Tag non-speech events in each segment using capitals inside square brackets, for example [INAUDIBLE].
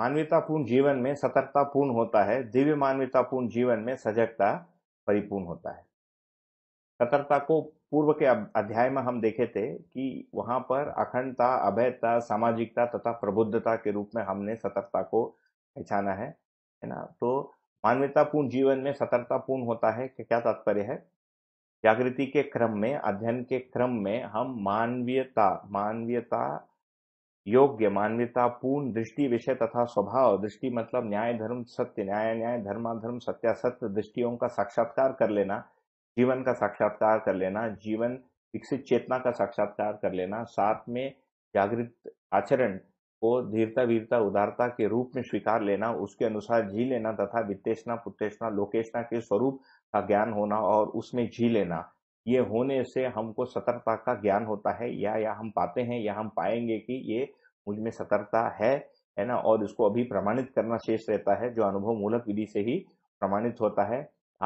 मानवीयतापूर्ण जीवन में सतर्कता पूर्ण होता है दिव्य मानवतापूर्ण जीवन में सजगता परिपूर्ण होता है सतर्कता को पूर्व के अध्याय में हम देखे थे कि वहां पर अखंडता अभयता सामाजिकता तथा प्रबुद्धता के रूप में हमने सतर्कता को पहचाना है है ना तो मानवतापूर्ण जीवन में सतर्कता पूर्ण होता है कि क्या तात्पर्य है जागृति के क्रम में अध्ययन के क्रम में हम मानवीयता मानवीयता योग्य पूर्ण दृष्टि विषय तथा स्वभाव दृष्टि मतलब न्याय धर्म सत्य न्याय न्याय धर्म धर्म सत्यासत्य दृष्टियों का साक्षात्कार कर लेना जीवन का साक्षात्कार कर लेना जीवन विकसित चेतना का साक्षात्कार कर लेना साथ में जागृत आचरण को धीरता वीरता उदारता के रूप में स्वीकार लेना उसके अनुसार जी लेना तथा वित्तेषणा पुत्तेषणा लोकेशना के स्वरूप का ज्ञान होना और उसमें जी लेना ये होने से हमको सतर्कता का ज्ञान होता है या या हम पाते हैं या हम पाएंगे कि ये मुझ में सतर्कता है है ना और इसको अभी प्रमाणित करना शेष रहता है जो अनुभव मूलक विधि से ही प्रमाणित होता है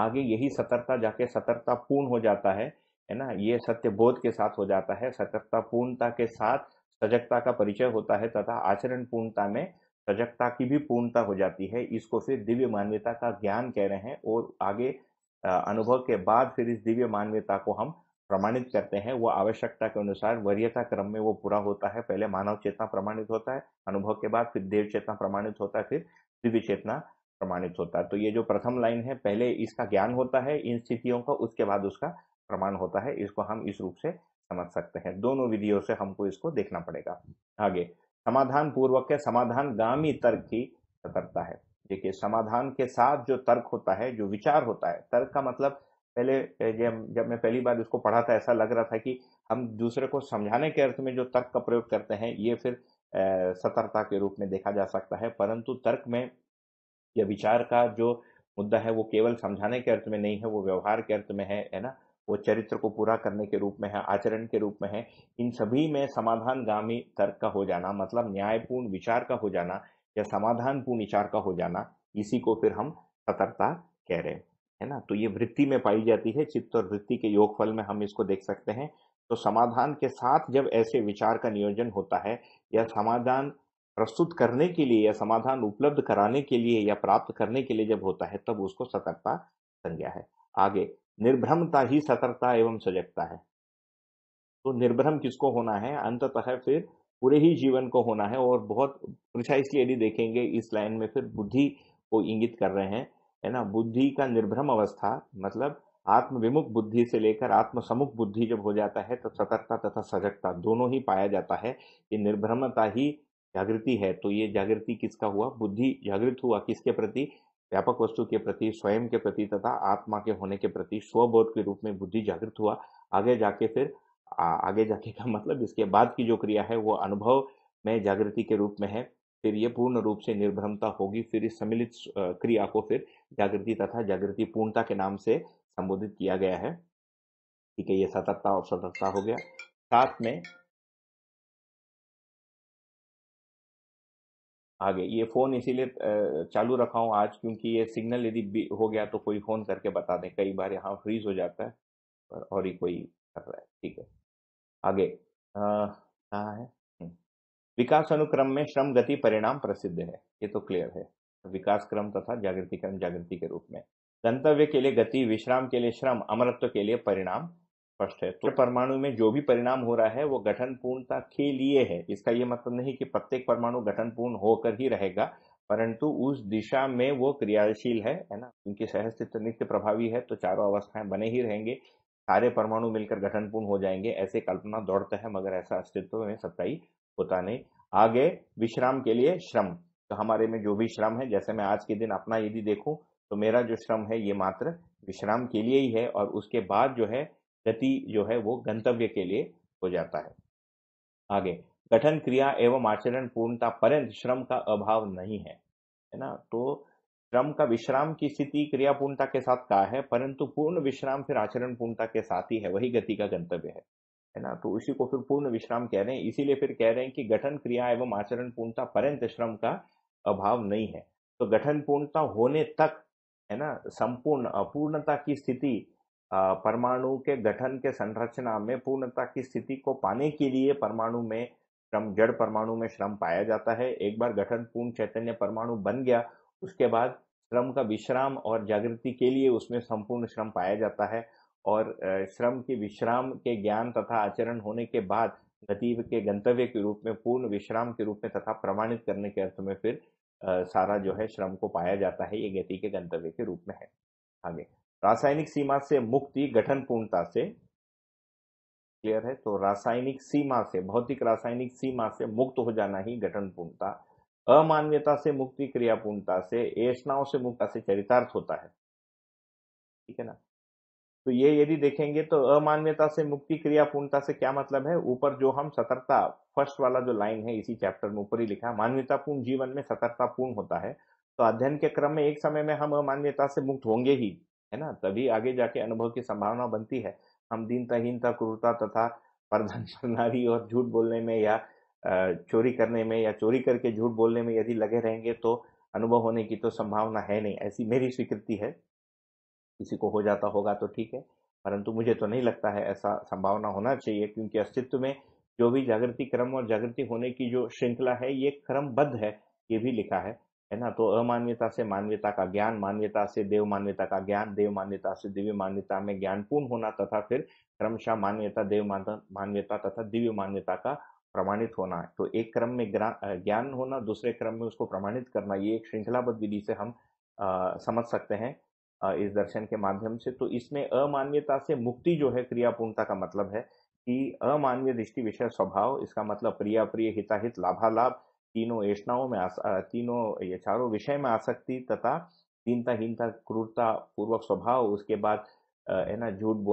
आगे यही सतर्कता जाके सतर्कता पूर्ण हो जाता है है ना ये सत्य बोध के साथ हो जाता है सतर्कता पूर्णता के साथ सजगता का परिचय होता है तथा आचरण पूर्णता में सजगता की भी पूर्णता हो जाती है इसको फिर दिव्य मानवीयता का ज्ञान कह रहे हैं और आगे अनुभव के बाद फिर इस दिव्य मानवीयता को हम प्रमाणित करते हैं वो आवश्यकता के अनुसार वरीयता क्रम में वो पूरा होता है पहले मानव चेतना प्रमाणित होता है अनुभव के बाद फिर देव चेतना प्रमाणित होता है फिर दिव्य चेतना प्रमाणित होता है तो ये जो प्रथम लाइन है पहले इसका ज्ञान होता है इन स्थितियों का उसके बाद उसका प्रमाण होता है इसको हम इस रूप से समझ सकते हैं दोनों विधियों से हमको इसको देखना पड़ेगा आगे समाधान पूर्वक के समाधान गामी तर्क की सतर्कता है देखिए समाधान के साथ जो तर्क होता है जो विचार होता है तर्क का मतलब पहले जब मैं पहली बार इसको पढ़ा था ऐसा लग रहा था कि हम दूसरे को समझाने के अर्थ में जो तर्क का प्रयोग करते हैं ये फिर सतर्कता के रूप में देखा जा सकता है परंतु तर्क में या विचार का जो मुद्दा है वो केवल समझाने के अर्थ में नहीं है वो व्यवहार के अर्थ में है है ना वो चरित्र को पूरा करने के रूप में है आचरण के रूप में है इन सभी में समाधानगामी तर्क का हो जाना मतलब न्यायपूर्ण विचार का हो जाना या समाधान पूर्ण विचार का हो जाना इसी को फिर हम सतर्कता कह रहे हैं है ना तो ये वृत्ति में पाई जाती है चित्त और वृत्ति के योगफल में हम इसको देख सकते हैं तो समाधान के साथ जब ऐसे विचार का नियोजन होता है या समाधान प्रस्तुत करने के लिए या समाधान उपलब्ध कराने के लिए या प्राप्त करने के लिए जब होता है तब उसको सतर्कता संज्ञा है आगे निर्भ्रमता ही सतर्कता एवं सजगता है तो निर्भ्रम किसको होना है अंततः फिर पूरे ही जीवन को होना है और बहुत प्रिसाइसली यदि देखेंगे इस लाइन में फिर बुद्धि को इंगित कर रहे हैं है ना बुद्धि का निर्भ्रम अवस्था मतलब आत्म विमुख बुद्धि से लेकर आत्म समुख बुद्धि जब हो जाता है तब सतर्कता तथा सजगता दोनों ही पाया जाता है ये निर्भ्रमता ही जागृति है तो ये जागृति किसका हुआ बुद्धि जागृत हुआ किसके प्रति व्यापक वस्तु के प्रति स्वयं के प्रति तथा आत्मा के होने के प्रति स्वबोध के रूप में बुद्धि जागृत हुआ आगे जाके फिर आ, आगे जाके का मतलब इसके बाद की जो क्रिया है वो अनुभव में जागृति के रूप में है फिर ये पूर्ण रूप से निर्भ्रमता होगी फिर इस सम्मिलित क्रिया को फिर जागृति तथा जागृति पूर्णता के नाम से संबोधित किया गया है ठीक है ये सतर्कता और सतर्कता हो गया साथ में आगे ये फोन इसीलिए चालू रखा हूँ आज क्योंकि ये सिग्नल यदि हो गया तो कोई फोन करके बता दें कई बार यहाँ फ्रीज हो जाता है और ही कोई कर रहा है ठीक है आगे कहा है हम्म। विकास अनुक्रम में श्रम गति परिणाम प्रसिद्ध है ये तो क्लियर है विकास क्रम तथा जागृति क्रम जागृति के रूप में गंतव्य के लिए गति विश्राम के लिए श्रम अमरत्व के लिए परिणाम स्पष्ट है तो परमाणु में जो भी परिणाम हो रहा है वो गठन पूर्णता के लिए है इसका यह मतलब नहीं कि प्रत्येक परमाणु गठन पूर्ण होकर ही रहेगा परंतु उस दिशा में वो क्रियाशील है है ना क्योंकि सहस्तित्व नित्य प्रभावी है तो चारों अवस्थाएं बने ही रहेंगे सारे परमाणु मिलकर गठन पूर्ण हो जाएंगे ऐसे कल्पना दौड़ता है मगर ऐसा अस्तित्व में सत्ताई होता नहीं आगे विश्राम के लिए श्रम तो हमारे में जो भी श्रम है जैसे मैं आज के दिन अपना यदि देखूँ तो मेरा जो श्रम है ये मात्र विश्राम के लिए ही है और उसके बाद जो है गति जो है वो गंतव्य के लिए हो जाता है आगे गठन क्रिया एवं आचरण पूर्णता पर्यंत श्रम का अभाव नहीं है है ना तो श्रम का विश्राम की स्थिति क्रिया पूर्णता के साथ का है परंतु पूर्ण विश्राम फिर आचरण पूर्णता के साथ ही है वही गति का गंतव्य है है ना तो उसी को फिर पूर्ण विश्राम कह रहे हैं इसीलिए फिर कह रहे हैं कि गठन क्रिया एवं आचरण पूर्णता पर्यंत श्रम का अभाव नहीं है तो गठन पूर्णता होने तक है ना संपूर्ण अपूर्णता की स्थिति परमाणु के गठन के संरचना में पूर्णता की स्थिति को पाने के लिए परमाणु में श्रम जड़ परमाणु में श्रम पाया जाता है एक बार गठन पूर्ण चैतन्य परमाणु बन गया उसके बाद श्रम का विश्राम और जागृति के लिए उसमें संपूर्ण श्रम पाया जाता है और श्रम के विश्राम के ज्ञान तथा आचरण होने के बाद गति के गंतव्य के रूप में पूर्ण विश्राम के रूप में तथा प्रमाणित करने के अर्थ में फिर सारा जो है श्रम को पाया जाता है ये गति के गंतव्य के रूप में है आगे रासायनिक सीमा से मुक्ति गठन पूर्णता से क्लियर है तो रासायनिक सीमा से भौतिक रासायनिक सीमा से मुक्त हो जाना ही गठन पूर्णता अमान्यता से मुक्ति क्रिया पूर्णता से ऐसनाओं से मुक्ता से चरितार्थ होता है ठीक है ना तो ये यदि देखेंगे तो अमान्यता से मुक्ति क्रिया पूर्णता से क्या मतलब है ऊपर जो हम सतर्कता फर्स्ट वाला जो लाइन है इसी चैप्टर में ऊपर ही लिखा है पूर्ण जीवन में सतर्कता पूर्ण होता है तो अध्ययन के क्रम में एक समय में हम अमान्यता से मुक्त होंगे ही है ना तभी आगे जाके अनुभव की संभावना बनती है हम दीनता हीनता क्रूरता तथा प्रधान [LAUGHS] प्रणाली और झूठ बोलने में या चोरी करने में या चोरी करके झूठ बोलने में यदि लगे रहेंगे तो अनुभव होने की तो संभावना है नहीं ऐसी मेरी स्वीकृति है किसी को हो जाता होगा तो ठीक है परंतु मुझे तो नहीं लगता है ऐसा संभावना होना चाहिए क्योंकि अस्तित्व में जो भी जागृति क्रम और जागृति होने की जो श्रृंखला है ये क्रमबद्ध है ये भी लिखा है है ना तो अमानवीयता से मानवीयता का ज्ञान मानवीयता से देव मानवीयता का ज्ञान देव मान्यता से दिव्य मान्यता में ज्ञानपूर्ण होना तथा फिर क्रमशः मानवीयता देव मानवीयता तथा दिव्य मान्यता का प्रमाणित होना तो एक क्रम में ज्ञान होना दूसरे क्रम में उसको प्रमाणित करना ये एक श्रृंखलाबद्ध विधि से हम आ, समझ सकते हैं इस दर्शन के माध्यम से तो इसमें अमानवीयता से मुक्ति जो है क्रियापूर्णता का मतलब है कि अमानवीय दृष्टि विषय स्वभाव इसका मतलब प्रिया प्रिय हिताहित लाभालाभ तीनों ऐषणाओं में तीनों ये चारों विषय में आसक्ति तथा दीनताहीनता क्रूरता पूर्वक स्वभाव उसके बाद है ना झूठ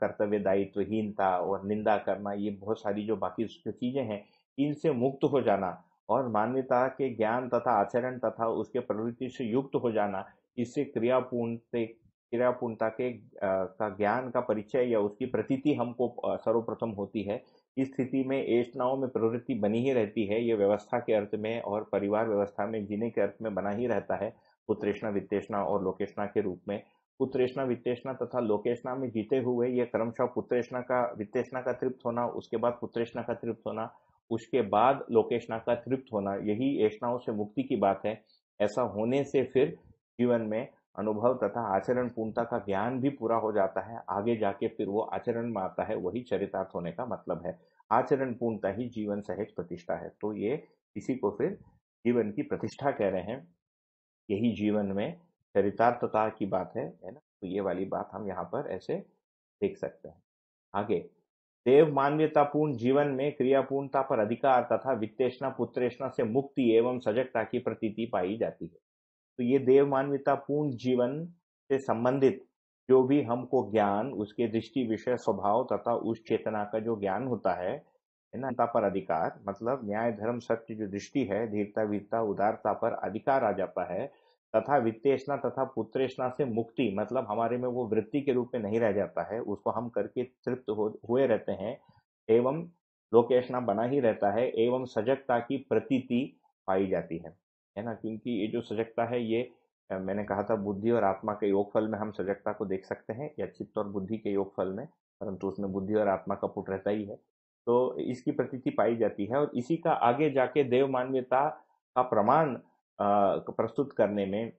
कर्तव्य दायित्वहीनता और निंदा करना ये बहुत सारी जो बाकी चीजें हैं इनसे मुक्त हो जाना और मान्यता के ज्ञान तथा आचरण तथा उसके प्रवृत्ति से युक्त हो जाना इससे क्रियापूर्णते क्रियापूर्णता के आ, का ज्ञान का परिचय या उसकी प्रतीति हमको सर्वप्रथम होती है इस स्थिति में ऐसाओं में प्रवृत्ति बनी ही रहती है ये व्यवस्था के अर्थ में और परिवार व्यवस्था में जीने के अर्थ में बना ही रहता है पुत्रेशना वित्तेषणा और लोकेशना के रूप में पुत्रेशना वित्तेषणा तथा लोकेशना में जीते हुए ये क्रमशः पुत्रेशना का वित्तेषणा का तृप्त होना उसके बाद पुत्रेशना का तृप्त होना उसके बाद लोकेशना का तृप्त होना यही ऐसनाओं से मुक्ति की बात है ऐसा होने से फिर जीवन में अनुभव तथा आचरण पूर्णता का ज्ञान भी पूरा हो जाता है आगे जाके फिर वो आचरण में आता है वही चरितार्थ होने का मतलब है आचरण पूर्णता ही जीवन सहज प्रतिष्ठा है तो ये इसी को फिर जीवन की प्रतिष्ठा कह रहे हैं यही जीवन में चरितार्थता की बात है है ना तो ये वाली बात हम यहाँ पर ऐसे देख सकते हैं आगे देव मानवीयतापूर्ण जीवन में क्रियापूर्णता पर अधिकार तथा वित्तेषणा पुत्रेषणा से मुक्ति एवं सजगता की प्रतीति पाई जाती है तो ये देव मानवता पूर्ण जीवन से संबंधित जो भी हमको ज्ञान उसके दृष्टि विषय स्वभाव तथा उस चेतना का जो ज्ञान होता है ना पर अधिकार मतलब न्याय धर्म सत्य जो दृष्टि है धीरता वीरता उदारता पर अधिकार आ जाता है तथा वित्तेषणा तथा पुत्रेषणा से मुक्ति मतलब हमारे में वो वृत्ति के रूप में नहीं रह जाता है उसको हम करके तृप्त हो हुए रहते हैं एवं लोकेशना बना ही रहता है एवं सजगता की प्रतीति पाई जाती है है ना क्योंकि ये जो सजगता है ये मैंने कहा था बुद्धि और आत्मा के योगफल में हम सजगता को देख सकते हैं या चित्त तो और बुद्धि के योगफल में परंतु उसमें बुद्धि और आत्मा का पुट रहता ही है तो इसकी प्रतीति पाई जाती है और इसी का आगे जाके देव मानवीयता का प्रमाण प्रस्तुत करने में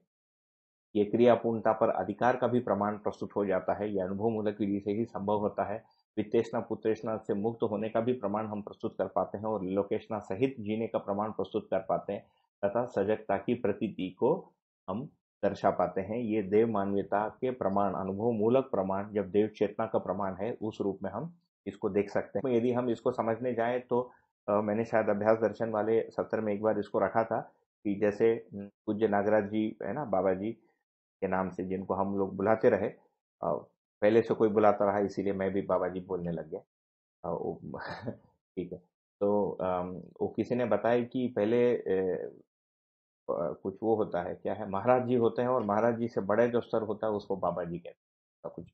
ये क्रियापूर्णता पर अधिकार का भी प्रमाण प्रस्तुत हो जाता है यह अनुभव मूलक विधि से ही संभव होता है वित्तेषणा पुत्रेषणा से मुक्त होने का भी प्रमाण हम प्रस्तुत कर पाते हैं और लोकेशना सहित जीने का प्रमाण प्रस्तुत कर पाते हैं तथा सजगता की प्रतीति को हम दर्शा पाते हैं ये देव मानवीयता के प्रमाण अनुभव मूलक प्रमाण जब देव चेतना का प्रमाण है उस रूप में हम इसको देख सकते हैं यदि हम इसको समझने जाएं तो आ, मैंने शायद अभ्यास दर्शन वाले सत्र में एक बार इसको रखा था कि जैसे पूज्य नागराज जी है ना बाबा जी के नाम से जिनको हम लोग बुलाते रहे आ, पहले से कोई बुलाता रहा इसीलिए मैं भी बाबा जी बोलने लग गया [LAUGHS] ठीक है तो आ, वो किसी ने बताया कि पहले कुछ वो होता है क्या है महाराज जी होते हैं और महाराज जी से बड़े जो स्तर होता है उसको बाबा जी कहते हैं कुछ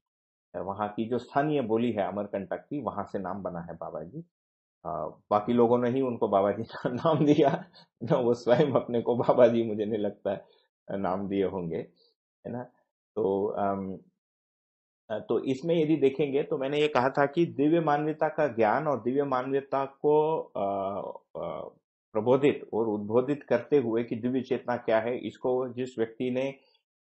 वहाँ की जो स्थानीय बोली है अमरकंटक की वहाँ से नाम बना है बाबा जी आ, बाकी लोगों ने ही उनको बाबा जी का [LAUGHS] नाम दिया ना वो स्वयं अपने को बाबा जी मुझे नहीं लगता है नाम दिए होंगे है ना तो आम, तो इसमें यदि देखेंगे तो मैंने ये कहा था कि दिव्य मानवीयता का ज्ञान और दिव्य मानवीयता को आ, आ, प्रबोधित और उद्बोधित करते हुए कि दिव्य चेतना क्या है इसको जिस व्यक्ति ने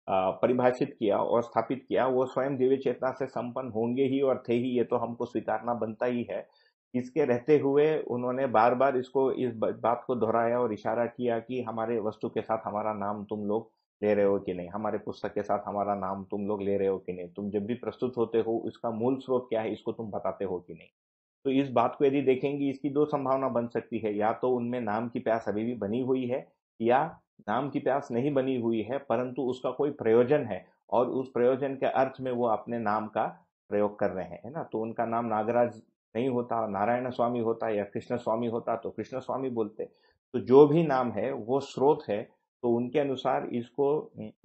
परिभाषित किया और स्थापित किया वो स्वयं दिव्य चेतना से संपन्न होंगे ही और थे ही ये तो हमको स्वीकारना बनता ही है इसके रहते हुए उन्होंने बार बार इसको इस बात को दोहराया और इशारा किया कि हमारे वस्तु के साथ हमारा नाम तुम लोग ले रहे हो कि नहीं हमारे पुस्तक के साथ हमारा नाम तुम लोग ले रहे हो कि नहीं तुम जब भी प्रस्तुत होते हो इसका मूल स्रोत क्या है इसको तुम बताते हो कि नहीं तो इस बात को यदि देखेंगे इसकी दो संभावना बन सकती है या तो उनमें नाम की प्यास अभी भी बनी हुई है या नाम की प्यास नहीं बनी हुई है परंतु उसका कोई प्रयोजन है और उस प्रयोजन के अर्थ में वो अपने नाम का प्रयोग कर रहे हैं है ना तो उनका नाम नागराज नहीं होता नारायण स्वामी होता या कृष्ण स्वामी होता तो कृष्ण स्वामी बोलते तो जो भी नाम है वो स्रोत है तो उनके अनुसार इसको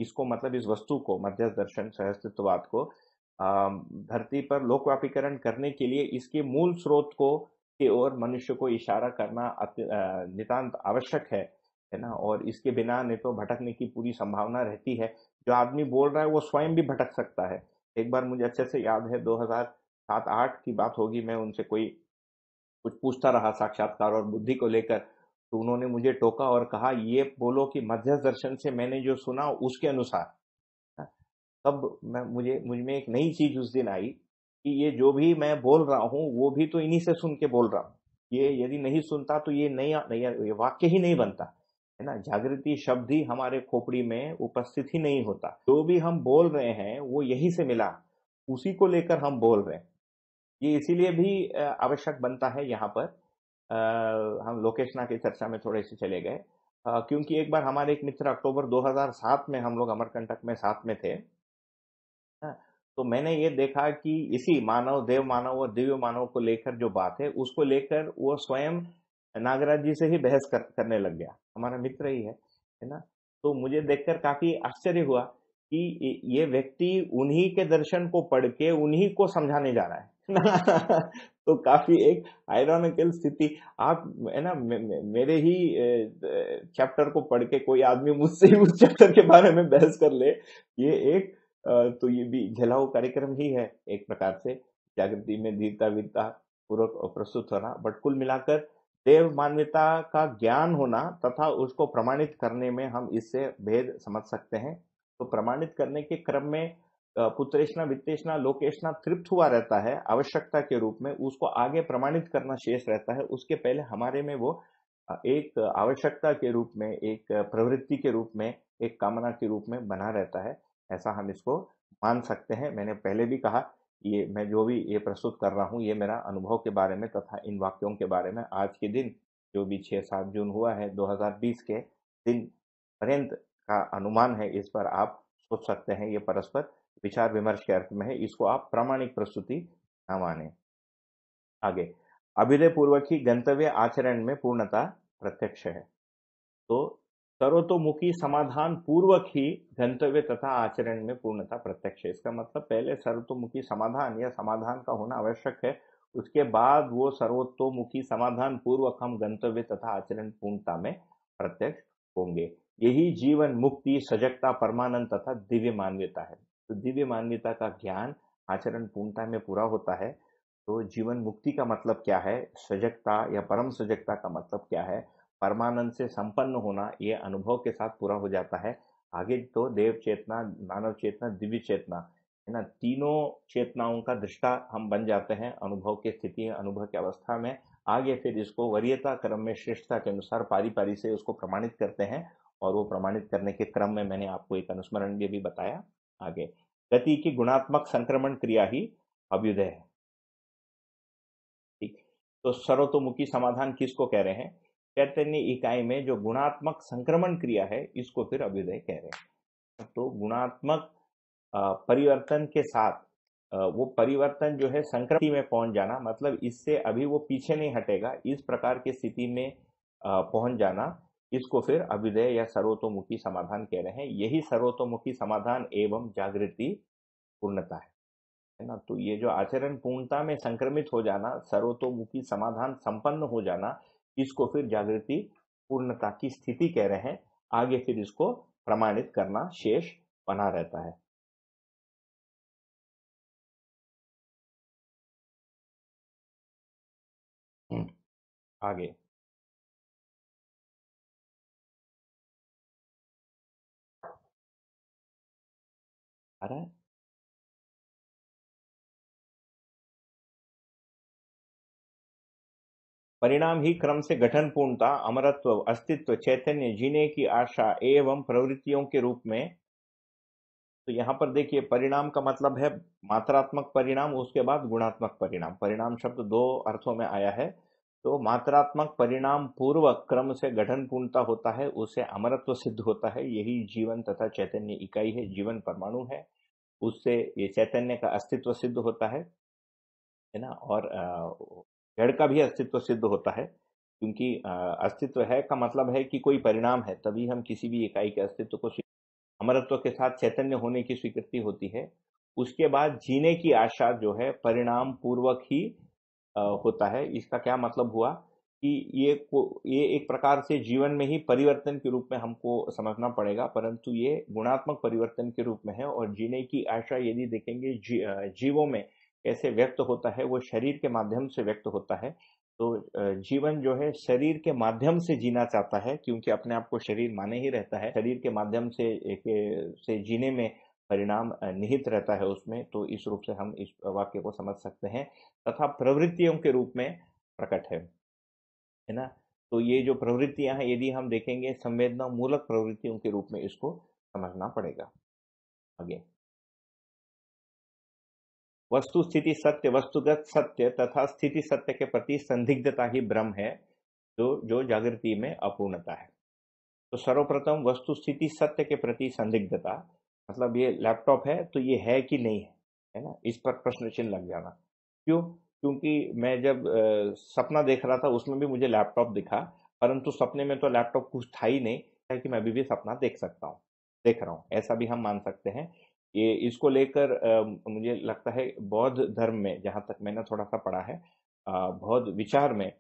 इसको मतलब इस वस्तु को मध्यस्थ दर्शन सहस्तित्ववाद को धरती पर लोक व्यापीकरण करने के लिए इसके मूल स्रोत को की ओर मनुष्य को इशारा करना नितांत आवश्यक है है ना और इसके बिना नहीं तो भटकने की पूरी संभावना रहती है जो आदमी बोल रहा है वो स्वयं भी भटक सकता है एक बार मुझे अच्छे से याद है 2007-8 की बात होगी मैं उनसे कोई कुछ पूछता रहा साक्षात्कार और बुद्धि को लेकर तो उन्होंने मुझे टोका और कहा ये बोलो कि मध्य दर्शन से मैंने जो सुना उसके अनुसार तब मैं मुझे मुझ में एक नई चीज उस दिन आई कि ये जो भी मैं बोल रहा हूँ वो भी तो इन्हीं से सुन के बोल रहा हूँ ये यदि नहीं सुनता तो ये नया नया ये वाक्य ही नहीं बनता है ना जागृति शब्द ही हमारे खोपड़ी में उपस्थित ही नहीं होता जो भी हम बोल रहे हैं वो यही से मिला उसी को लेकर हम बोल रहे हैं ये इसीलिए भी आवश्यक बनता है यहाँ पर आ, हम लोकेशना की चर्चा में थोड़े से चले गए क्योंकि एक बार हमारे एक मित्र अक्टूबर 2007 में हम लोग अमरकंटक में साथ में थे है तो मैंने ये देखा कि इसी मानव देव मानव और दिव्य मानव को लेकर जो बात है उसको लेकर वो स्वयं नागराज जी से ही बहस कर, करने लग गया हमारा मित्र ही है है ना तो मुझे देखकर काफी आश्चर्य हुआ कि ये व्यक्ति उन्हीं के दर्शन को पढ़ के उन्हीं को समझाने जा रहा है [LAUGHS] तो काफी एक आयरॉनिकल स्थिति आप है ना मेरे ही चैप्टर को पढ़ के कोई आदमी मुझसे उस चैप्टर के बारे में बहस कर ले ये एक तो ये भी झेलाऊ कार्यक्रम ही है एक प्रकार से जागृति में धीरता वीरता पूर्वक प्रस्तुत होना बट कुल मिलाकर देव मानवता का ज्ञान होना तथा उसको प्रमाणित करने में हम इससे भेद समझ सकते हैं तो प्रमाणित करने के क्रम में पुत्रेशना वित्तेशना लोकेशना तृप्त हुआ रहता है आवश्यकता के रूप में उसको आगे प्रमाणित करना शेष रहता है उसके पहले हमारे में वो एक आवश्यकता के रूप में एक प्रवृत्ति के रूप में एक कामना के रूप में बना रहता है ऐसा हम इसको मान सकते हैं मैंने पहले भी कहा ये मैं जो भी ये प्रस्तुत कर रहा हूँ ये मेरा अनुभव के बारे में तथा इन वाक्यों के बारे में आज के दिन जो भी छः सात जून हुआ है 2020 के दिन पर्यंत का अनुमान है इस पर आप सोच सकते हैं ये परस्पर विचार विमर्श के अर्थ में है इसको आप प्रामाणिक प्रस्तुति न माने आगे अभिनय पूर्वक ही गंतव्य आचरण में पूर्णता प्रत्यक्ष है तो सर्वतोमुखी समाधान पूर्वक ही गंतव्य तथा आचरण में पूर्णता प्रत्यक्ष है इसका मतलब पहले सर्वतोमुखी समाधान या समाधान का होना आवश्यक है उसके बाद वो सर्वतोमुखी समाधान पूर्वक हम गंतव्य तथा आचरण पूर्णता में प्रत्यक्ष होंगे यही जीवन मुक्ति सजगता परमानंद तथा दिव्य मानवीयता है तो दिव्य मानवीयता का ज्ञान आचरण पूर्णता में पूरा होता है तो जीवन मुक्ति का मतलब क्या है सजगता या परम सजगता का मतलब क्या है परमानंद से संपन्न होना ये अनुभव के साथ पूरा हो जाता है आगे तो देव चेतना मानव चेतना दिव्य चेतना है ना तीनों चेतनाओं का दृष्टा हम बन जाते हैं अनुभव की स्थिति अनुभव की अवस्था में आगे फिर इसको वरीयता क्रम में श्रेष्ठता के अनुसार पारी पारी से उसको प्रमाणित करते हैं और वो प्रमाणित करने के क्रम में मैंने आपको एक अनुस्मरण भी भी बताया आगे गति की गुणात्मक संक्रमण क्रिया ही अभ्युदय है ठीक तो सर्वतोमुखी समाधान किसको कह रहे हैं चैतन्य इकाई में जो गुणात्मक संक्रमण क्रिया है इसको फिर अभ्युदय कह रहे हैं तो गुणात्मक परिवर्तन के साथ वो परिवर्तन जो है संक्रमण में पहुंच जाना मतलब इससे अभी वो पीछे नहीं हटेगा इस प्रकार की स्थिति में पहुंच जाना इसको फिर अभ्युदय या सर्वतोमुखी समाधान कह रहे हैं यही सर्वतोमुखी समाधान एवं जागृति पूर्णता है है ना तो ये जो आचरण पूर्णता में संक्रमित हो जाना सर्वतोमुखी समाधान संपन्न हो जाना इसको फिर जागृति पूर्णता की स्थिति कह रहे हैं आगे फिर इसको प्रमाणित करना शेष बना रहता है हम्म, आगे आ रहा है परिणाम ही क्रम से गठन पूर्णता अमरत्व अस्तित्व चैतन्य जीने की आशा एवं प्रवृत्तियों के रूप में तो यहां पर देखिए परिणाम का मतलब है मात्रात्मक परिणाम उसके बाद गुणात्मक परिणाम परिणाम शब्द दो अर्थों में आया है तो मात्रात्मक परिणाम पूर्व क्रम से गठन पूर्णता होता है उसे अमरत्व सिद्ध होता है यही जीवन तथा चैतन्य इकाई है जीवन परमाणु है उससे ये चैतन्य का अस्तित्व सिद्ध होता है है ना और जड़ का भी अस्तित्व सिद्ध होता है क्योंकि अस्तित्व है का मतलब है कि कोई परिणाम है तभी हम किसी भी इकाई के अस्तित्व को अमरत्व के साथ चैतन्य होने की स्वीकृति होती है उसके बाद जीने की आशा जो है परिणाम पूर्वक ही होता है इसका क्या मतलब हुआ कि ये को ये एक प्रकार से जीवन में ही परिवर्तन के रूप में हमको समझना पड़ेगा परंतु ये गुणात्मक परिवर्तन के रूप में है और जीने की आशा यदि देखेंगे जी, जीवों में कैसे व्यक्त होता है वो शरीर के माध्यम से व्यक्त होता है तो जीवन जो है शरीर के माध्यम से जीना चाहता है क्योंकि अपने आप को शरीर माने ही रहता है शरीर के माध्यम से से जीने में परिणाम निहित रहता है उसमें तो इस रूप से हम इस वाक्य को समझ सकते हैं तथा प्रवृत्तियों के रूप में प्रकट है है ना तो ये जो प्रवृत्तियां हैं यदि हम देखेंगे संवेदना मूलक प्रवृत्तियों के रूप में इसको समझना पड़ेगा आगे वस्तु स्थिति सत्य वस्तुगत सत्य तथा स्थिति सत्य के प्रति संदिग्धता ही ब्रह्म है जो जो जागृति में अपूर्णता है तो सर्वप्रथम वस्तु स्थिति सत्य के प्रति संदिग्धता मतलब ये लैपटॉप है तो ये है कि नहीं है है ना इस पर प्रश्न चिन्ह लग जाना क्यों क्योंकि मैं जब आ, सपना देख रहा था उसमें भी मुझे लैपटॉप दिखा परंतु सपने में तो लैपटॉप कुछ था ही नहीं ताकि कि मैं अभी भी सपना देख सकता हूँ देख रहा हूँ ऐसा भी हम मान सकते हैं ये इसको लेकर मुझे लगता है बौद्ध धर्म में जहाँ तक मैंने थोड़ा सा पढ़ा है बौद्ध विचार में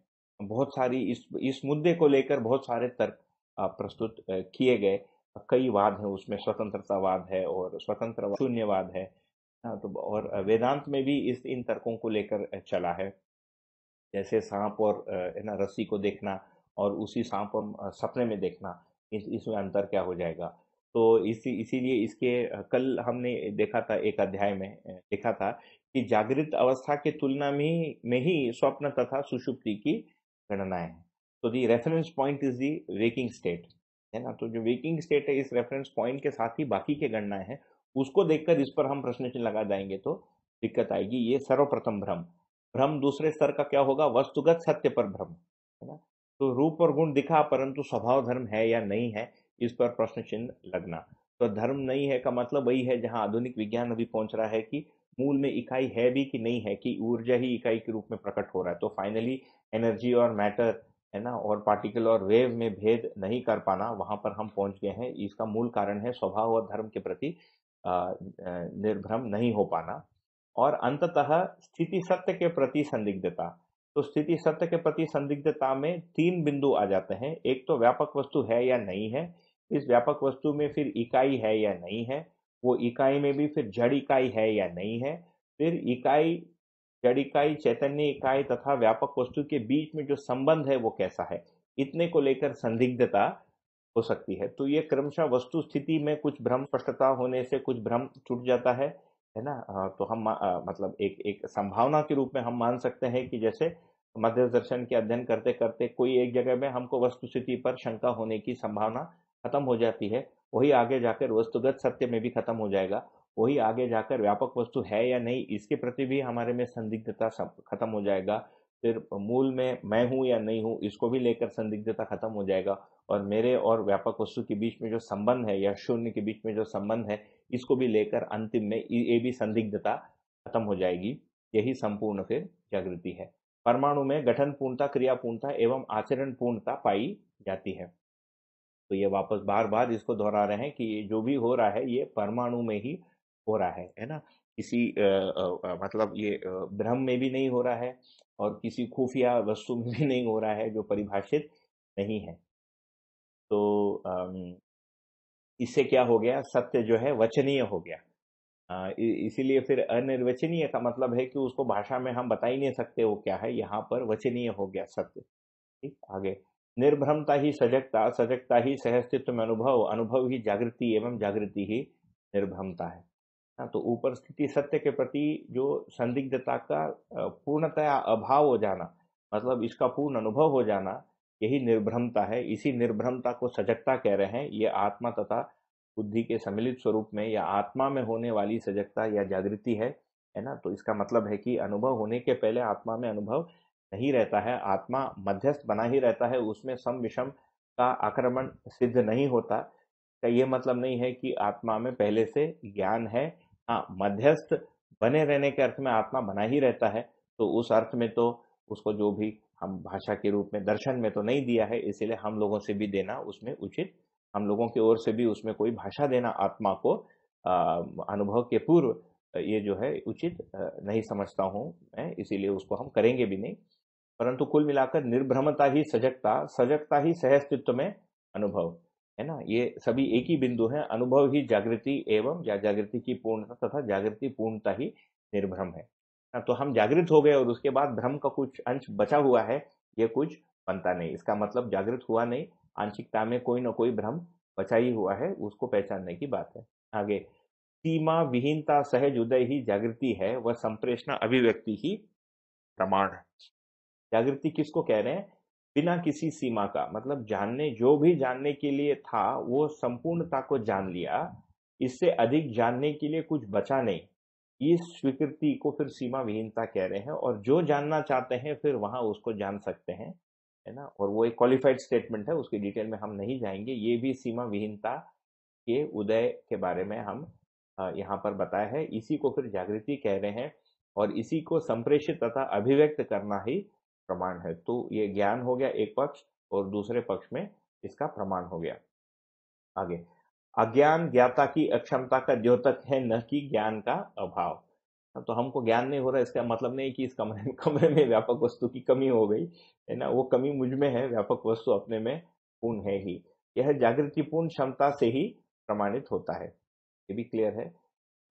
बहुत सारी इस इस मुद्दे को लेकर बहुत सारे तर्क प्रस्तुत किए गए कई वाद हैं उसमें स्वतंत्रतावाद है और स्वतंत्र शून्यवाद है हाँ, तो और वेदांत में भी इस इन तर्कों को लेकर चला है जैसे सांप और ना रस्सी को देखना और उसी सांप और सपने में देखना इस इसमें अंतर क्या हो जाएगा तो इसी इसीलिए इसके कल हमने देखा था एक अध्याय में देखा था कि जागृत अवस्था के तुलना में में ही स्वप्न तथा सुषुप्ति की गणनाएं है तो the reference point is the waking state है ना तो जो वेकिंग स्टेट है इस रेफरेंस पॉइंट के साथ ही बाकी के गणनाएं हैं उसको देखकर इस पर हम प्रश्न चिन्ह लगा जाएंगे तो दिक्कत आएगी ये सर्वप्रथम भ्रम भ्रम दूसरे स्तर का क्या होगा वस्तुगत सत्य पर भ्रम है ना तो रूप और गुण दिखा परंतु स्वभाव धर्म है या नहीं है इस पर प्रश्न चिन्ह लगना तो धर्म नहीं है का मतलब वही है जहां आधुनिक विज्ञान अभी पहुंच रहा है कि मूल में इकाई है भी कि नहीं है कि ऊर्जा ही इकाई के रूप में प्रकट हो रहा है तो फाइनली एनर्जी और मैटर है ना और पार्टिकल और वेव में भेद नहीं कर पाना वहां पर हम पहुंच गए हैं इसका मूल कारण है स्वभाव और धर्म के प्रति निर्भ्रम नहीं हो पाना और अंततः स्थिति सत्य के प्रति संदिग्धता तो स्थिति सत्य के प्रति संदिग्धता में तीन बिंदु आ जाते हैं एक तो व्यापक वस्तु है या नहीं है इस व्यापक वस्तु में फिर इकाई है या नहीं है वो इकाई में भी फिर जड़ इकाई है या नहीं है फिर इकाई जड़ इकाई चैतन्य इकाई तथा व्यापक वस्तु के बीच में जो संबंध है वो कैसा है इतने को लेकर संदिग्धता हो सकती है तो ये क्रमशः वस्तु स्थिति में कुछ भ्रम स्पष्टता होने से कुछ भ्रम छूट जाता है है ना तो हम आ, मतलब एक एक संभावना के रूप में हम मान सकते हैं कि जैसे मध्य दर्शन के अध्ययन करते करते कोई एक जगह में हमको वस्तु स्थिति पर शंका होने की संभावना खत्म हो जाती है वही आगे जाकर वस्तुगत सत्य में भी खत्म हो जाएगा वही आगे जाकर व्यापक वस्तु है या नहीं इसके प्रति भी हमारे में संदिग्धता खत्म हो जाएगा फिर मूल में मैं हूँ या नहीं हूँ इसको भी लेकर संदिग्धता खत्म हो जाएगा और मेरे और व्यापक वस्तु के बीच में जो संबंध है या शून्य के बीच में जो संबंध है इसको भी लेकर अंतिम में ये भी संदिग्धता खत्म हो जाएगी यही संपूर्ण फिर जागृति है परमाणु में गठन पूर्णता क्रिया पूर्णता एवं आचरण पूर्णता पाई जाती है तो ये वापस बार बार इसको दोहरा रहे हैं कि जो भी हो रहा है ये परमाणु में ही हो रहा है है ना किसी आ, आ, मतलब ये ब्रह्म में भी नहीं हो रहा है और किसी खुफिया वस्तु में भी नहीं हो रहा है जो परिभाषित नहीं है तो आ, इससे क्या हो गया सत्य जो है वचनीय हो गया इसीलिए फिर अनिर्वचनीय का मतलब है कि उसको भाषा में हम बता ही नहीं सकते वो क्या है यहाँ पर वचनीय हो गया सत्य ठीक आगे निर्भ्रमता ही सजगता सजगता ही सहस्तित्व में अनुभव अनुभव ही जागृति एवं जागृति ही निर्भ्रमता है ना हाँ, तो ऊपर स्थिति सत्य के प्रति जो संदिग्धता का पूर्णतया अभाव हो जाना मतलब इसका पूर्ण अनुभव हो जाना यही निर्भ्रमता है इसी निर्भ्रमता को सजगता कह रहे हैं ये आत्मा तथा बुद्धि के सम्मिलित स्वरूप में या आत्मा में होने वाली सजगता या जागृति है है ना तो इसका मतलब है कि अनुभव होने के पहले आत्मा में अनुभव नहीं रहता है आत्मा मध्यस्थ बना ही रहता है उसमें सम विषम का आक्रमण सिद्ध नहीं होता का यह मतलब नहीं है कि आत्मा में पहले से ज्ञान है हाँ मध्यस्थ बने रहने के अर्थ में आत्मा बना ही रहता है तो उस अर्थ में तो उसको जो भी हम भाषा के रूप में दर्शन में तो नहीं दिया है इसीलिए हम लोगों से भी देना उसमें उचित हम लोगों की ओर से भी उसमें कोई भाषा देना आत्मा को अनुभव के पूर्व ये जो है उचित नहीं समझता हूँ मैं इसीलिए उसको हम करेंगे भी नहीं परंतु कुल मिलाकर निर्भ्रमता ही सजगता सजगता ही सहस्तित्व में अनुभव है ना ये सभी एक ही बिंदु है अनुभव ही जागृति एवं या जागृति की पूर्णता तथा जागृति पूर्णता ही निर्भ्रम है ना हाँ, तो हम जागृत हो गए और उसके बाद भ्रम का कुछ अंश बचा हुआ है ये कुछ बनता नहीं इसका मतलब जागृत हुआ नहीं आंशिकता में कोई ना कोई भ्रम बचा ही हुआ है उसको पहचानने की बात है आगे सीमा विहीनता सहज उदय ही जागृति है वह संप्रेषणा अभिव्यक्ति ही प्रमाण है जागृति किसको कह रहे हैं बिना किसी सीमा का मतलब जानने जो भी जानने के लिए था वो संपूर्णता को जान लिया इससे अधिक जानने के लिए कुछ बचा नहीं इस स्वीकृति को फिर सीमा विहीनता कह रहे हैं और जो जानना चाहते हैं फिर वहां उसको जान सकते हैं है ना और वो एक क्वालिफाइड स्टेटमेंट है उसकी डिटेल में हम नहीं जाएंगे ये भी सीमा विहीनता के उदय के बारे में हम यहाँ पर बताया है इसी को फिर जागृति कह रहे हैं और इसी को संप्रेषित तथा अभिव्यक्त करना ही प्रमाण है तो ये ज्ञान हो गया एक पक्ष और दूसरे पक्ष में इसका प्रमाण हो गया आगे अज्ञान ज्ञाता की अक्षमता का द्योतक है न कि ज्ञान का अभाव हाँ, तो हमको ज्ञान नहीं हो रहा इसका मतलब नहीं कि इस कमरे [LAUGHS] कमरे में व्यापक वस्तु की कमी हो गई है ना वो कमी मुझ में है व्यापक वस्तु अपने में पूर्ण है ही यह जागृतिपूर्ण क्षमता से ही प्रमाणित होता है ये भी क्लियर है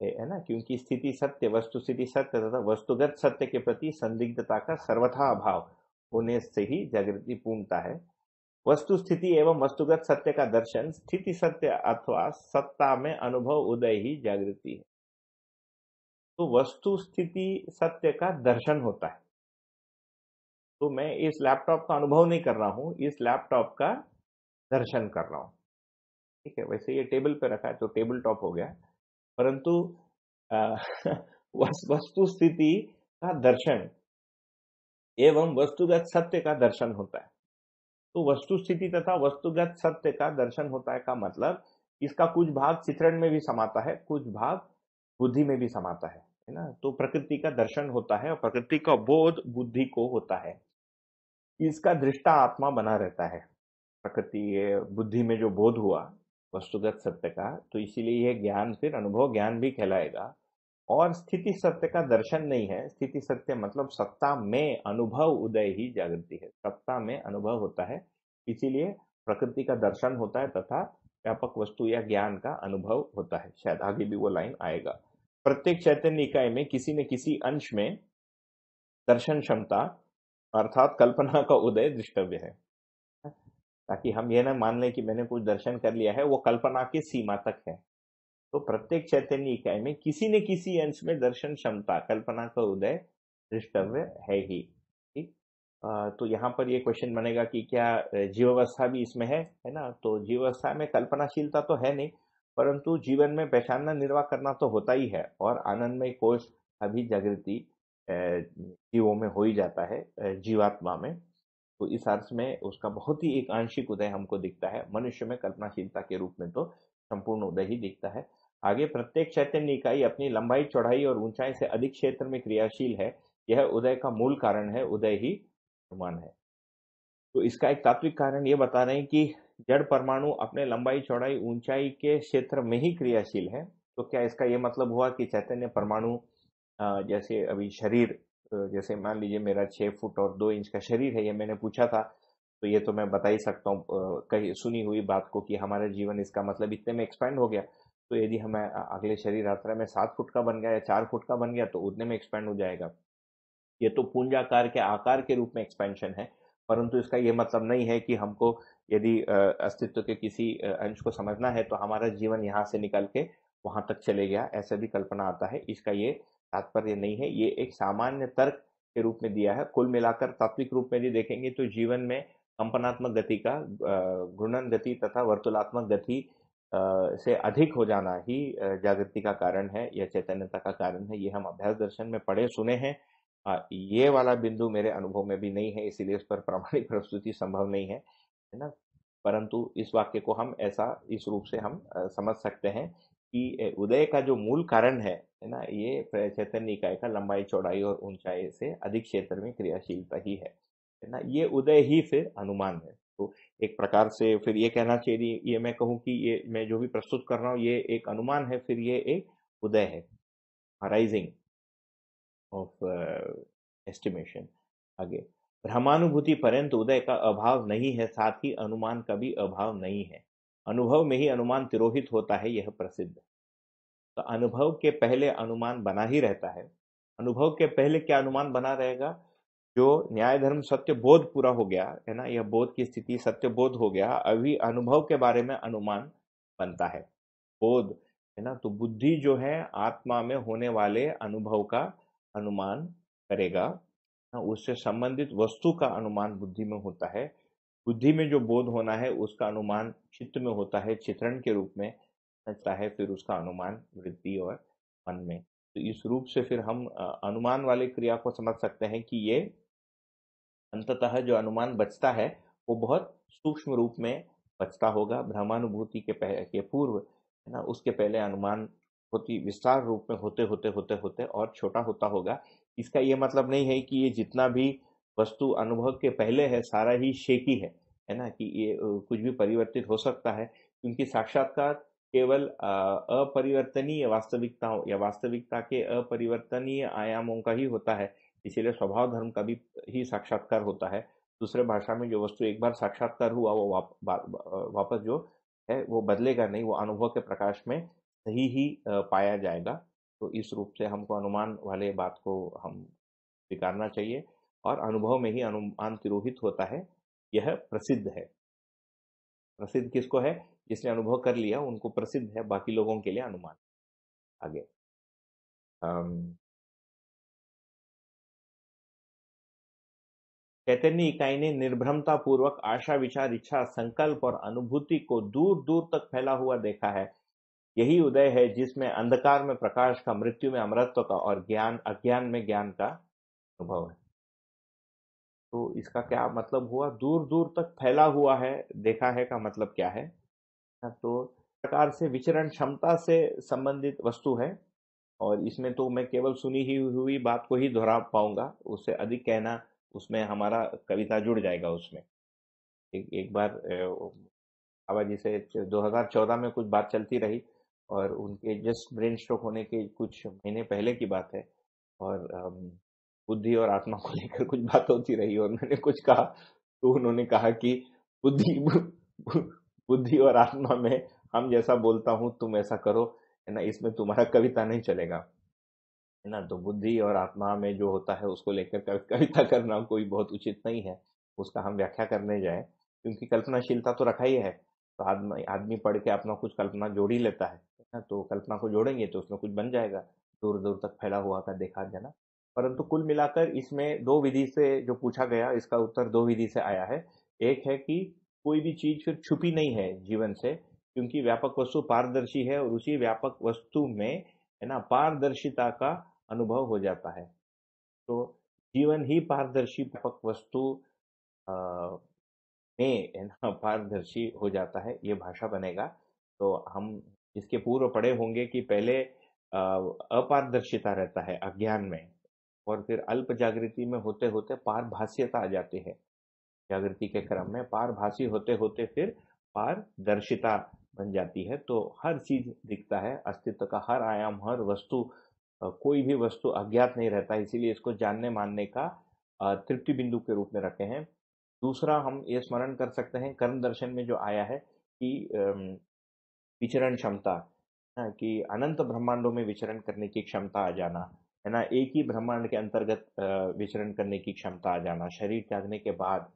है ना क्योंकि स्थिति सत्य वस्तु स्थिति सत्य तथा वस्तुगत सत्य के प्रति संदिग्धता का सर्वथा अभाव होने से ही जागृति पूर्णता है वस्तु स्थिति एवं वस्तुगत सत्य का दर्शन स्थिति सत्य अथवा सत्ता में अनुभव उदय ही जागृति है तो वस्तु स्थिति सत्य का दर्शन होता है तो मैं इस लैपटॉप का अनुभव नहीं कर रहा हूं इस लैपटॉप का दर्शन कर रहा हूं ठीक है वैसे ये टेबल पे रखा है तो टेबल टॉप हो गया परंतु [LAUGHS] वस्तु स्थिति का दर्शन एवं वस्तुगत सत्य का दर्शन होता है तो वस्तु स्थिति तथा वस्तुगत सत्य का दर्शन होता है का मतलब इसका कुछ भाग चित्रण में भी समाता है कुछ भाग बुद्धि में भी समाता है है ना तो प्रकृति का दर्शन होता है और प्रकृति का बोध बुद्धि को होता है इसका दृष्टा आत्मा बना रहता है प्रकृति बुद्धि में जो बोध हुआ वस्तुगत सत्य का तो इसीलिए यह ज्ञान फिर अनुभव ज्ञान भी कहलाएगा और स्थिति सत्य का दर्शन नहीं है स्थिति सत्य मतलब सत्ता में अनुभव उदय ही जागृति है सत्ता में अनुभव होता है इसीलिए प्रकृति का दर्शन होता है तथा व्यापक वस्तु या ज्ञान का अनुभव होता है शायद आगे भी वो लाइन आएगा प्रत्येक चैतन्य इकाई में किसी न किसी अंश में दर्शन क्षमता अर्थात कल्पना का उदय दृष्टव्य है ताकि हम यह ना मान लें कि मैंने कुछ दर्शन कर लिया है वो कल्पना की सीमा तक है तो प्रत्येक चैतन्य इकाई में किसी न किसी अंश में दर्शन क्षमता कल्पना का उदय दृष्टव्य है ही ठीक तो यहाँ पर ये क्वेश्चन बनेगा कि क्या जीवावस्था भी इसमें है है ना तो जीवावस्था में कल्पनाशीलता तो है नहीं परंतु जीवन में पहचानना निर्वाह करना तो होता ही है और आनंदमय कोष अभी जागृति जीवों में हो ही जाता है जीवात्मा में तो इस अर्थ में उसका बहुत ही एक आंशिक उदय हमको दिखता है मनुष्य में कल्पनाशीलता के रूप में तो संपूर्ण उदय ही दिखता है आगे प्रत्येक चैतन्य इकाई अपनी लंबाई चौड़ाई और ऊंचाई से अधिक क्षेत्र में क्रियाशील है यह उदय का मूल कारण है उदय ही प्रमाण है तो इसका एक तात्विक कारण ये बता रहे हैं कि जड़ परमाणु अपने लंबाई चौड़ाई ऊंचाई के क्षेत्र में ही क्रियाशील है तो क्या इसका यह मतलब हुआ कि चैतन्य परमाणु जैसे अभी शरीर जैसे मान लीजिए मेरा छः फुट और दो इंच का शरीर है ये मैंने पूछा था तो ये तो मैं बता ही सकता हूँ कही सुनी हुई बात को कि हमारा जीवन इसका मतलब इतने में एक्सपैंड हो गया तो यदि हमें अगले शरीर यात्रा में सात फुट का बन गया या चार फुट का बन गया तो उतने में एक्सपैंड हो जाएगा ये तो पूंजाकार के आकार के रूप में एक्सपेंशन है परंतु इसका ये मतलब नहीं है कि हमको यदि अस्तित्व के किसी अंश को समझना है तो हमारा जीवन यहाँ से निकल के वहाँ तक चले गया ऐसा भी कल्पना आता है इसका ये तात्पर्य नहीं है ये एक सामान्य तर्क के रूप में दिया है कुल मिलाकर तात्विक रूप में यदि देखेंगे तो जीवन में कंपनात्मक गति का घूर्णन गति तथा वर्तुलात्मक गति से अधिक हो जाना ही जागृति का कारण है या चैतन्यता का कारण है ये हम अभ्यास दर्शन में पढ़े सुने हैं ये वाला बिंदु मेरे अनुभव में भी नहीं है इसीलिए इस पर प्रामाणिक प्रस्तुति संभव नहीं है है ना परंतु इस वाक्य को हम ऐसा इस रूप से हम समझ सकते हैं कि उदय का जो मूल कारण है है ना ये चैतन्य निकाय का लंबाई चौड़ाई और ऊंचाई से अधिक क्षेत्र में क्रियाशीलता ही है है ना ये उदय ही फिर अनुमान है तो एक प्रकार से फिर ये कहना चाहिए ये मैं कहूँ कि ये मैं जो भी प्रस्तुत कर रहा हूँ ये एक अनुमान है फिर ये एक उदय है अराइजिंग ऑफ एस्टिमेशन आगे भ्रमानुभूति पर्यंत उदय का अभाव नहीं है साथ ही अनुमान का भी अभाव नहीं है अनुभव में ही अनुमान तिरोहित होता है यह प्रसिद्ध तो अनुभव के पहले अनुमान बना ही रहता है अनुभव के पहले क्या अनुमान बना रहेगा जो न्याय धर्म सत्य बोध पूरा हो गया है ना यह बोध की स्थिति सत्य बोध हो गया अभी अनुभव के बारे में अनुमान बनता है बोध है ना तो बुद्धि जो है आत्मा में होने वाले अनुभव का अनुमान करेगा ना हाँ, उससे संबंधित वस्तु का अनुमान बुद्धि में होता है बुद्धि में जो बोध होना है उसका अनुमान चित्त में होता है चित्रण के रूप में घटता है फिर उसका अनुमान वृद्धि और मन में तो इस रूप से फिर हम अनुमान वाले क्रिया को समझ सकते हैं कि ये अंततः जो अनुमान बचता है वो बहुत सूक्ष्म रूप में बचता होगा भ्रमानुभूति के पह, के पूर्व है ना उसके पहले अनुमान होती विस्तार रूप में होते होते होते होते और छोटा होता होगा इसका ये मतलब नहीं है कि ये जितना भी वस्तु अनुभव के पहले है सारा ही शेकी है है ना कि ये कुछ भी परिवर्तित हो सकता है क्योंकि साक्षात्कार केवल अपरिवर्तनीय वास्तविकताओं या वास्तविकता के अपरिवर्तनीय आयामों का ही होता है इसीलिए स्वभाव धर्म का भी ही साक्षात्कार होता है दूसरे भाषा में जो वस्तु एक बार साक्षात्कार हुआ वो वाप, वा, वापस जो है वो बदलेगा नहीं वो अनुभव के प्रकाश में सही ही पाया जाएगा तो इस रूप से हमको अनुमान वाले बात को हम स्वीकारना चाहिए और अनुभव में ही अनुमान तिरोहित होता है यह प्रसिद्ध है प्रसिद्ध किसको है जिसने अनुभव कर लिया उनको प्रसिद्ध है बाकी लोगों के लिए अनुमान आगे चैतन्य इकाई ने निर्भ्रमता पूर्वक आशा विचार इच्छा संकल्प और अनुभूति को दूर दूर तक फैला हुआ देखा है यही उदय है जिसमें अंधकार में प्रकाश का मृत्यु में अमृतत्व का और ज्ञान अज्ञान में ज्ञान का अनुभव है तो इसका क्या मतलब हुआ दूर दूर तक फैला हुआ है देखा है का मतलब क्या है तो प्रकार से विचरण क्षमता से संबंधित वस्तु है और इसमें तो मैं केवल सुनी ही हुई बात को ही दोहरा पाऊंगा उससे अधिक कहना उसमें हमारा कविता जुड़ जाएगा उसमें एक एक बार बाबा जी से 2014 में कुछ बात चलती रही और उनके जस्ट ब्रेन स्ट्रोक होने के कुछ महीने पहले की बात है और बुद्धि और आत्मा को लेकर कुछ बात होती रही और मैंने कुछ कहा तो उन्होंने कहा कि बुद्धि बुद्धि और आत्मा में हम जैसा बोलता हूँ तुम ऐसा करो है ना इसमें तुम्हारा कविता नहीं चलेगा है ना तो बुद्धि और आत्मा में जो होता है उसको लेकर कविता करना कोई बहुत उचित नहीं है उसका हम व्याख्या करने जाए क्योंकि कल्पनाशीलता तो रखा ही है तो आदमी आदमी पढ़ के अपना कुछ कल्पना जोड़ ही लेता है ना तो कल्पना को जोड़ेंगे तो उसमें कुछ बन जाएगा दूर दूर तक फैला हुआ का देखा जाना परंतु कुल मिलाकर इसमें दो विधि से जो पूछा गया इसका उत्तर दो विधि से आया है एक है कि कोई भी चीज फिर छुपी नहीं है जीवन से क्योंकि व्यापक वस्तु पारदर्शी है और उसी व्यापक वस्तु में है ना पारदर्शिता का अनुभव हो जाता है तो जीवन ही पारदर्शी व्यापक वस्तु में है ना पारदर्शी हो जाता है ये भाषा बनेगा तो हम इसके पूर्व पढ़े होंगे कि पहले अपारदर्शिता रहता है अज्ञान में और फिर अल्प जागृति में होते होते पारभाष्यता आ जाती है जागृति के क्रम में पारभाषी होते होते फिर पारदर्शिता बन जाती है तो हर चीज दिखता है अस्तित्व का हर आयाम हर वस्तु कोई भी वस्तु अज्ञात नहीं रहता इसीलिए इसको जानने मानने का तृप्ति बिंदु के रूप में रखे हैं दूसरा हम ये स्मरण कर सकते हैं कर्म दर्शन में जो आया है कि विचरण क्षमता कि अनंत ब्रह्मांडों में विचरण करने की क्षमता आ जाना है ना एक ही ब्रह्मांड के अंतर्गत विचरण करने की क्षमता आ जाना शरीर त्यागने के बाद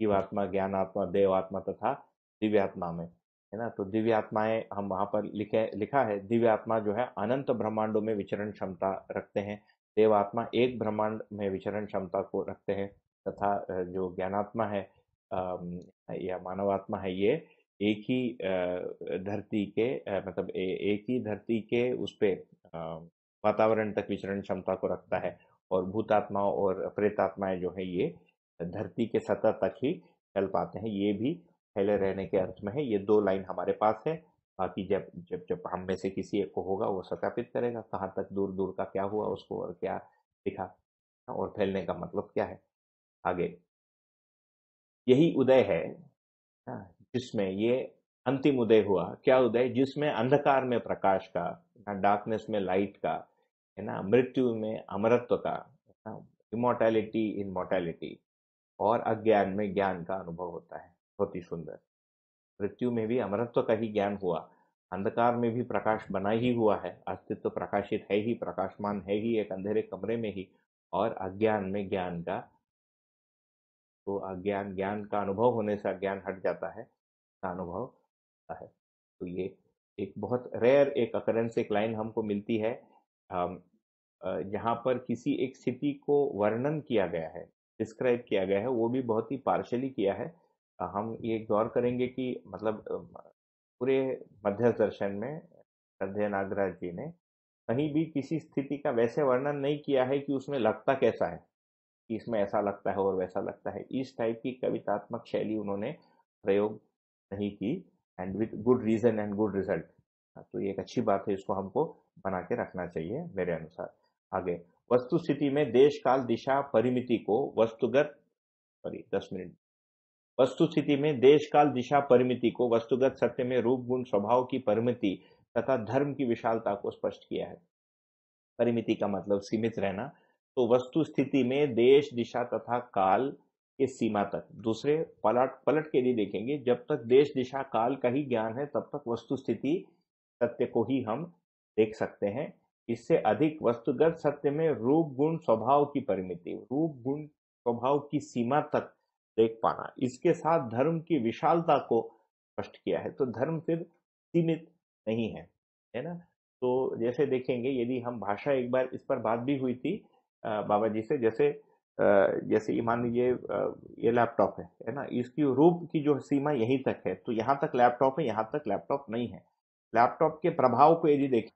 जीवात्मा ज्ञान आत्मा देव आत्मा तथा दिव्य आत्मा में है ना तो दिव्य आत्माएं हम वहां पर लिखे लिखा है दिव्य आत्मा जो है अनंत ब्रह्मांडों में विचरण क्षमता रखते हैं देव आत्मा एक ब्रह्मांड में विचरण क्षमता को रखते हैं तथा जो ज्ञानात्मा है या मानवात्मा है ये एक ही धरती के मतलब एक ही धरती के उस वातावरण तक विचरण क्षमता को रखता है और भूतात्मा और प्रेतात्माएं जो है ये धरती के सतह तक ही चल पाते हैं ये भी फैले हम्म। रहने के अर्थ में है ये दो लाइन हमारे पास है बाकी जब जब जब हम में से किसी एक को होगा वो सत्यापित करेगा कहाँ तक दूर दूर का क्या हुआ उसको और क्या दिखा और फैलने का मतलब क्या है आगे यही उदय है हाँ, जिसमें ये अंतिम उदय हुआ क्या उदय जिसमें अंधकार में प्रकाश का ना डार्कनेस में लाइट का है ना मृत्यु में अमरत्व का इमोर्टैलिटी इन मोर्टैलिटी और अज्ञान में ज्ञान का अनुभव होता है बहुत ही सुंदर मृत्यु में भी अमरत्व का ही ज्ञान हुआ अंधकार में भी प्रकाश बना ही हुआ है अस्तित्व तो प्रकाशित है ही प्रकाशमान है ही एक अंधेरे कमरे में ही और अज्ञान में ज्ञान का तो अज्ञान ज्ञान का अनुभव होने से अज्ञान हट जाता है का अनुभव होता है तो ये एक बहुत रेयर एक अकरेंस एक लाइन हमको मिलती है जहाँ पर किसी एक स्थिति को वर्णन किया गया है डिस्क्राइब किया गया है वो भी बहुत ही पार्शली किया है हम ये गौर करेंगे कि मतलब पूरे मध्य दर्शन में श्रद्धे नागराज जी ने कहीं भी किसी स्थिति का वैसे वर्णन नहीं किया है कि उसमें लगता कैसा है कि इसमें ऐसा लगता है और वैसा लगता है इस टाइप की कवितात्मक शैली उन्होंने प्रयोग नहीं की and with good reason and good result तो ये एक अच्छी बात है इसको हमको बना के रखना चाहिए मेरे अनुसार आगे वस्तु स्थिति में देश काल दिशा परिमिति को वस्तुगत सॉरी दस मिनट वस्तु स्थिति में देश काल दिशा परिमिति को वस्तुगत सत्य में रूप गुण स्वभाव की परिमिति तथा धर्म की विशालता को स्पष्ट किया है परिमिति का मतलब सीमित रहना तो वस्तु स्थिति में देश दिशा तथा काल के सीमा तक दूसरे पलट पलट के लिए देखेंगे जब तक देश दिशा काल का ही ज्ञान है तब तक वस्तु स्थिति सत्य को ही हम देख सकते हैं इससे अधिक वस्तुगत सत्य में रूप गुण स्वभाव की परिमिति रूप गुण स्वभाव की सीमा तक देख पाना इसके साथ धर्म की विशालता को स्पष्ट किया है तो धर्म फिर सीमित नहीं है है ना तो जैसे देखेंगे यदि हम भाषा एक बार इस पर बात भी हुई थी बाबा जी से जैसे जैसे ये मान लीजिए ये लैपटॉप है है ना इसकी रूप की जो सीमा यहीं तक है तो यहाँ तक लैपटॉप है यहाँ तक लैपटॉप नहीं है लैपटॉप के प्रभाव को यदि देखें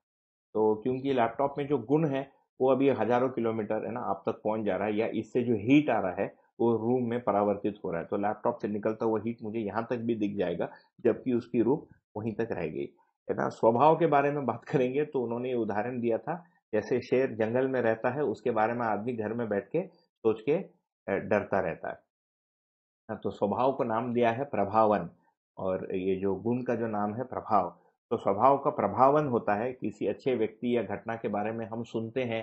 तो क्योंकि लैपटॉप में जो गुण है वो अभी हजारों किलोमीटर है ना आप तक पहुंच जा रहा है या इससे जो हीट आ रहा है वो रूम में परावर्तित हो रहा है तो लैपटॉप से निकलता हुआ हीट मुझे यहाँ तक भी दिख जाएगा जबकि उसकी रूप वहीं तक रह गई है ना स्वभाव के बारे में बात [LAUGHS] करेंगे तो उन्होंने ये उदाहरण दिया था जैसे शेर जंगल में रहता है उसके बारे में आदमी घर में बैठ के सोच के डरता रहता है हाँ, तो स्वभाव को नाम दिया है प्रभावन और ये जो गुण का जो नाम है प्रभाव तो स्वभाव का प्रभावन होता है किसी अच्छे व्यक्ति या घटना के बारे में हम सुनते हैं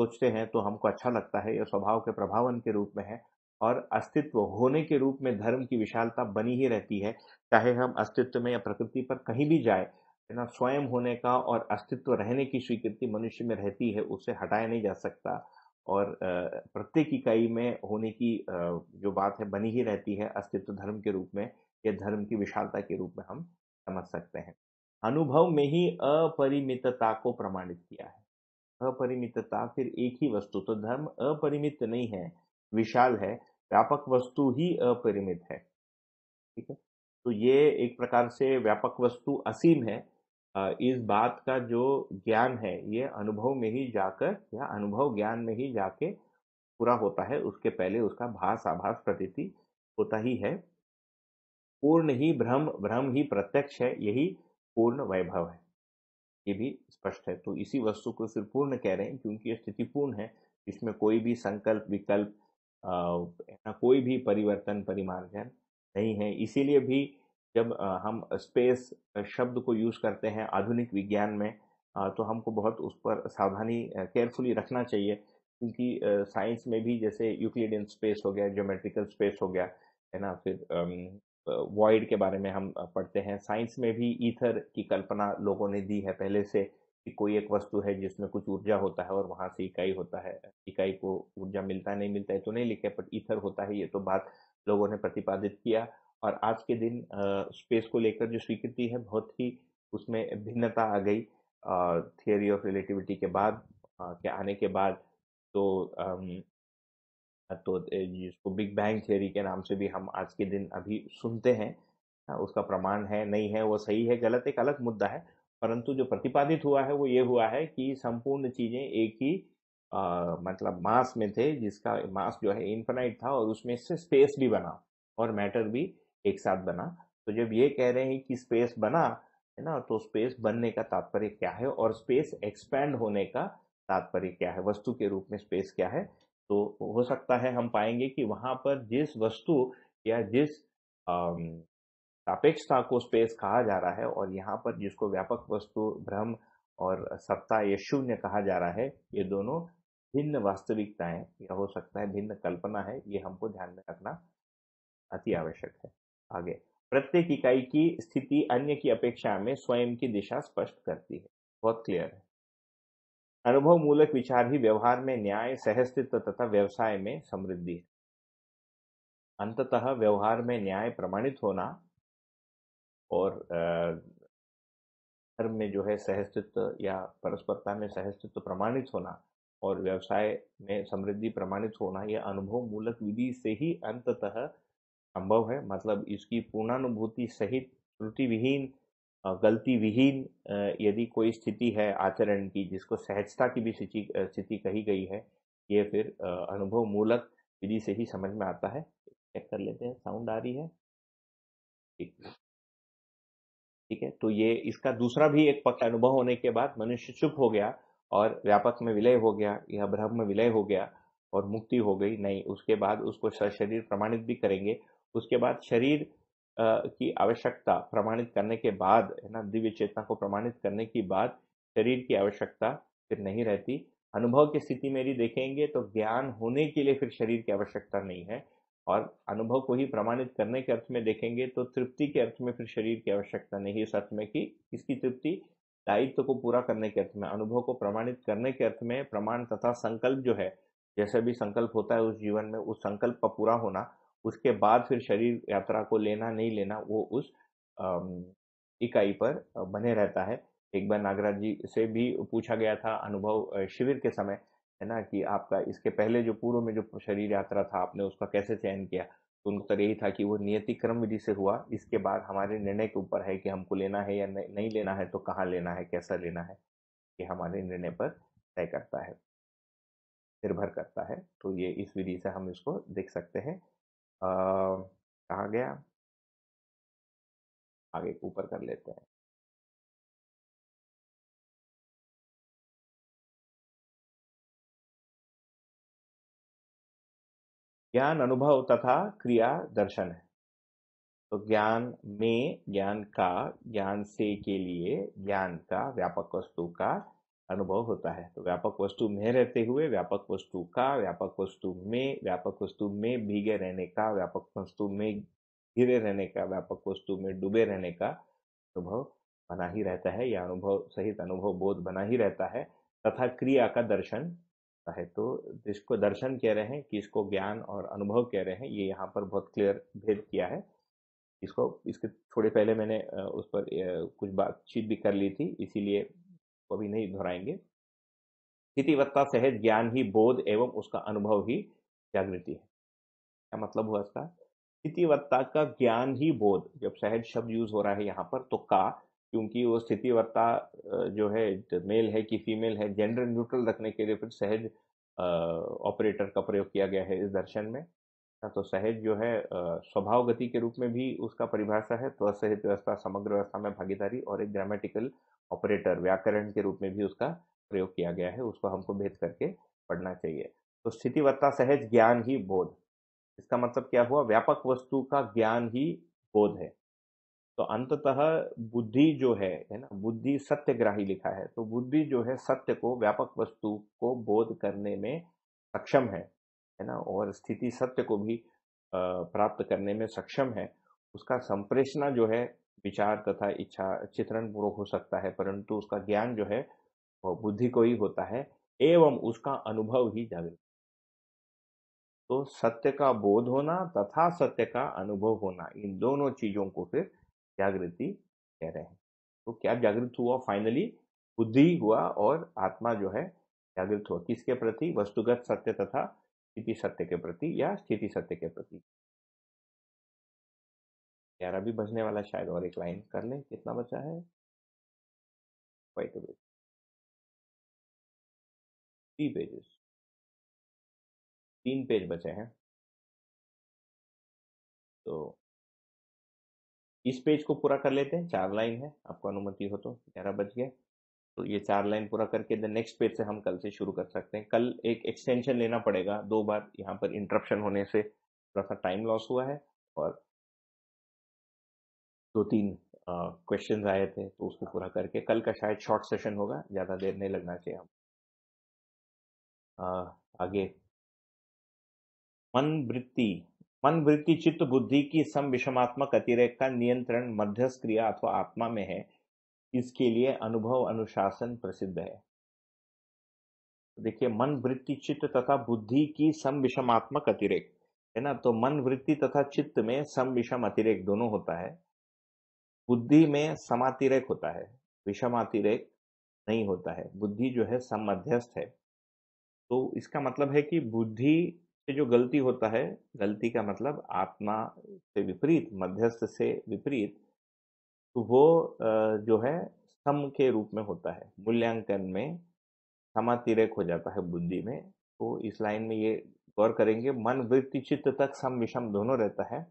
सोचते हैं तो हमको अच्छा लगता है यह स्वभाव के प्रभावन के रूप में है और अस्तित्व होने के रूप में धर्म की विशालता बनी ही रहती है चाहे हम अस्तित्व में या प्रकृति पर कहीं भी जाए ना स्वयं होने का और अस्तित्व रहने की स्वीकृति मनुष्य में रहती है उसे हटाया नहीं जा सकता और प्रत्येक इकाई में होने की जो बात है बनी ही रहती है अस्तित्व धर्म के रूप में या धर्म की विशालता के रूप में हम समझ सकते हैं अनुभव में ही अपरिमितता को प्रमाणित किया है अपरिमितता फिर एक ही वस्तु तो धर्म अपरिमित नहीं है विशाल है व्यापक वस्तु ही अपरिमित है ठीक है तो ये एक प्रकार से व्यापक वस्तु असीम है इस बात का जो ज्ञान है ये अनुभव में ही जाकर या अनुभव ज्ञान में ही जाके पूरा होता है उसके पहले उसका भास आभास प्रतीति होता ही है पूर्ण ही भ्रम भ्रम ही प्रत्यक्ष है यही पूर्ण वैभव है ये भी स्पष्ट है तो इसी वस्तु को फिर पूर्ण कह रहे हैं क्योंकि यह स्थिति पूर्ण है इसमें कोई भी संकल्प विकल्प आ, कोई भी परिवर्तन परिमार्जन नहीं है इसीलिए भी जब हम स्पेस शब्द को यूज करते हैं आधुनिक विज्ञान में तो हमको बहुत उस पर सावधानी केयरफुली रखना चाहिए क्योंकि साइंस में भी जैसे यूक्लिडियन स्पेस हो गया ज्योमेट्रिकल स्पेस हो गया है ना फिर वॉइड के बारे में हम पढ़ते हैं साइंस में भी ईथर की कल्पना लोगों ने दी है पहले से कि कोई एक वस्तु है जिसमें कुछ ऊर्जा होता है और वहाँ से इकाई होता है इकाई को ऊर्जा मिलता है नहीं मिलता है तो नहीं लिखा बट ईथर होता है ये तो बात लोगों ने प्रतिपादित किया और आज के दिन स्पेस को लेकर जो स्वीकृति है बहुत ही उसमें भिन्नता आ गई थियोरी ऑफ रिलेटिविटी के बाद के आने के बाद तो हाँ, तो जिसको बिग बैंग थियरी के नाम से भी हम आज के दिन अभी सुनते हैं हाँ, उसका प्रमाण है नहीं है वो सही है गलत एक अलग मुद्दा है परंतु जो प्रतिपादित हुआ है वो ये हुआ है कि संपूर्ण चीज़ें एक ही आ, मतलब मास में थे जिसका मास जो है इन्फेनाइट था और उसमें से स्पेस भी बना और मैटर भी एक साथ बना तो जब ये कह रहे हैं कि स्पेस बना है ना तो स्पेस बनने का तात्पर्य क्या है और स्पेस एक्सपैंड होने का तात्पर्य क्या है वस्तु के रूप में स्पेस क्या है तो हो सकता है हम पाएंगे कि वहां पर जिस वस्तु या जिस सापेक्षता को स्पेस कहा जा रहा है और यहाँ पर जिसको व्यापक वस्तु भ्रम और सत्ता या शून्य कहा जा रहा है ये दोनों भिन्न वास्तविकताएं या हो सकता है भिन्न कल्पना है ये हमको ध्यान में रखना अति आवश्यक है आगे प्रत्येक इकाई की स्थिति अन्य की अपेक्षा में स्वयं की दिशा स्पष्ट करती है बहुत क्लियर है अनुभव मूलक विचार ही व्यवहार में न्याय सहस्तित्व तथा व्यवसाय में समृद्धि है अंततः व्यवहार में न्याय प्रमाणित होना और धर्म में जो है सहस्तित्व या परस्परता में सहस्तित्व प्रमाणित होना और व्यवसाय में समृद्धि प्रमाणित होना यह अनुभव मूलक विधि से ही अंततः संभव है मतलब इसकी पूर्णानुभूति सहित त्रुटि विहीन गलती विहीन यदि कोई स्थिति है आचरण की जिसको सहजता की भी स्थिति कही गई है ये फिर अनुभव मूलक विधि से ही समझ में आता है चेक कर लेते हैं साउंड आ रही है ठीक ठीक है तो ये इसका दूसरा भी एक पक्ष अनुभव होने के बाद मनुष्य चुप हो गया और व्यापक में विलय हो गया या ब्रह्म में विलय हो गया और मुक्ति हो गई नहीं उसके बाद उसको शरीर प्रमाणित भी करेंगे उसके बाद शरीर की आवश्यकता प्रमाणित करने के बाद है ना दिव्य चेतना को प्रमाणित करने के बाद शरीर की आवश्यकता फिर नहीं रहती अनुभव की स्थिति में यदि देखेंगे तो ज्ञान होने के लिए फिर शरीर की आवश्यकता नहीं है और अनुभव को ही प्रमाणित करने के अर्थ में देखेंगे तो तृप्ति के अर्थ में फिर शरीर की आवश्यकता नहीं है इस अर्थ में कि इसकी तृप्ति दायित्व को पूरा करने के अर्थ में अनुभव को प्रमाणित करने के अर्थ में प्रमाण तथा संकल्प जो है जैसे भी संकल्प होता है उस जीवन में उस संकल्प का पूरा होना उसके बाद फिर शरीर यात्रा को लेना नहीं लेना वो उस इकाई पर बने रहता है एक बार नागराज जी से भी पूछा गया था अनुभव शिविर के समय है ना कि आपका इसके पहले जो पूर्व में जो शरीर यात्रा था आपने उसका कैसे चयन किया तो उनका उत्तर यही था कि वो नियति क्रम विधि से हुआ इसके बाद हमारे निर्णय के ऊपर है कि हमको लेना है या नहीं लेना है तो कहाँ लेना है कैसा लेना है ये हमारे निर्णय पर तय करता है निर्भर करता है तो ये इस विधि से हम इसको देख सकते हैं कहा गया आगे ऊपर कर लेते हैं ज्ञान अनुभव तथा क्रिया दर्शन है तो ज्ञान में ज्ञान का ज्ञान से के लिए ज्ञान का व्यापक वस्तु का अनुभव होता है तो व्यापक वस्तु में रहते हुए व्यापक वस्तु का व्यापक वस्तु में व्यापक वस्तु में भीगे रहने का व्यापक वस्तु में घिरे रहने का व्यापक वस्तु में डूबे रहने का अनुभव बना ही रहता है या अनुभव सहित अनुभव बोध बना ही रहता है तथा क्रिया का दर्शन है तो जिसको दर्शन कह रहे हैं कि इसको ज्ञान और अनुभव कह रहे हैं ये यहाँ पर बहुत क्लियर भेद किया है इसको इसके थोड़े पहले मैंने उस पर कुछ बातचीत भी कर ली थी इसीलिए को भी नहीं दोहराएंगे स्थितिवत्ता सहज ज्ञान ही बोध एवं उसका अनुभव ही जागृति है क्या मतलब हुआ इसका स्थितिवत्ता का ज्ञान ही बोध जब सहज शब्द यूज हो रहा है यहाँ पर तो का क्योंकि वो स्थितिवत्ता जो है मेल है कि फीमेल है जेंडर न्यूट्रल रखने के लिए फिर सहज ऑपरेटर का प्रयोग किया गया है इस दर्शन में हाँ, तो सहज जो है स्वभाव गति के रूप में भी उसका परिभाषा है तो असहित व्यवस्था समग्र व्यवस्था में भागीदारी और एक ग्रामेटिकल ऑपरेटर व्याकरण के रूप में भी उसका प्रयोग किया गया है उसको हमको भेद करके पढ़ना चाहिए तो स्थितिवत्ता सहज ज्ञान ही बोध इसका मतलब क्या हुआ व्यापक वस्तु का ज्ञान ही बोध है तो अंततः बुद्धि जो है है ना बुद्धि सत्यग्राही लिखा है तो बुद्धि जो है सत्य को व्यापक वस्तु को बोध करने में सक्षम है है ना और स्थिति सत्य को भी प्राप्त करने में सक्षम है उसका संप्रेषणा जो है विचार तथा इच्छा चित्रण पूर्वक हो सकता है परंतु उसका ज्ञान जो है वह बुद्धि को ही होता है एवं उसका अनुभव ही जागृत तो सत्य का बोध होना तथा सत्य का अनुभव होना इन दोनों चीजों को फिर जागृति कह रहे हैं तो क्या जागृत हुआ फाइनली बुद्धि हुआ और आत्मा जो है जागृत हुआ किसके प्रति वस्तुगत सत्य तथा स्थिति सत्य के प्रति या स्थिति सत्य के प्रति यार अभी बजने वाला शायद और एक लाइन कर लें कितना बचा है वाइट अ थ्री पेजेस तो तीन पेज बचे हैं तो इस पेज को पूरा कर लेते हैं चार लाइन है आपको अनुमति हो तो ग्यारह बज गया तो ये चार लाइन पूरा करके द नेक्स्ट पेज से हम कल से शुरू कर सकते हैं कल एक एक्सटेंशन लेना पड़ेगा दो बार यहाँ पर इंटरप्शन होने से थोड़ा सा टाइम लॉस हुआ है और दो तीन क्वेश्चंस आए थे तो उसको पूरा करके कल का शायद शॉर्ट सेशन होगा ज़्यादा देर नहीं लगना चाहिए हम आगे मन वृत्ति मन वृत्ति चित्त बुद्धि की सम विषमात्मक अतिरेक का नियंत्रण मध्यस्थ क्रिया अथवा आत्मा में है इसके लिए अनुभव अनुशासन प्रसिद्ध है देखिए मन वृत्ति चित्त तथा बुद्धि की सम विषमात्मक अतिरेक है ना तो मन वृत्ति तथा चित्त में सम विषम अतिरेक दोनों होता है बुद्धि में समातिरेक होता है विषमातिरेक नहीं होता है बुद्धि जो है समध्यस्थ है तो इसका मतलब है कि बुद्धि से जो गलती होता है गलती का मतलब आत्मा से विपरीत मध्यस्थ से विपरीत तो वो जो है सम के रूप में होता है मूल्यांकन में समातिरेक हो जाता है बुद्धि में तो इस लाइन में ये गौर करेंगे मन वृत्ति चित्त तक सम विषम दोनों रहता है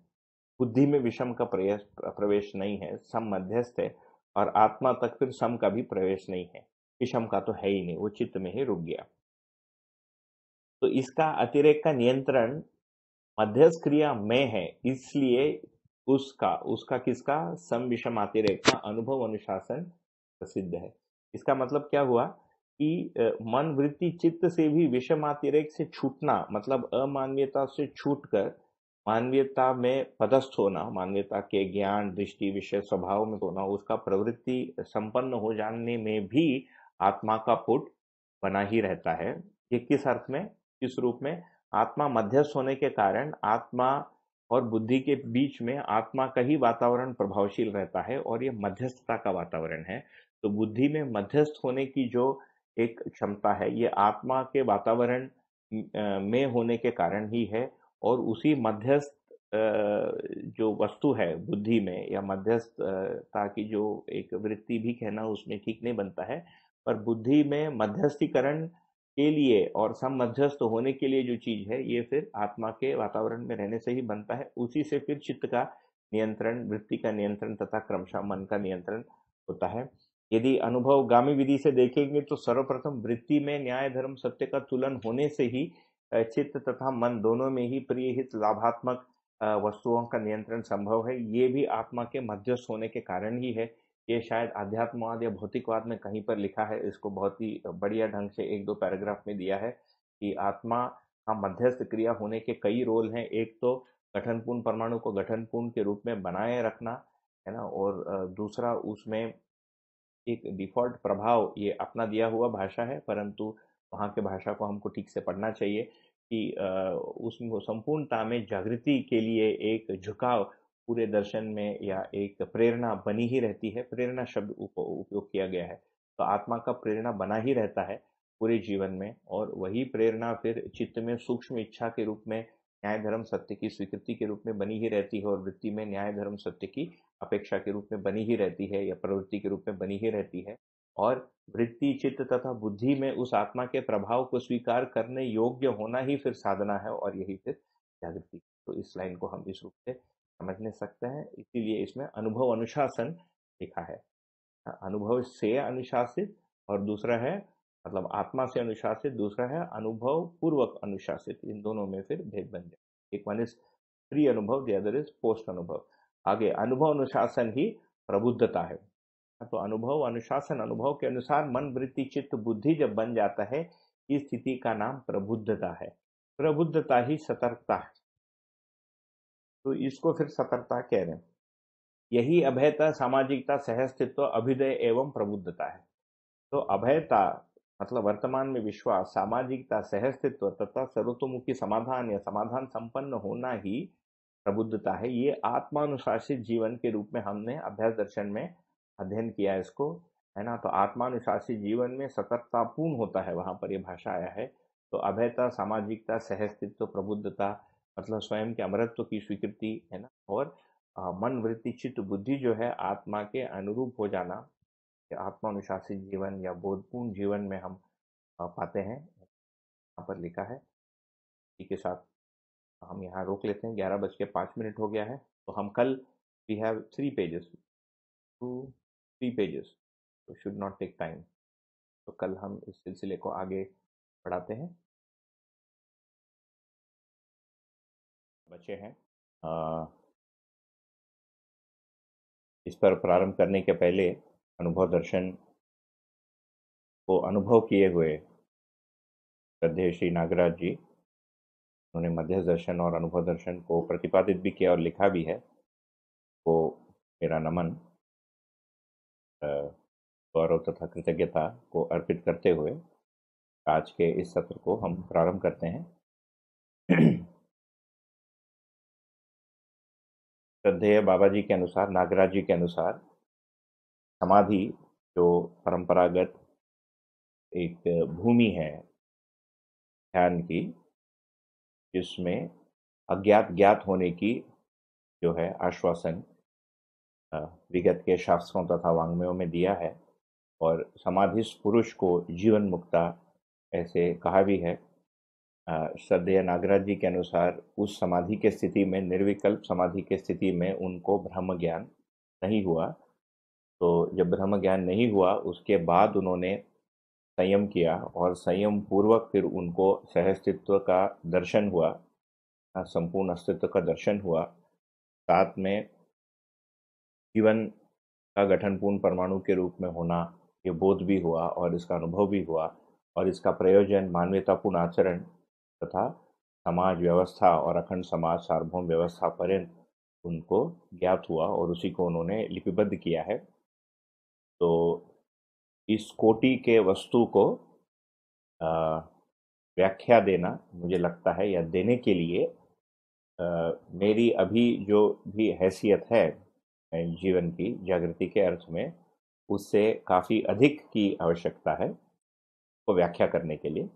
बुद्धि में विषम का प्रवेश नहीं है सम मध्यस्थ है और आत्मा तक फिर सम का भी प्रवेश नहीं है विषम का तो है ही नहीं वो चित्त में ही रुक गया तो इसका अतिरेक का नियंत्रण मध्यस्थ क्रिया में है इसलिए उसका उसका किसका सम विषम अतिरेक का अनुभव अनुशासन प्रसिद्ध है इसका मतलब क्या हुआ कि मन वृत्ति चित्त से भी विषम अतिरेक से छूटना मतलब अमानवीयता से छूटकर मानवीयता में पदस्थ होना मानवीयता के ज्ञान दृष्टि विषय स्वभाव में होना उसका प्रवृत्ति संपन्न हो जाने में भी आत्मा का पुट बना ही रहता है ये किस अर्थ में किस रूप में आत्मा मध्यस्थ होने के कारण आत्मा और बुद्धि के बीच में आत्मा का ही वातावरण प्रभावशील रहता है और ये मध्यस्थता का वातावरण है तो बुद्धि में मध्यस्थ होने की जो एक क्षमता है ये आत्मा के वातावरण में होने के कारण ही है और उसी मध्यस्थ जो वस्तु है बुद्धि में या मध्यस्थता की जो एक वृत्ति भी कहना उसमें ठीक नहीं बनता है पर बुद्धि में मध्यस्थीकरण के लिए और सब मध्यस्थ होने के लिए जो चीज है ये फिर आत्मा के वातावरण में रहने से ही बनता है उसी से फिर चित्त का नियंत्रण वृत्ति का नियंत्रण तथा क्रमशः मन का नियंत्रण होता है यदि अनुभव गामी विधि से देखेंगे तो सर्वप्रथम वृत्ति में न्याय धर्म सत्य का तुलन होने से ही चित्त तथा मन दोनों में ही प्रिय हित लाभात्मक वस्तुओं का नियंत्रण संभव है ये भी आत्मा के मध्यस्थ होने के कारण ही है ये शायद अध्यात्मवाद या भौतिकवाद में कहीं पर लिखा है इसको बहुत ही बढ़िया ढंग से एक दो पैराग्राफ में दिया है कि आत्मा का मध्यस्थ क्रिया होने के कई रोल हैं एक तो गठनपूर्ण परमाणु को गठनपूर्ण के रूप में बनाए रखना है ना और दूसरा उसमें एक डिफॉल्ट प्रभाव ये अपना दिया हुआ भाषा है परंतु वहाँ के भाषा को हमको ठीक से पढ़ना चाहिए कि उसमें संपूर्णता में जागृति के लिए एक झुकाव पूरे दर्शन में या एक प्रेरणा बनी ही रहती है प्रेरणा शब्द उपयोग किया गया है तो आत्मा का प्रेरणा बना ही रहता है पूरे जीवन में और वही प्रेरणा फिर चित्त में सूक्ष्म इच्छा के रूप में न्याय धर्म सत्य की स्वीकृति के रूप में बनी ही रहती है और वृत्ति में न्याय धर्म सत्य की अपेक्षा के रूप में बनी ही रहती है या प्रवृत्ति के रूप में बनी ही रहती है और वृत्ति चित्त तथा बुद्धि में उस आत्मा के प्रभाव को स्वीकार करने योग्य होना ही फिर साधना है और यही फिर जागृति तो इस लाइन को हम इस रूप से समझने सकते हैं इसीलिए इसमें अनुभव अनुशासन लिखा है हाँ, अनुभव से अनुशासित और दूसरा है मतलब आत्मा से अनुशासित दूसरा है अनुभव पूर्वक अनुशासित इन दोनों में फिर भेद बन जाए एक वन इज प्री अनुभव द अदर इज पोस्ट अनुभव आगे अनुभव अनुशासन ही प्रबुद्धता है तो अनुभव अनुशासन अनुभव के अनुसार मन वृत्ति चित्त बुद्धि जब बन जाता है इस स्थिति का नाम प्रबुद्धता है प्रबुद्धता ही सतर्कता है तो इसको फिर सतर्कता कह रहे हैं यही अभयता सामाजिकता सहस्तित्व अभिदय एवं प्रबुद्धता है तो अभयता मतलब वर्तमान में विश्वास सामाजिकता सहस्तित्व तथा सर्वतोमुखी समाधान या समाधान संपन्न होना ही प्रबुद्धता है ये आत्मानुशासित जीवन के रूप में हमने अभ्यास दर्शन में अध्ययन किया है इसको है ना तो आत्मानुशासी जीवन में सतर्कता पूर्ण होता है वहाँ पर यह भाषा आया है तो अभयता सामाजिकता सहस्तित्व प्रबुद्धता मतलब स्वयं के अमृतत्व की स्वीकृति है ना और मन वृत्ति चित्त बुद्धि जो है आत्मा के अनुरूप हो जाना आत्मानुशासित जीवन या बोधपूर्ण जीवन में हम पाते हैं यहाँ पर लिखा है इसी के साथ हम यहाँ रोक लेते हैं ग्यारह बज के पाँच मिनट हो गया है तो हम कल we have three pages two three pages तो शुड नॉट टेक टाइम तो कल हम इस सिलसिले को आगे बढ़ाते हैं बचे हैं इस पर प्रारंभ करने के पहले अनुभव दर्शन को अनुभव किए हुए श्रद्धे श्री नागराज जी उन्होंने मध्य दर्शन और अनुभव दर्शन को प्रतिपादित भी किया और लिखा भी है वो मेरा नमन गौरव तथा कृतज्ञता को अर्पित करते हुए आज के इस सत्र को हम प्रारंभ करते हैं [CLEARS THROAT] श्रद्धेय बाबा जी के अनुसार नागराज जी के अनुसार समाधि जो परंपरागत एक भूमि है ध्यान की जिसमें अज्ञात ज्ञात होने की जो है आश्वासन विगत के शास्त्रों तथा वांग्मयों में दिया है और समाधि पुरुष को जीवन मुक्ता ऐसे कहा भी है श्रद्धेय नागराज जी के अनुसार उस समाधि के स्थिति में निर्विकल्प समाधि के स्थिति में उनको ब्रह्म ज्ञान नहीं हुआ तो जब ब्रह्म ज्ञान नहीं हुआ उसके बाद उन्होंने संयम किया और संयम पूर्वक फिर उनको सहअस्तित्व का दर्शन हुआ संपूर्ण अस्तित्व का दर्शन हुआ साथ में जीवन का गठन पूर्ण परमाणु के रूप में होना ये बोध भी हुआ और इसका अनुभव भी हुआ और इसका प्रयोजन मानवतापूर्ण आचरण तथा समाज व्यवस्था और अखंड समाज सार्वभौम व्यवस्था पर्यंत उनको ज्ञात हुआ और उसी को उन्होंने लिपिबद्ध किया है तो इस कोटि के वस्तु को व्याख्या देना मुझे लगता है या देने के लिए आ, मेरी अभी जो भी हैसियत है जीवन की जागृति के अर्थ में उससे काफ़ी अधिक की आवश्यकता है को व्याख्या करने के लिए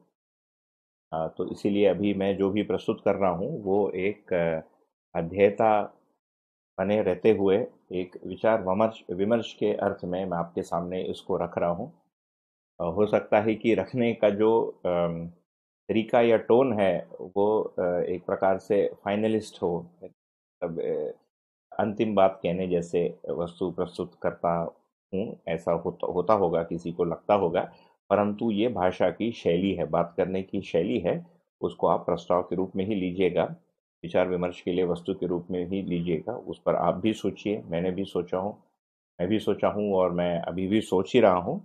तो इसीलिए अभी मैं जो भी प्रस्तुत कर रहा हूँ वो एक अध्ययता बने रहते हुए एक विचार विमर्श विमर्श के अर्थ में मैं आपके सामने इसको रख रहा हूँ हो सकता है कि रखने का जो तरीका या टोन है वो एक प्रकार से फाइनलिस्ट हो अंतिम बात कहने जैसे वस्तु प्रस्तुत करता हूँ ऐसा होता होता होगा किसी को लगता होगा परंतु ये भाषा की शैली है बात करने की शैली है उसको आप प्रस्ताव के रूप में ही लीजिएगा विचार विमर्श के लिए वस्तु के रूप में ही लीजिएगा उस पर आप भी सोचिए मैंने भी सोचा हूँ मैं भी सोचा हूँ और मैं अभी भी सोच ही रहा हूँ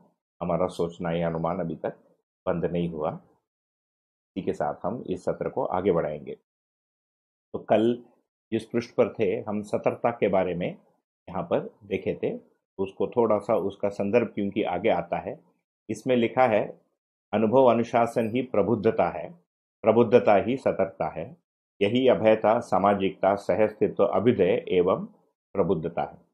हमारा सोचना या अनुमान अभी तक बंद नहीं हुआ इसी के साथ हम इस सत्र को आगे बढ़ाएंगे तो कल जिस पृष्ठ पर थे हम सतर्कता के बारे में यहाँ पर देखे थे उसको थोड़ा सा उसका संदर्भ क्योंकि आगे आता है इसमें लिखा है अनुभव अनुशासन ही प्रबुद्धता है प्रबुद्धता ही सतर्कता है यही अभयता सामाजिकता सहस्तित्व अभिदय एवं प्रबुद्धता है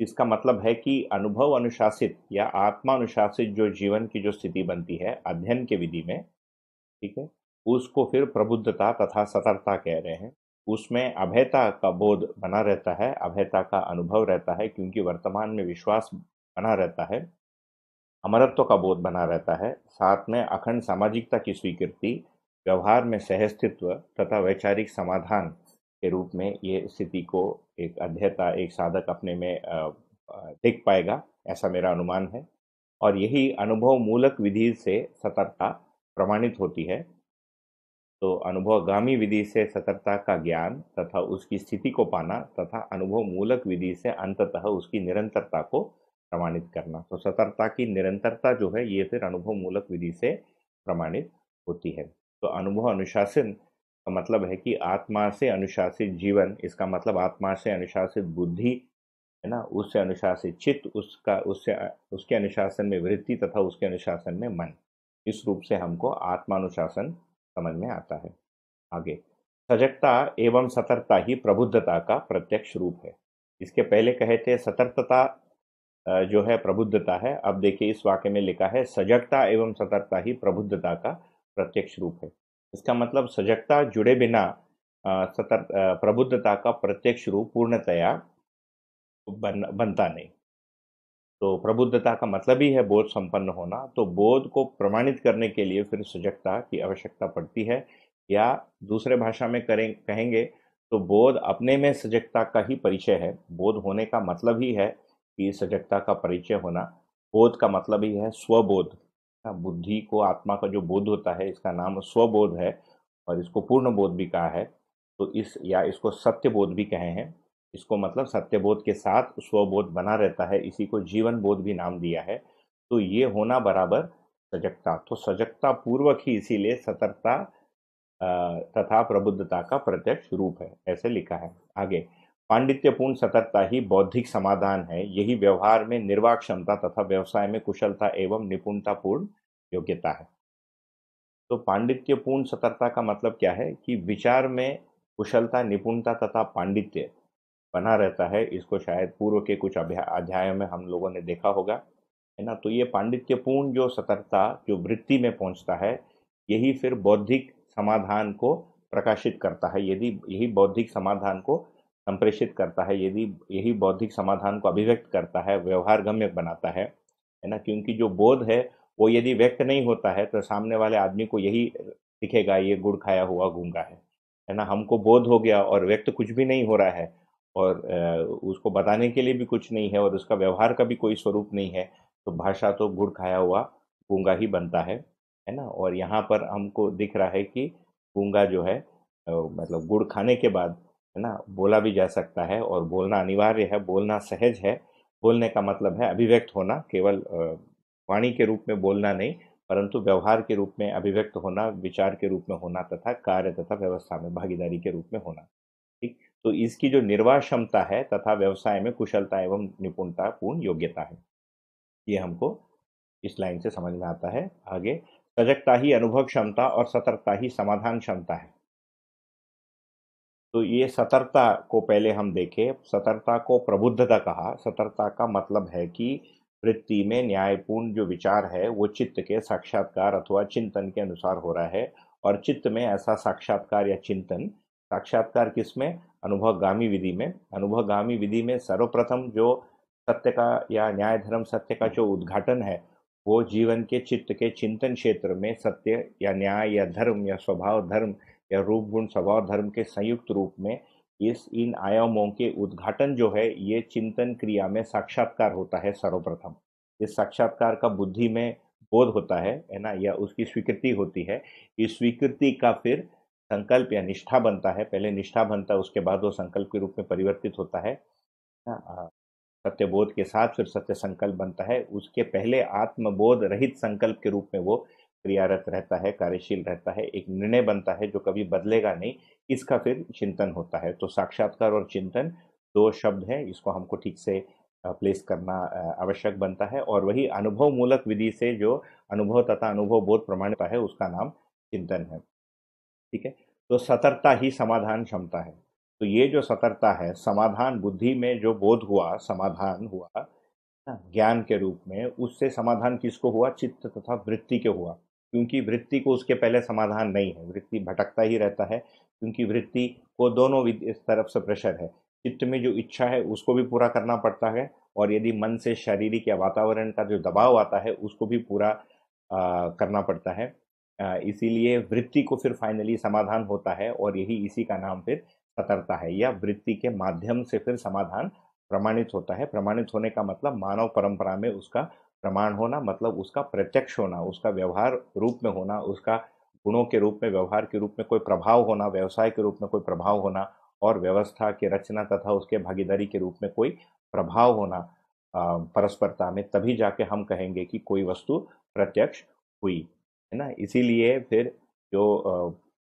इसका मतलब है कि अनुभव अनुशासित या आत्मा अनुशासित जो जीवन की जो स्थिति बनती है अध्ययन के विधि में ठीक है उसको फिर प्रबुद्धता तथा सतर्कता कह रहे हैं उसमें अभयता का बोध बना रहता है अभयता का अनुभव रहता है क्योंकि वर्तमान में विश्वास बना रहता है अमरत्व का बोध बना रहता है साथ में अखंड सामाजिकता की स्वीकृति व्यवहार में सहस्तित्व तथा वैचारिक समाधान के रूप में ये स्थिति को एक अध्ययता एक साधक अपने में देख पाएगा ऐसा मेरा अनुमान है और यही अनुभव मूलक विधि से सतर्कता प्रमाणित होती है तो अनुभवगामी विधि से सतर्कता का ज्ञान तथा उसकी स्थिति को पाना तथा अनुभव मूलक विधि से अंततः उसकी निरंतरता को प्रमाणित करना तो सतर्कता की निरंतरता जो है ये फिर अनुभव मूलक विधि से प्रमाणित होती है तो अनुभव अनुशासन का मतलब है कि आत्मा से अनुशासित जीवन इसका मतलब आत्मा से अनुशासित बुद्धि है ना उससे अनुशासित चित्त उसका उससे उसके अनुशासन में वृत्ति तथा उसके अनुशासन में मन इस रूप से हमको आत्मानुशासन समझ में आता है आगे सजगता एवं सतर्कता ही प्रबुद्धता का प्रत्यक्ष रूप है इसके पहले कहे थे सतर्कता जो है प्रबुद्धता है अब देखिए इस वाक्य में लिखा है सजगता एवं सतर्कता ही प्रबुद्धता का प्रत्यक्ष रूप है इसका मतलब सजगता जुड़े बिना सतर्क प्रबुद्धता का प्रत्यक्ष रूप पूर्णतया बन बनता नहीं तो प्रबुद्धता का मतलब ही है बोध संपन्न होना तो बोध को प्रमाणित करने के लिए फिर सजगता की आवश्यकता पड़ती है या दूसरे भाषा में करें कहेंगे तो बोध अपने में सजगता का ही परिचय है बोध होने का मतलब ही है कि सजगता का परिचय होना बोध का मतलब ही है स्वबोध हाँ, बुद्धि को आत्मा का जो बोध होता है इसका नाम स्वबोध है और इसको पूर्ण बोध भी कहा है तो इस या इसको सत्य बोध भी कहे हैं इसको मतलब सत्यबोध के साथ स्वबोध बना रहता है इसी को जीवन बोध भी नाम दिया है तो ये होना बराबर सजगता तो सजगता पूर्वक ही इसीलिए सतर्कता तथा प्रबुद्धता का प्रत्यक्ष रूप है ऐसे लिखा है आगे पांडित्यपूर्ण सतर्कता ही बौद्धिक समाधान है यही व्यवहार में निर्वाह क्षमता तथा व्यवसाय में कुशलता एवं निपुणतापूर्ण योग्यता है तो पांडित्यपूर्ण सतर्कता का मतलब क्या है कि विचार में कुशलता निपुणता तथा पांडित्य बना रहता है इसको शायद पूर्व के कुछ अध्यायों में हम लोगों ने देखा होगा है ना तो ये पांडित्यपूर्ण जो सतर्कता जो वृत्ति में पहुंचता है यही फिर बौद्धिक समाधान को प्रकाशित करता है यदि यही बौद्धिक समाधान को संप्रेषित करता है यदि यही बौद्धिक समाधान को अभिव्यक्त करता है व्यवहार गम्य बनाता है है ना क्योंकि जो बोध है वो यदि व्यक्त नहीं होता है तो सामने वाले आदमी को यही दिखेगा ये गुड़ खाया हुआ गूंगा है है ना हमको बोध हो गया और व्यक्त कुछ भी नहीं हो रहा है और उसको बताने के लिए भी कुछ नहीं है और उसका व्यवहार का भी कोई स्वरूप नहीं है तो भाषा तो गुड़ खाया हुआ गूंगा ही बनता है है ना और यहाँ पर हमको दिख रहा है कि गूंगा जो है मतलब गुड़ खाने के बाद है ना बोला भी जा सकता है और बोलना अनिवार्य है बोलना सहज है बोलने का मतलब है अभिव्यक्त होना केवल वाणी के रूप में बोलना नहीं परंतु व्यवहार के रूप में अभिव्यक्त होना विचार के रूप में होना तथा कार्य तथा व्यवस्था में भागीदारी के रूप में होना तो इसकी जो निर्वाह क्षमता है तथा व्यवसाय में कुशलता एवं निपुणता पूर्ण योग्यता है ये हमको इस लाइन से समझ में आता है आगे सजगता ही अनुभव क्षमता और सतर्कता ही समाधान क्षमता है तो ये सतर्कता को पहले हम देखें सतर्कता को प्रबुद्धता कहा सतर्कता का मतलब है कि वृत्ति में न्यायपूर्ण जो विचार है वो चित्त के साक्षात्कार अथवा चिंतन के अनुसार हो रहा है और चित्त में ऐसा साक्षात्कार या चिंतन साक्षात्कार किस में अनुभवगामी विधि में अनुभवगामी विधि में सर्वप्रथम जो सत्य का या न्याय धर्म सत्य का जो उद्घाटन है वो जीवन के चित्त के चिंतन क्षेत्र में सत्य या न्याय या धर्म या स्वभाव धर्म या रूप गुण स्वभाव धर्म के संयुक्त रूप में इस इन आयामों के उद्घाटन जो है ये चिंतन क्रिया में साक्षात्कार होता है सर्वप्रथम इस साक्षात्कार का बुद्धि में बोध होता है है ना या उसकी स्वीकृति होती है इस स्वीकृति का फिर संकल्प या निष्ठा बनता है पहले निष्ठा बनता है उसके बाद वो संकल्प के रूप में परिवर्तित होता है हाँ, सत्यबोध के साथ फिर सत्य संकल्प बनता है उसके पहले आत्मबोध रहित संकल्प के रूप में वो क्रियारत रहता है कार्यशील रहता है एक निर्णय बनता है जो कभी बदलेगा नहीं इसका फिर चिंतन होता है तो साक्षात्कार और चिंतन दो शब्द हैं इसको हमको ठीक से प्लेस करना आवश्यक बनता है और वही अनुभव मूलक विधि से जो अनुभव तथा अनुभव बोध प्रमाणित है उसका नाम चिंतन है ठीक है तो सतर्कता ही समाधान क्षमता है तो ये जो सतर्कता है समाधान बुद्धि में जो बोध हुआ समाधान हुआ ज्ञान के रूप में उससे समाधान किसको हुआ चित्त तथा वृत्ति के हुआ क्योंकि वृत्ति को उसके पहले समाधान नहीं है वृत्ति भटकता ही रहता है क्योंकि वृत्ति को दोनों इस तरफ से प्रेशर है चित्त में जो इच्छा है उसको भी पूरा करना पड़ता है और यदि मन से शारीरिक या वातावरण का जो दबाव आता है उसको भी पूरा आ, करना पड़ता है इसीलिए वृत्ति को फिर फाइनली समाधान होता है और यही इसी का नाम फिर सतर्कता है या वृत्ति के माध्यम से फिर समाधान प्रमाणित होता है प्रमाणित होने का मतलब मानव परंपरा में उसका प्रमाण होना मतलब उसका प्रत्यक्ष होना उसका व्यवहार रूप में होना उसका गुणों के रूप में व्यवहार के रूप में कोई प्रभाव होना व्यवसाय के रूप में कोई प्रभाव होना और व्यवस्था के रचना तथा उसके भागीदारी के रूप में कोई प्रभाव होना परस्परता में तभी जाके हम कहेंगे कि कोई वस्तु प्रत्यक्ष हुई है ना इसीलिए फिर जो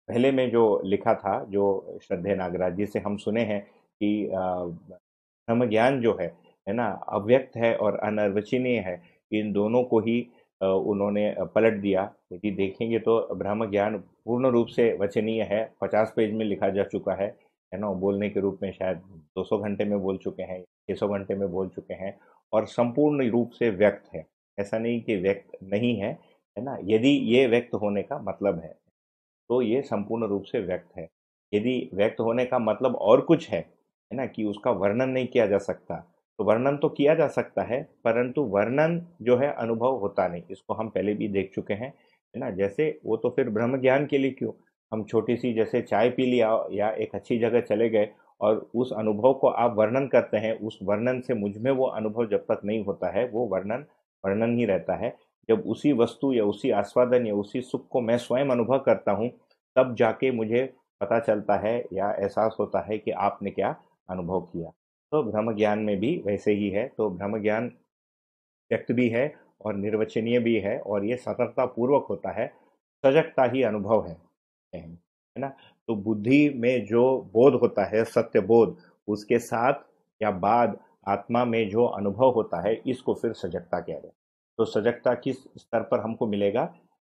पहले में जो लिखा था जो श्रद्धे नागराज जी से हम सुने हैं कि ब्रह्म ज्ञान जो है है ना अव्यक्त है और अनर्वचनीय है इन दोनों को ही उन्होंने पलट दिया यदि देखेंगे तो ब्रह्म ज्ञान पूर्ण रूप से वचनीय है पचास पेज में लिखा जा चुका है है ना बोलने के रूप में शायद 200 घंटे में बोल चुके हैं 600 घंटे में बोल चुके हैं और संपूर्ण रूप से व्यक्त है ऐसा नहीं कि व्यक्त नहीं है है ना यदि ये व्यक्त होने का मतलब है तो ये संपूर्ण रूप से व्यक्त है यदि व्यक्त होने का मतलब और कुछ है है ना कि उसका वर्णन नहीं किया जा सकता तो वर्णन तो किया जा सकता है परंतु वर्णन जो है अनुभव होता नहीं इसको हम पहले भी देख चुके हैं है ना जैसे वो तो फिर ब्रह्म ज्ञान के लिए क्यों हम छोटी सी जैसे चाय पी लिया या एक अच्छी जगह चले गए और उस अनुभव को आप वर्णन करते हैं उस वर्णन से मुझ में वो अनुभव जब तक नहीं होता है वो वर्णन वर्णन ही रहता है जब उसी वस्तु या उसी आस्वादन या उसी सुख को मैं स्वयं अनुभव करता हूँ तब जाके मुझे पता चलता है या एहसास होता है कि आपने क्या अनुभव किया तो ब्रह्म ज्ञान में भी वैसे ही है तो ब्रह्म ज्ञान व्यक्त भी है और निर्वचनीय भी है और ये सतर्कता पूर्वक होता है सजगता ही अनुभव है है ना तो बुद्धि में जो बोध होता है सत्य बोध उसके साथ या बाद आत्मा में जो अनुभव होता है इसको फिर सजगता कह रहे हैं तो सजगता किस स्तर पर हमको मिलेगा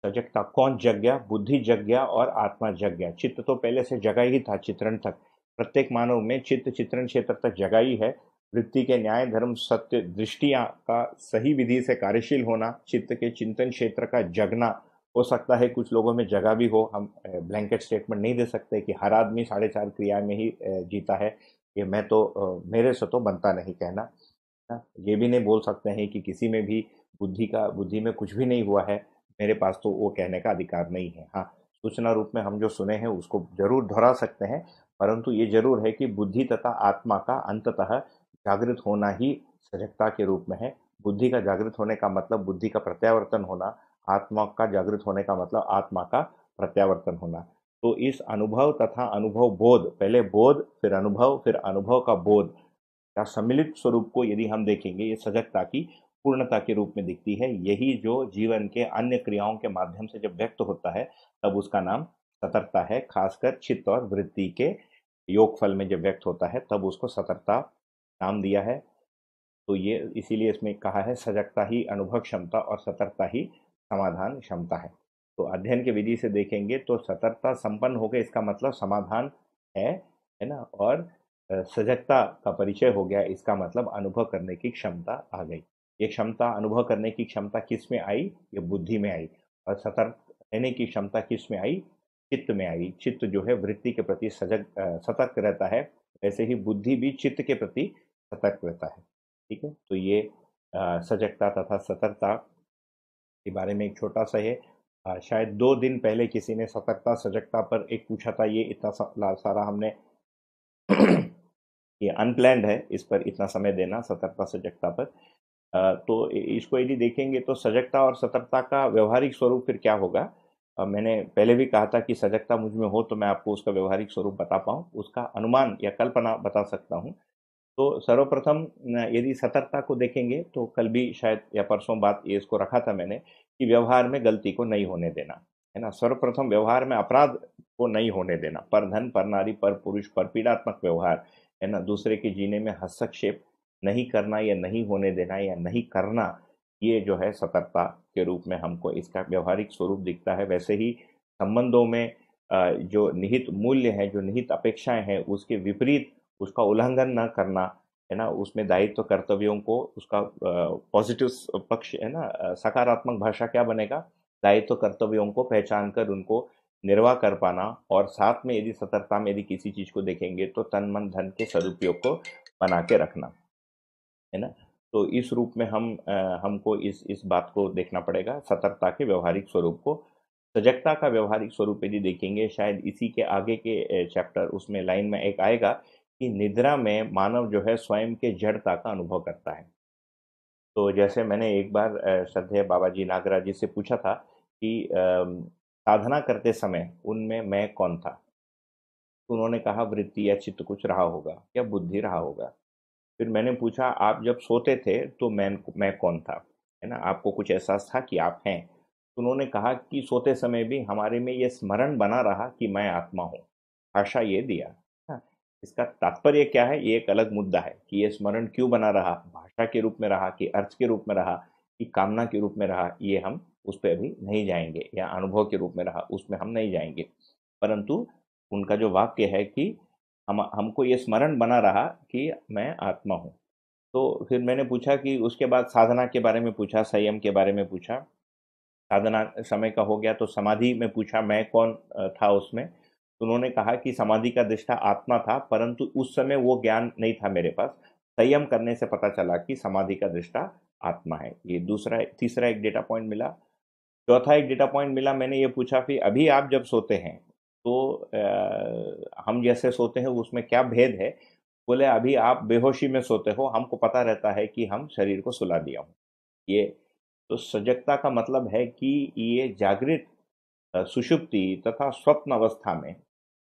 सजगता कौन जग गया बुद्धि जग गया और आत्मा जग गया चित्त तो पहले से जगा ही था चित्रण तक प्रत्येक मानव में चित्त चित्रण क्षेत्र तक जगा ही है वृत्ति के न्याय धर्म सत्य दृष्टिया का सही विधि से कार्यशील होना चित्त के चिंतन क्षेत्र का जगना हो सकता है कुछ लोगों में जगह भी हो हम ब्लैंकेट स्टेटमेंट नहीं दे सकते कि हर आदमी साढ़े चार क्रिया में ही जीता है ये मैं तो मेरे से तो बनता नहीं कहना ये भी नहीं बोल सकते हैं कि किसी में भी बुद्धि का बुद्धि में कुछ भी नहीं हुआ है मेरे पास तो वो कहने का अधिकार नहीं है हाँ सूचना रूप में हम जो सुने हैं उसको जरूर दोहरा सकते हैं परंतु ये जरूर है कि बुद्धि तथा आत्मा का अंततः जागृत होना ही सजगता के रूप में है बुद्धि का जागृत होने का मतलब बुद्धि का प्रत्यावर्तन होना आत्मा का जागृत होने का मतलब आत्मा का प्रत्यावर्तन होना तो इस अनुभव तथा अनुभव बोध पहले बोध फिर अनुभव फिर अनुभव का बोध का सम्मिलित स्वरूप को यदि हम देखेंगे ये सजगता की पूर्णता के रूप में दिखती है यही जो जीवन के अन्य क्रियाओं के माध्यम से जब व्यक्त होता है तब उसका नाम सतर्कता है खासकर चित्त और वृत्ति के योगफल में जब व्यक्त होता है तब उसको सतर्कता नाम दिया है तो ये इसीलिए इसमें कहा है सजगता ही अनुभव क्षमता और सतर्कता ही समाधान क्षमता है तो अध्ययन के विधि से देखेंगे तो सतर्कता संपन्न हो गया इसका मतलब समाधान है है ना और सजगता का परिचय हो गया इसका मतलब अनुभव करने की क्षमता आ गई ये क्षमता अनुभव करने की क्षमता किस में आई ये बुद्धि में आई और सतर्क रहने की क्षमता किस में आई चित्त में आई चित्त जो है वृत्ति के प्रति सजग सतर्क रहता है वैसे ही बुद्धि भी चित्त के प्रति सतर्क रहता है ठीक है तो ये सजगता तथा सतर्कता के बारे में एक छोटा सा है शायद दो दिन पहले किसी ने सतर्कता सजगता पर एक पूछा था ये इतना सा, सारा हमने [CLEARS THROAT] ये अनप्लैंड है इस पर इतना समय देना सतर्कता सजगता पर तो इसको यदि देखेंगे तो सजगता और सतर्कता का व्यवहारिक स्वरूप फिर क्या होगा मैंने पहले भी कहा था कि सजगता मुझ में हो तो मैं आपको उसका व्यवहारिक स्वरूप बता पाऊँ उसका अनुमान या कल्पना बता सकता हूँ तो सर्वप्रथम यदि सतर्कता को देखेंगे तो कल भी शायद या परसों बात ये इसको रखा था मैंने कि व्यवहार में गलती को नहीं होने देना है ना सर्वप्रथम व्यवहार में अपराध को नहीं होने देना पर धन पर नारी पर पुरुष पर पीड़ात्मक व्यवहार है ना दूसरे के जीने में हस्तक्षेप नहीं करना या नहीं होने देना या नहीं करना ये जो है सतर्कता के रूप में हमको इसका व्यवहारिक स्वरूप दिखता है वैसे ही संबंधों में जो निहित मूल्य है जो निहित अपेक्षाएं हैं उसके विपरीत उसका उल्लंघन न करना है ना उसमें दायित्व कर्तव्यों को उसका पॉजिटिव पक्ष है ना सकारात्मक भाषा क्या बनेगा दायित्व कर्तव्यों को पहचान कर उनको निर्वाह कर पाना और साथ में यदि सतर्कता में यदि किसी चीज़ को देखेंगे तो तन मन धन के सदुपयोग को बना के रखना है ना तो इस रूप में हम हमको इस इस बात को देखना पड़ेगा सतर्कता के व्यवहारिक स्वरूप को सजगता का व्यवहारिक स्वरूप यदि देखेंगे शायद इसी के आगे के चैप्टर उसमें लाइन में एक आएगा कि निद्रा में मानव जो है स्वयं के जड़ता का अनुभव करता है तो जैसे मैंने एक बार श्रद्धेय बाबा जी नागराज जी से पूछा था कि साधना करते समय उनमें मैं कौन था तो उन्होंने कहा वृत्ति या चित्त कुछ रहा होगा या बुद्धि रहा होगा फिर मैंने पूछा आप जब सोते थे तो मैं मैं कौन था है ना आपको कुछ एहसास था कि आप हैं तो उन्होंने कहा कि सोते समय भी हमारे में यह स्मरण बना रहा कि मैं आत्मा हूँ भाषा ये दिया हाँ, इसका तात्पर्य क्या है ये एक अलग मुद्दा है कि ये स्मरण क्यों बना रहा भाषा के रूप में रहा कि अर्थ के रूप में रहा कि कामना के रूप में रहा ये हम उस पर अभी नहीं जाएंगे या अनुभव के रूप में रहा उसमें हम नहीं जाएंगे परंतु उनका जो वाक्य है कि हम हमको ये स्मरण बना रहा कि मैं आत्मा हूँ तो फिर मैंने पूछा कि उसके बाद साधना के बारे में पूछा संयम के बारे में पूछा साधना समय का हो गया तो समाधि में पूछा मैं कौन था उसमें तो उन्होंने कहा कि समाधि का दृष्टा आत्मा था परंतु उस समय वो ज्ञान नहीं था मेरे पास संयम करने से पता चला कि समाधि का दृष्टा आत्मा है ये दूसरा तीसरा एक डेटा पॉइंट मिला चौथा एक डेटा पॉइंट मिला मैंने ये पूछा कि अभी आप जब सोते हैं तो आ, हम जैसे सोते हैं उसमें क्या भेद है बोले अभी आप बेहोशी में सोते हो हमको पता रहता है कि हम शरीर को सुला दिया हूँ ये तो सजगता का मतलब है कि ये जागृत सुषुप्ति तथा स्वप्न अवस्था में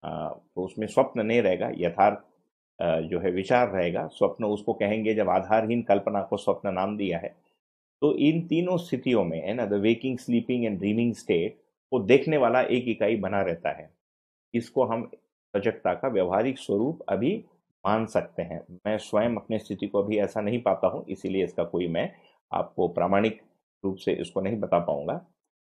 आ, तो उसमें स्वप्न नहीं रहेगा यथार्थ जो है विचार रहेगा स्वप्न उसको कहेंगे जब आधारहीन कल्पना को स्वप्न नाम दिया है तो इन तीनों स्थितियों में है ना the waking sleeping and dreaming state को देखने वाला एक इकाई बना रहता है इसको हम सजगता का व्यवहारिक स्वरूप अभी मान सकते हैं मैं स्वयं अपने स्थिति को अभी ऐसा नहीं पाता हूँ इसीलिए इसका कोई मैं आपको प्रामाणिक रूप से इसको नहीं बता पाऊंगा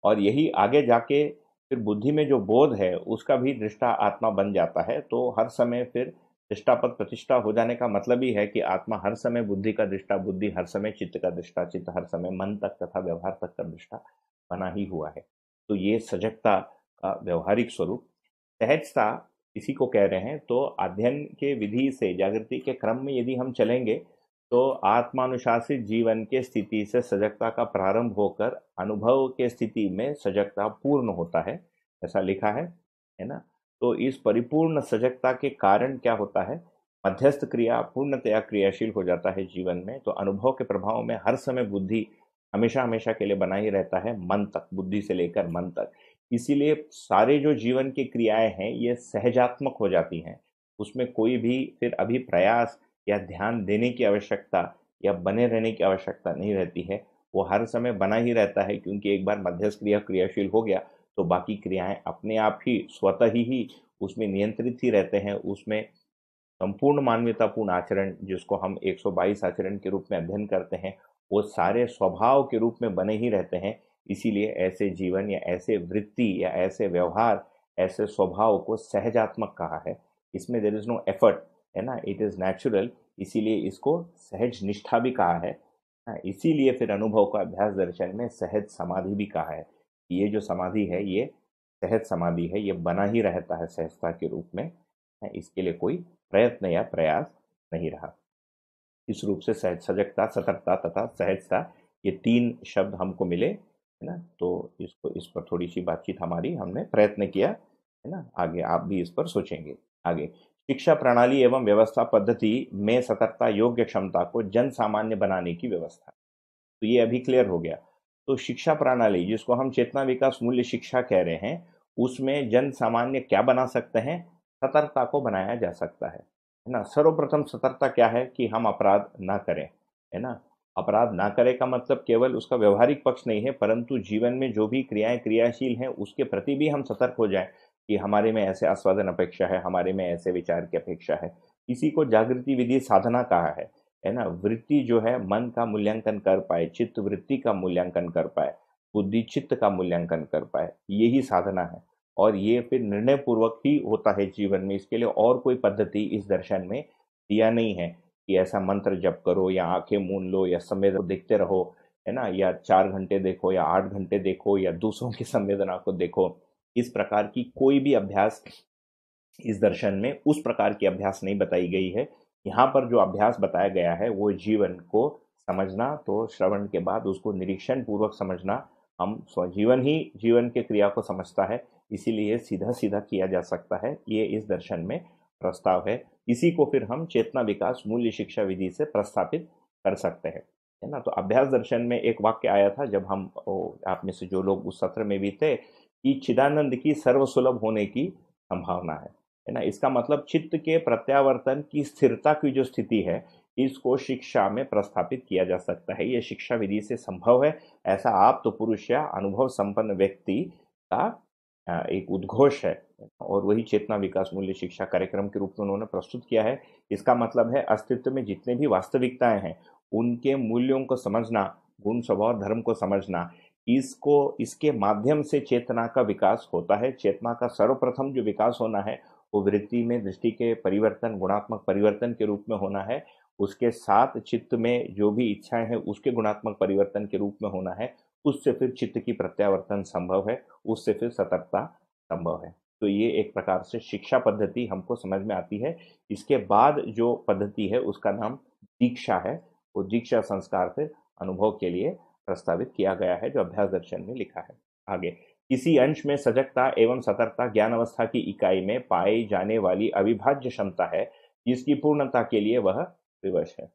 और यही आगे जाके फिर बुद्धि में जो बोध है उसका भी दृष्टा आत्मा बन जाता है तो हर समय फिर दृष्टा पर प्रतिष्ठा हो जाने का मतलब ही है कि आत्मा हर समय बुद्धि का दृष्टा बुद्धि हर समय चित्त का दृष्टा चित्त हर समय मन तक तथा व्यवहार तक का दृष्टा बना ही हुआ है तो ये सजगता का व्यवहारिक स्वरूप सहजता इसी को कह रहे हैं तो अध्ययन के विधि से जागृति के क्रम में यदि हम चलेंगे तो आत्मानुशासित जीवन के स्थिति से सजगता का प्रारंभ होकर अनुभव के स्थिति में सजगता पूर्ण होता है ऐसा लिखा है है ना तो इस परिपूर्ण सजगता के कारण क्या होता है मध्यस्थ क्रिया पूर्णतया क्रियाशील हो जाता है जीवन में तो अनुभव के प्रभाव में हर समय बुद्धि हमेशा हमेशा के लिए बना ही रहता है मन तक बुद्धि से लेकर मन तक इसीलिए सारे जो जीवन की क्रियाएं हैं ये सहजात्मक हो जाती हैं उसमें कोई भी फिर अभी प्रयास या ध्यान देने की आवश्यकता या बने रहने की आवश्यकता नहीं रहती है वो हर समय बना ही रहता है क्योंकि एक बार मध्यस्थ क्रिया क्रियाशील हो गया तो बाकी क्रियाएं अपने आप ही स्वतः ही ही उसमें नियंत्रित ही रहते हैं उसमें संपूर्ण मानवतापूर्ण आचरण जिसको हम 122 आचरण के रूप में अध्ययन करते हैं वो सारे स्वभाव के रूप में बने ही रहते हैं इसीलिए ऐसे जीवन या ऐसे वृत्ति या ऐसे व्यवहार ऐसे स्वभाव को सहजात्मक कहा है इसमें देर इज़ नो एफर्ट है ना इट इज़ नेचुरल इसीलिए इसको सहज निष्ठा भी कहा है हाँ, इसीलिए फिर अनुभव का अभ्यास दर्शन में सहज समाधि भी कहा है ये जो समाधि है ये सहज समाधि है ये बना ही रहता है सहजता के रूप में हाँ, इसके लिए कोई प्रयत्न या प्रयास नहीं रहा इस रूप से सहज सजगता सतर्कता तथा सहजता ये तीन शब्द हमको मिले है ना तो इसको इस पर थोड़ी सी बातचीत हमारी हमने प्रयत्न किया है ना आगे आप भी इस पर सोचेंगे आगे शिक्षा प्रणाली एवं व्यवस्था पद्धति में सतर्कता योग्य क्षमता को जन सामान्य बनाने की व्यवस्था तो ये अभी क्लियर हो गया तो शिक्षा प्रणाली जिसको हम चेतना विकास मूल्य शिक्षा कह रहे हैं उसमें जन सामान्य क्या बना सकते हैं सतर्कता को बनाया जा सकता है है ना सर्वप्रथम सतर्कता क्या है कि हम अपराध ना करें है ना अपराध ना करे का मतलब केवल उसका व्यवहारिक पक्ष नहीं है परंतु जीवन में जो भी क्रियाएं क्रियाशील हैं उसके प्रति भी हम सतर्क हो जाएं कि हमारे में ऐसे आस्वादन अपेक्षा है हमारे में ऐसे विचार की अपेक्षा है इसी को जागृति विधि साधना कहा है है ना वृत्ति जो है मन का मूल्यांकन कर पाए चित्त वृत्ति का मूल्यांकन कर पाए बुद्धि चित्त का मूल्यांकन कर पाए यही साधना है और ये फिर निर्णय पूर्वक ही होता है जीवन में इसके लिए और कोई पद्धति इस दर्शन में दिया नहीं है कि ऐसा मंत्र जप करो या आंखें मून लो या संवेदना देखते रहो है ना या चार घंटे देखो या आठ घंटे देखो या दूसरों की [LAUGHS] संवेदना को देखो इस प्रकार की कोई भी अभ्यास इस दर्शन में उस प्रकार की अभ्यास नहीं बताई गई है यहाँ पर जो अभ्यास बताया गया है वो जीवन को समझना तो श्रवण के बाद उसको निरीक्षण पूर्वक समझना हम स्वजीवन ही जीवन के क्रिया को समझता है इसीलिए सीधा सीधा किया जा सकता है ये इस दर्शन में प्रस्ताव है इसी को फिर हम चेतना विकास मूल्य शिक्षा विधि से प्रस्थापित कर सकते हैं है ना तो अभ्यास दर्शन में एक वाक्य आया था जब हम ओ, आप में से जो लोग उस सत्र में भी थे कि चिदानंद की सर्वसुलभ होने की संभावना है है ना इसका मतलब चित्त के प्रत्यावर्तन की स्थिरता की जो स्थिति है इसको शिक्षा में प्रस्थापित किया जा सकता है ये शिक्षा विधि से संभव है ऐसा आप तो पुरुष या अनुभव संपन्न व्यक्ति का एक उद्घोष है और वही चेतना विकास मूल्य शिक्षा कार्यक्रम के रूप में उन्होंने प्रस्तुत किया है इसका मतलब है अस्तित्व में जितने भी वास्तविकताएं हैं उनके मूल्यों को समझना गुण स्वभाव धर्म को समझना इसको इसके माध्यम से चेतना का विकास होता है चेतना का सर्वप्रथम जो विकास होना है वो वृत्ति में दृष्टि के परिवर्तन गुणात्मक परिवर्तन के रूप में होना है उसके साथ चित्त में जो भी इच्छाएं हैं उसके गुणात्मक परिवर्तन के रूप में होना है उससे फिर चित्त की प्रत्यावर्तन संभव है उससे फिर सतर्कता संभव है तो ये एक प्रकार से शिक्षा पद्धति हमको समझ में आती है इसके बाद जो पद्धति है उसका नाम दीक्षा है वो दीक्षा संस्कार फिर अनुभव के लिए प्रस्तावित किया गया है जो अभ्यास दर्शन में लिखा है आगे किसी अंश में सजगता एवं सतर्कता ज्ञान अवस्था की इकाई में पाई जाने वाली अविभाज्य क्षमता है जिसकी पूर्णता के लिए वह विवश है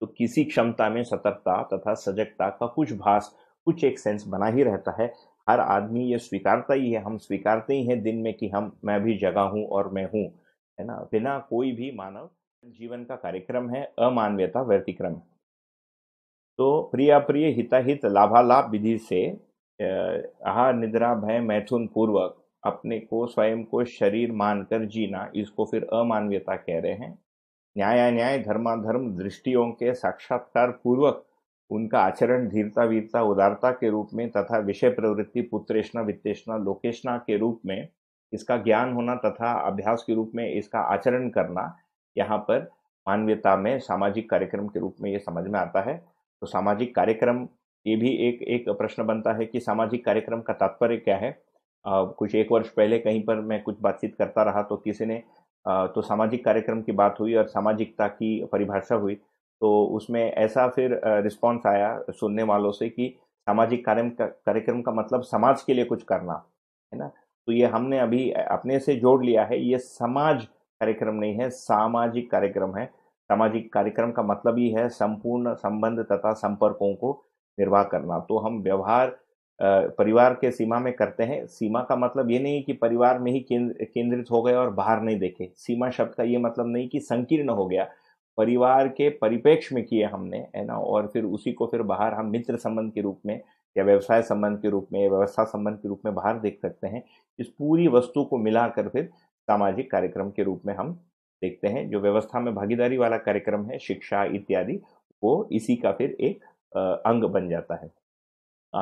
तो किसी क्षमता में सतर्कता तथा सजगता का कुछ भास कुछ एक सेंस बना ही रहता है हर आदमी ये स्वीकारता ही है हम स्वीकारते ही हैं दिन में कि हम मैं भी जगह हूँ और मैं हूँ है ना बिना कोई भी मानव जीवन का कार्यक्रम है अमानवीयता व्यतिक्रम तो प्रिया प्रिय हिताहित लाभालाभ विधि से आहा निद्रा भय मैथुन पूर्वक अपने को स्वयं को शरीर मानकर जीना इसको फिर अमानवीयता कह रहे हैं न्याय न्याय धर्माधर्म दृष्टियों के साक्षात्कार पूर्वक उनका आचरण धीरता वीरता उदारता के रूप में तथा विषय प्रवृत्ति पुत्रेशना वित्तेषणा लोकेशना के रूप में इसका ज्ञान होना तथा अभ्यास के रूप में इसका आचरण करना यहाँ पर मानवीयता में सामाजिक कार्यक्रम के रूप में ये समझ में आता है तो सामाजिक कार्यक्रम ये भी एक एक प्रश्न बनता है कि सामाजिक कार्यक्रम का तात्पर्य क्या है आ, कुछ एक वर्ष पहले कहीं पर मैं कुछ बातचीत करता रहा तो किसी ने आ, तो सामाजिक कार्यक्रम की बात हुई और सामाजिकता की परिभाषा हुई तो उसमें ऐसा फिर रिस्पॉन्स आया सुनने वालों से कि सामाजिक कार्य कार्यक्रम का मतलब समाज के लिए कुछ करना है ना तो ये हमने अभी अपने से जोड़ लिया है ये समाज कार्यक्रम नहीं है सामाजिक कार्यक्रम है सामाजिक कार्यक्रम का मतलब ही है संपूर्ण संबंध तथा संपर्कों को निर्वाह करना तो हम व्यवहार परिवार के सीमा में करते हैं सीमा का मतलब ये नहीं कि परिवार में ही केंद्र केंद्रित हो गए और बाहर नहीं देखे सीमा शब्द का ये मतलब नहीं कि संकीर्ण हो गया परिवार के परिपेक्ष में किए हमने है ना और फिर उसी को फिर बाहर हम मित्र संबंध के रूप में या व्यवसाय संबंध के रूप में या व्यवस्था संबंध के रूप में बाहर देख सकते हैं इस पूरी वस्तु को मिलाकर फिर सामाजिक कार्यक्रम के रूप में हम देखते हैं जो व्यवस्था में भागीदारी वाला कार्यक्रम है शिक्षा इत्यादि वो इसी का फिर एक अंग बन जाता है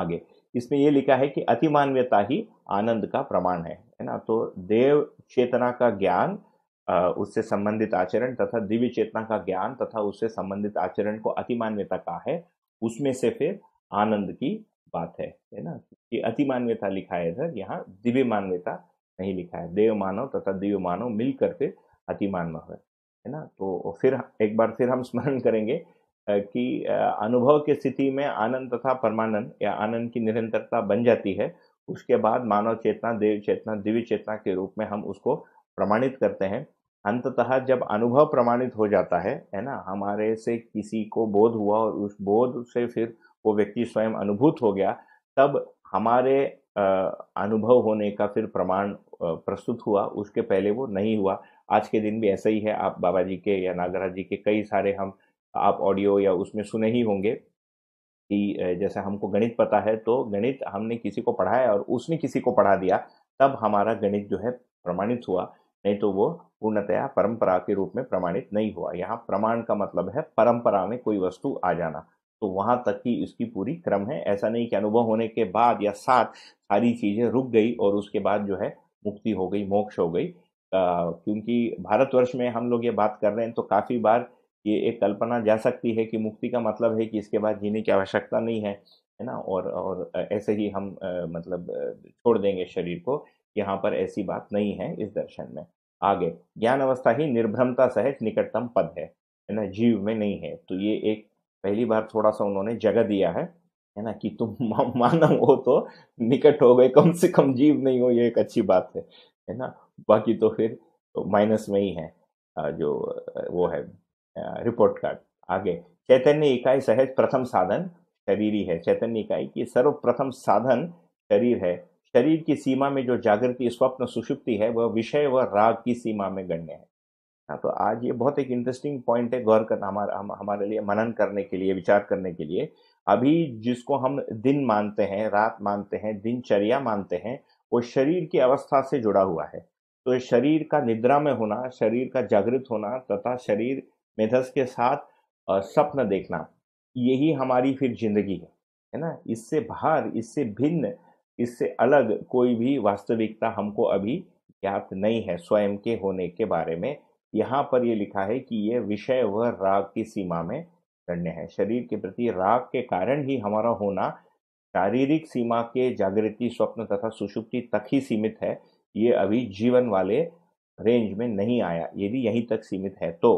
आगे इसमें ये लिखा है कि अतिमानवीयता ही आनंद का प्रमाण है है ना तो देव चेतना का ज्ञान उससे संबंधित आचरण तथा दिव्य चेतना का ज्ञान तथा उससे संबंधित आचरण को अतिमान्यता कहा है उसमें से फिर आनंद की बात है है ना कि अतिमान्यता लिखा है इधर यहाँ दिव्य मान्यता नहीं लिखा है देव मानव तथा दिव्य मानव मिल करके अतिमानव है है ना तो फिर एक बार फिर हम [LAUGHS] स्मरण करेंगे कि अनुभव की स्थिति में आनंद तथा परमानंद या आनंद की निरंतरता बन जाती है उसके बाद मानव चेतना देव चेतना दिव्य चेतना के रूप में हम उसको प्रमाणित करते हैं अंततः जब अनुभव प्रमाणित हो जाता है है ना हमारे से किसी को बोध हुआ और उस बोध से फिर वो व्यक्ति स्वयं अनुभूत हो गया तब हमारे अनुभव होने का फिर प्रमाण प्रस्तुत हुआ उसके पहले वो नहीं हुआ आज के दिन भी ऐसा ही है आप बाबा जी के या नागराज जी के कई सारे हम आप ऑडियो या उसमें सुने ही होंगे कि जैसे हमको गणित पता है तो गणित हमने किसी को पढ़ाया और उसने किसी को पढ़ा दिया तब हमारा गणित जो है प्रमाणित हुआ नहीं तो वो पूर्णतया परंपरा के रूप में प्रमाणित नहीं हुआ यहाँ प्रमाण का मतलब है परंपरा में कोई वस्तु आ जाना तो वहां तक की इसकी पूरी क्रम है ऐसा नहीं कि अनुभव होने के बाद या साथ सारी चीजें रुक गई और उसके बाद जो है मुक्ति हो गई मोक्ष हो गई क्योंकि भारतवर्ष में हम लोग ये बात कर रहे हैं तो काफी बार ये एक कल्पना जा सकती है कि मुक्ति का मतलब है कि इसके बाद जीने की आवश्यकता नहीं है है ना और और ऐसे ही हम मतलब छोड़ देंगे शरीर को यहाँ पर ऐसी बात नहीं है इस दर्शन में आगे ज्ञान अवस्था ही निर्भ्रमता सहित निकटतम पद है है ना जीव में नहीं है तो ये एक पहली बार थोड़ा सा उन्होंने जगह दिया है है ना कि तुम [LAUGHS] मानव हो तो निकट हो गए कम से कम जीव नहीं हो ये एक अच्छी बात है है ना बाकी तो फिर तो माइनस में ही है जो वो है रिपोर्ट कार्ड आगे चैतन्य इकाई सहज प्रथम साधन शरीर ही है चैतन्य इकाई की सर्वप्रथम साधन शरीर है शरीर की सीमा में जो जागृति स्वप्न सुषुप्ति है वह विषय व राग की सीमा में गण्य है हाँ तो आज ये बहुत एक इंटरेस्टिंग पॉइंट है गौर करना हमारा हम, हमारे लिए मनन करने के लिए विचार करने के लिए अभी जिसको हम दिन मानते हैं रात मानते हैं दिनचर्या मानते हैं वो शरीर की अवस्था से जुड़ा हुआ है तो शरीर का निद्रा में होना शरीर का जागृत होना तथा शरीर मेधस के साथ सपना देखना यही हमारी फिर जिंदगी है है ना इससे बाहर इससे भिन्न इससे अलग कोई भी वास्तविकता हमको अभी ज्ञात नहीं है स्वयं के होने के बारे में यहाँ पर ये लिखा है कि ये विषय व राग की सीमा में गण्य है शरीर के प्रति राग के कारण ही हमारा होना शारीरिक सीमा के जागृति स्वप्न तथा सुषुप्ति तक ही सीमित है ये अभी जीवन वाले रेंज में नहीं आया यदि यहीं तक सीमित है तो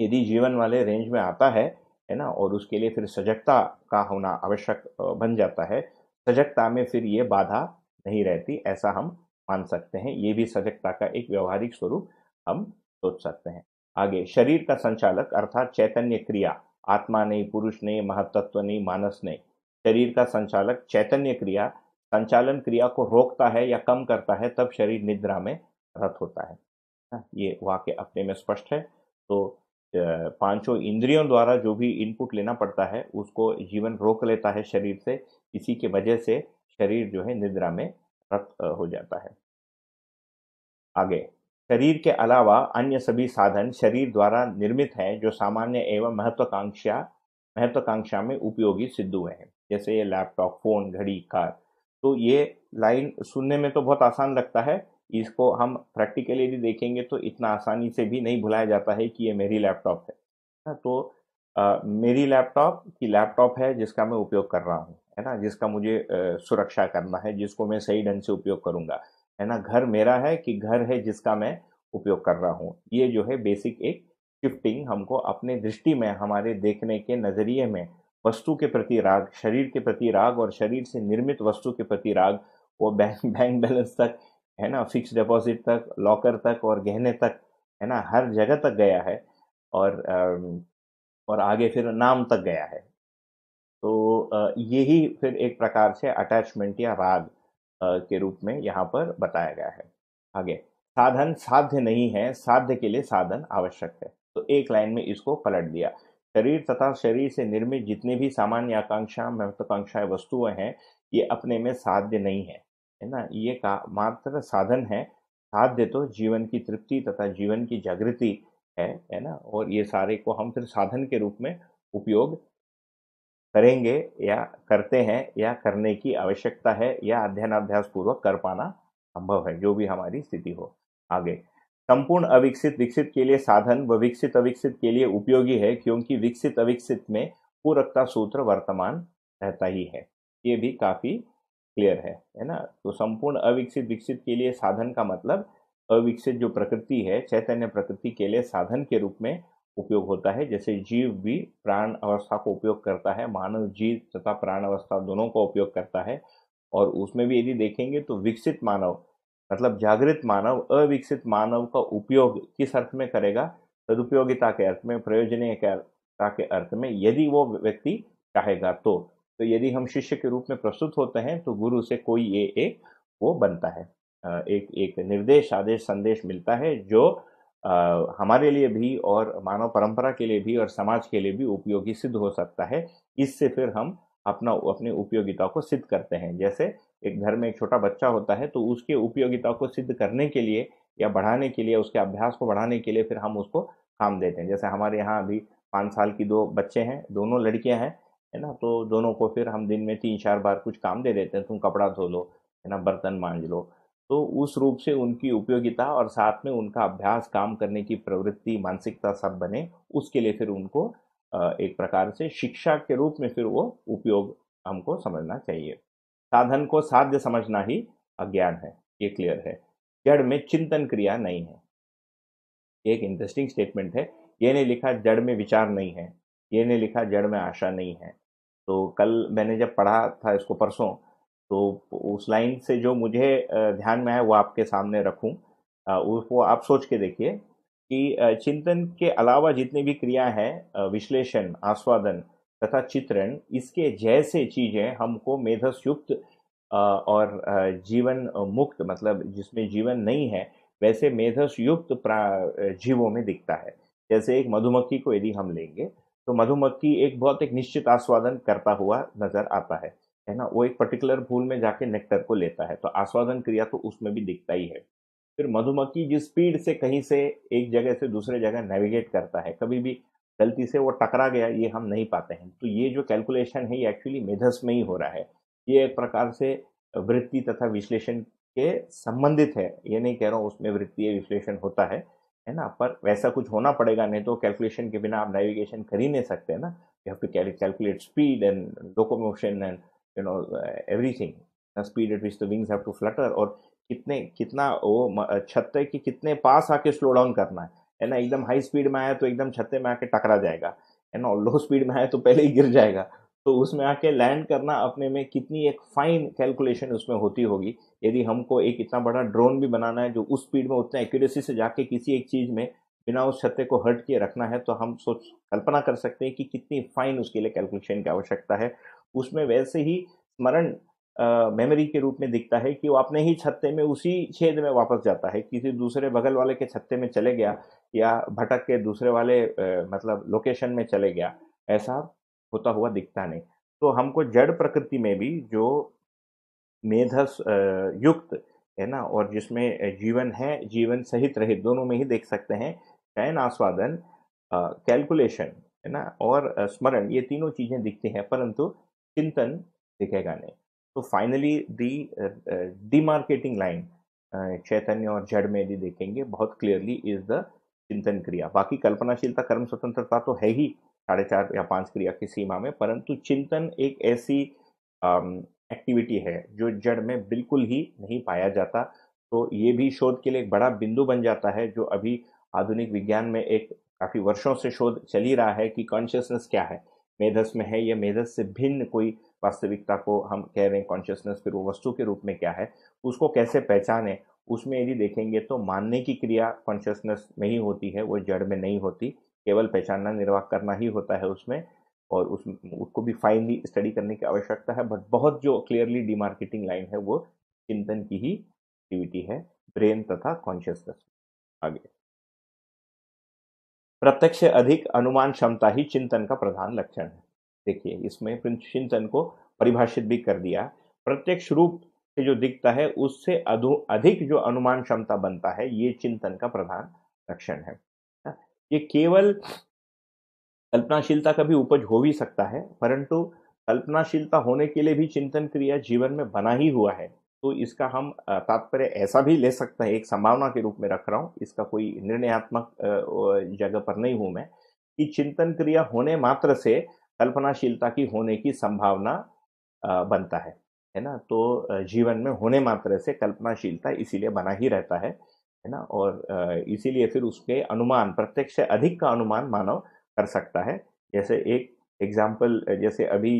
यदि जीवन वाले रेंज में आता है है ना और उसके लिए फिर सजगता का होना आवश्यक बन जाता है सजगता में फिर ये बाधा नहीं रहती ऐसा हम मान सकते हैं ये भी सजगता का एक व्यवहारिक स्वरूप हम सोच सकते हैं आगे शरीर का संचालक अर्थात चैतन्य क्रिया आत्मा नहीं पुरुष नहीं महातत्व नहीं मानस नहीं शरीर का संचालक चैतन्य क्रिया संचालन क्रिया को रोकता है या कम करता है तब शरीर निद्रा में रत होता है हाँ, ये वाक्य अपने में स्पष्ट है तो पांचों इंद्रियों द्वारा जो भी इनपुट लेना पड़ता है उसको जीवन रोक लेता है शरीर से इसी के वजह से शरीर जो है निद्रा में रक्त हो जाता है आगे शरीर के अलावा अन्य सभी साधन शरीर द्वारा निर्मित हैं जो सामान्य एवं महत्वाकांक्षा महत्वाकांक्षा में उपयोगी सिद्ध हुए हैं जैसे ये लैपटॉप फोन घड़ी कार तो ये लाइन सुनने में तो बहुत आसान लगता है इसको हम प्रैक्टिकली यदि देखेंगे तो इतना आसानी से भी नहीं भुलाया जाता है कि ये मेरी लैपटॉप है हाँ, तो आ, मेरी लैपटॉप की लैपटॉप है जिसका मैं उपयोग कर रहा हूँ है ना जिसका मुझे सुरक्षा करना है जिसको मैं सही ढंग से उपयोग करूंगा है ना घर मेरा है कि घर है जिसका मैं उपयोग कर रहा हूँ ये जो है बेसिक एक शिफ्टिंग हमको अपने दृष्टि में हमारे देखने के नज़रिए में वस्तु के प्रति राग शरीर के प्रति राग और शरीर से निर्मित वस्तु के प्रति राग वो बैंक बैंक बैलेंस तक है ना फिक्स डिपॉजिट तक लॉकर तक और गहने तक है ना हर जगह तक गया है और और आगे फिर नाम तक गया है तो यही फिर एक प्रकार से अटैचमेंट या राग के रूप में यहाँ पर बताया गया है आगे साधन साध्य नहीं है साध्य के लिए साधन आवश्यक है तो एक लाइन में इसको पलट दिया शरीर तथा शरीर से निर्मित जितने भी सामान्य आकांक्षा महत्वाकांक्षाएं वस्तुएं हैं ये अपने में साध्य नहीं है है ना ये का मात्र साधन है साध्य तो जीवन की तृप्ति तथा जीवन की जागृति है है ना और ये सारे को हम फिर साधन के रूप में उपयोग करेंगे या करते हैं या करने की आवश्यकता है या अध्ययनाभ्यास पूर्वक कर पाना संभव है जो भी हमारी स्थिति हो आगे संपूर्ण अविकसित विकसित के लिए साधन व विकसित अविकसित के लिए उपयोगी है क्योंकि विकसित अविकसित में पूरकता सूत्र वर्तमान रहता ही है ये भी काफ़ी क्लियर है है ना तो संपूर्ण अविकसित विकसित के लिए साधन का मतलब अविकसित जो प्रकृति है चैतन्य प्रकृति के लिए साधन के रूप में उपयोग होता है जैसे जीव भी प्राण अवस्था को उपयोग करता है मानव जीव तथा प्राण अवस्था दोनों का उपयोग करता है और उसमें भी यदि देखेंगे तो विकसित मानव मतलब जागृत मानव अविकसित मानव का उपयोग किस अर्थ में करेगा सदुपयोगिता के अर्थ में प्रयोजनीयता के अर्थ में यदि वो व्यक्ति चाहेगा तो तो यदि हम शिष्य के रूप में प्रस्तुत होते हैं तो गुरु से कोई ये एक वो बनता है एक एक निर्देश आदेश संदेश मिलता है जो हमारे लिए भी और मानव परंपरा के लिए भी और समाज के लिए भी उपयोगी सिद्ध हो सकता है इससे फिर हम अपना अपनी उपयोगिता को सिद्ध करते हैं जैसे एक घर में एक छोटा बच्चा होता है तो उसके उपयोगिता को सिद्ध करने के लिए या बढ़ाने के लिए उसके अभ्यास को बढ़ाने के लिए फिर हम उसको काम देते हैं जैसे हमारे यहाँ अभी पाँच साल की दो बच्चे हैं दोनों लड़कियाँ हैं है ना तो दोनों को फिर हम दिन में तीन चार बार कुछ काम दे देते हैं तुम कपड़ा धो लो है ना बर्तन मांझ लो तो उस रूप से उनकी उपयोगिता और साथ में उनका अभ्यास काम करने की प्रवृत्ति मानसिकता सब बने उसके लिए फिर उनको एक प्रकार से शिक्षा के रूप में फिर वो उपयोग हमको समझना चाहिए साधन को साध्य समझना ही अज्ञान है ये क्लियर है जड़ में चिंतन क्रिया नहीं है एक इंटरेस्टिंग स्टेटमेंट है ये ने लिखा जड़ में विचार नहीं है ये ने लिखा जड़ में आशा नहीं है तो कल मैंने जब पढ़ा था इसको परसों तो उस लाइन से जो मुझे ध्यान में है वो आपके सामने रखूँ वो आप सोच के देखिए कि चिंतन के अलावा जितनी भी क्रिया है विश्लेषण आस्वादन तथा चित्रण इसके जैसे चीज़ें हमको मेधस युक्त और जीवन मुक्त मतलब जिसमें जीवन नहीं है वैसे मेधस युक्त जीवों में दिखता है जैसे एक मधुमक्खी को यदि हम लेंगे तो मधुमक्खी एक बहुत एक निश्चित आस्वादन करता हुआ नजर आता है है ना वो एक पर्टिकुलर फूल में जाके नेक्टर को लेता है तो आस्वादन क्रिया तो उसमें भी दिखता ही है फिर मधुमक्खी जिस स्पीड से कहीं से एक जगह से दूसरे जगह नेविगेट करता है कभी भी गलती से वो टकरा गया ये हम नहीं पाते हैं तो ये जो कैलकुलेशन है ये एक्चुअली मेधस में ही हो रहा है ये एक प्रकार से वृत्ति तथा विश्लेषण के संबंधित है ये नहीं कह रहा हूँ उसमें वृत्तीय विश्लेषण होता है है ना पर वैसा कुछ होना पड़ेगा नहीं तो कैलकुलेशन के बिना आप नेविगेशन कर ही नहीं सकते ना you have to calculate speed and locomotion and you know everything speed at which the wings have to flutter और कितने कितना वो छत्ते के कितने पास आके स्लो डाउन करना है है ना एकदम हाई स्पीड में आया तो एकदम छत्ते में आके टकरा जाएगा है ना लो स्पीड में आया तो पहले ही गिर जाएगा तो उसमें आके लैंड करना अपने में कितनी एक फाइन कैलकुलेशन उसमें होती होगी यदि हमको एक इतना बड़ा ड्रोन भी बनाना है जो उस स्पीड में उतना एक्यूरेसी से जाके किसी एक चीज़ में बिना उस छत्ते को हट किए रखना है तो हम सोच कल्पना कर सकते हैं कि कितनी फाइन उसके लिए कैलकुलेशन की आवश्यकता है उसमें वैसे ही स्मरण मेमोरी के रूप में दिखता है कि वो अपने ही छत्ते में उसी छेद में वापस जाता है किसी दूसरे बगल वाले के छत्ते में चले गया या भटक के दूसरे वाले आ, मतलब लोकेशन में चले गया ऐसा होता हुआ दिखता नहीं तो हमको जड़ प्रकृति में भी जो मेधस युक्त है ना और जिसमें जीवन है जीवन सहित रहित दोनों में ही देख सकते हैं चयन आस्वादन कैलकुलेशन है ना और स्मरण ये तीनों चीज़ें दिखती हैं परंतु चिंतन दिखेगा नहीं तो फाइनली दी डिमार्केटिंग लाइन चैतन्य और जड़ में यदि देखेंगे बहुत क्लियरली इज द चिंतन क्रिया बाकी कल्पनाशीलता कर्म स्वतंत्रता तो है ही साढ़े चार या पांच क्रिया की सीमा में परंतु चिंतन एक ऐसी एक्टिविटी um, है जो जड़ में बिल्कुल ही नहीं पाया जाता तो ये भी शोध के लिए एक बड़ा बिंदु बन जाता है जो अभी आधुनिक विज्ञान में एक काफ़ी वर्षों से शोध चल ही रहा है कि कॉन्शियसनेस क्या है मेधस में है या मेधस से भिन्न कोई वास्तविकता को हम कह रहे हैं कॉन्शियसनेस फिर वो वस्तु के रूप में क्या है उसको कैसे पहचाने उसमें यदि देखेंगे तो मानने की क्रिया कॉन्शियसनेस में ही होती है वो जड़ में नहीं होती केवल पहचानना निर्वाह करना ही होता है उसमें और उस उसको भी फाइनली स्टडी करने की आवश्यकता है बट बहुत जो क्लियरली डिमार्केटिंग लाइन है वो चिंतन की ही एक्टिविटी है ब्रेन तथा कॉन्शियसनेस आगे प्रत्यक्ष से अधिक अनुमान क्षमता ही चिंतन का प्रधान लक्षण है देखिए इसमें चिंतन को परिभाषित भी कर दिया प्रत्यक्ष रूप से जो दिखता है उससे अधिक जो अनुमान क्षमता बनता है ये चिंतन का प्रधान लक्षण है ये केवल कल्पनाशीलता का भी उपज हो भी सकता है परंतु कल्पनाशीलता होने के लिए भी चिंतन क्रिया जीवन में बना ही हुआ है तो इसका हम तात्पर्य ऐसा भी ले सकते हैं एक संभावना के रूप में रख रहा हूँ इसका कोई निर्णयात्मक जगह पर नहीं हूँ मैं कि चिंतन क्रिया होने मात्र से कल्पनाशीलता की होने की संभावना बनता है है ना तो जीवन में होने मात्र से कल्पनाशीलता इसीलिए बना ही रहता है है ना और इसीलिए फिर उसके अनुमान प्रत्यक्ष से अधिक का अनुमान मानव कर सकता है जैसे एक एग्जाम्पल uh, जैसे अभी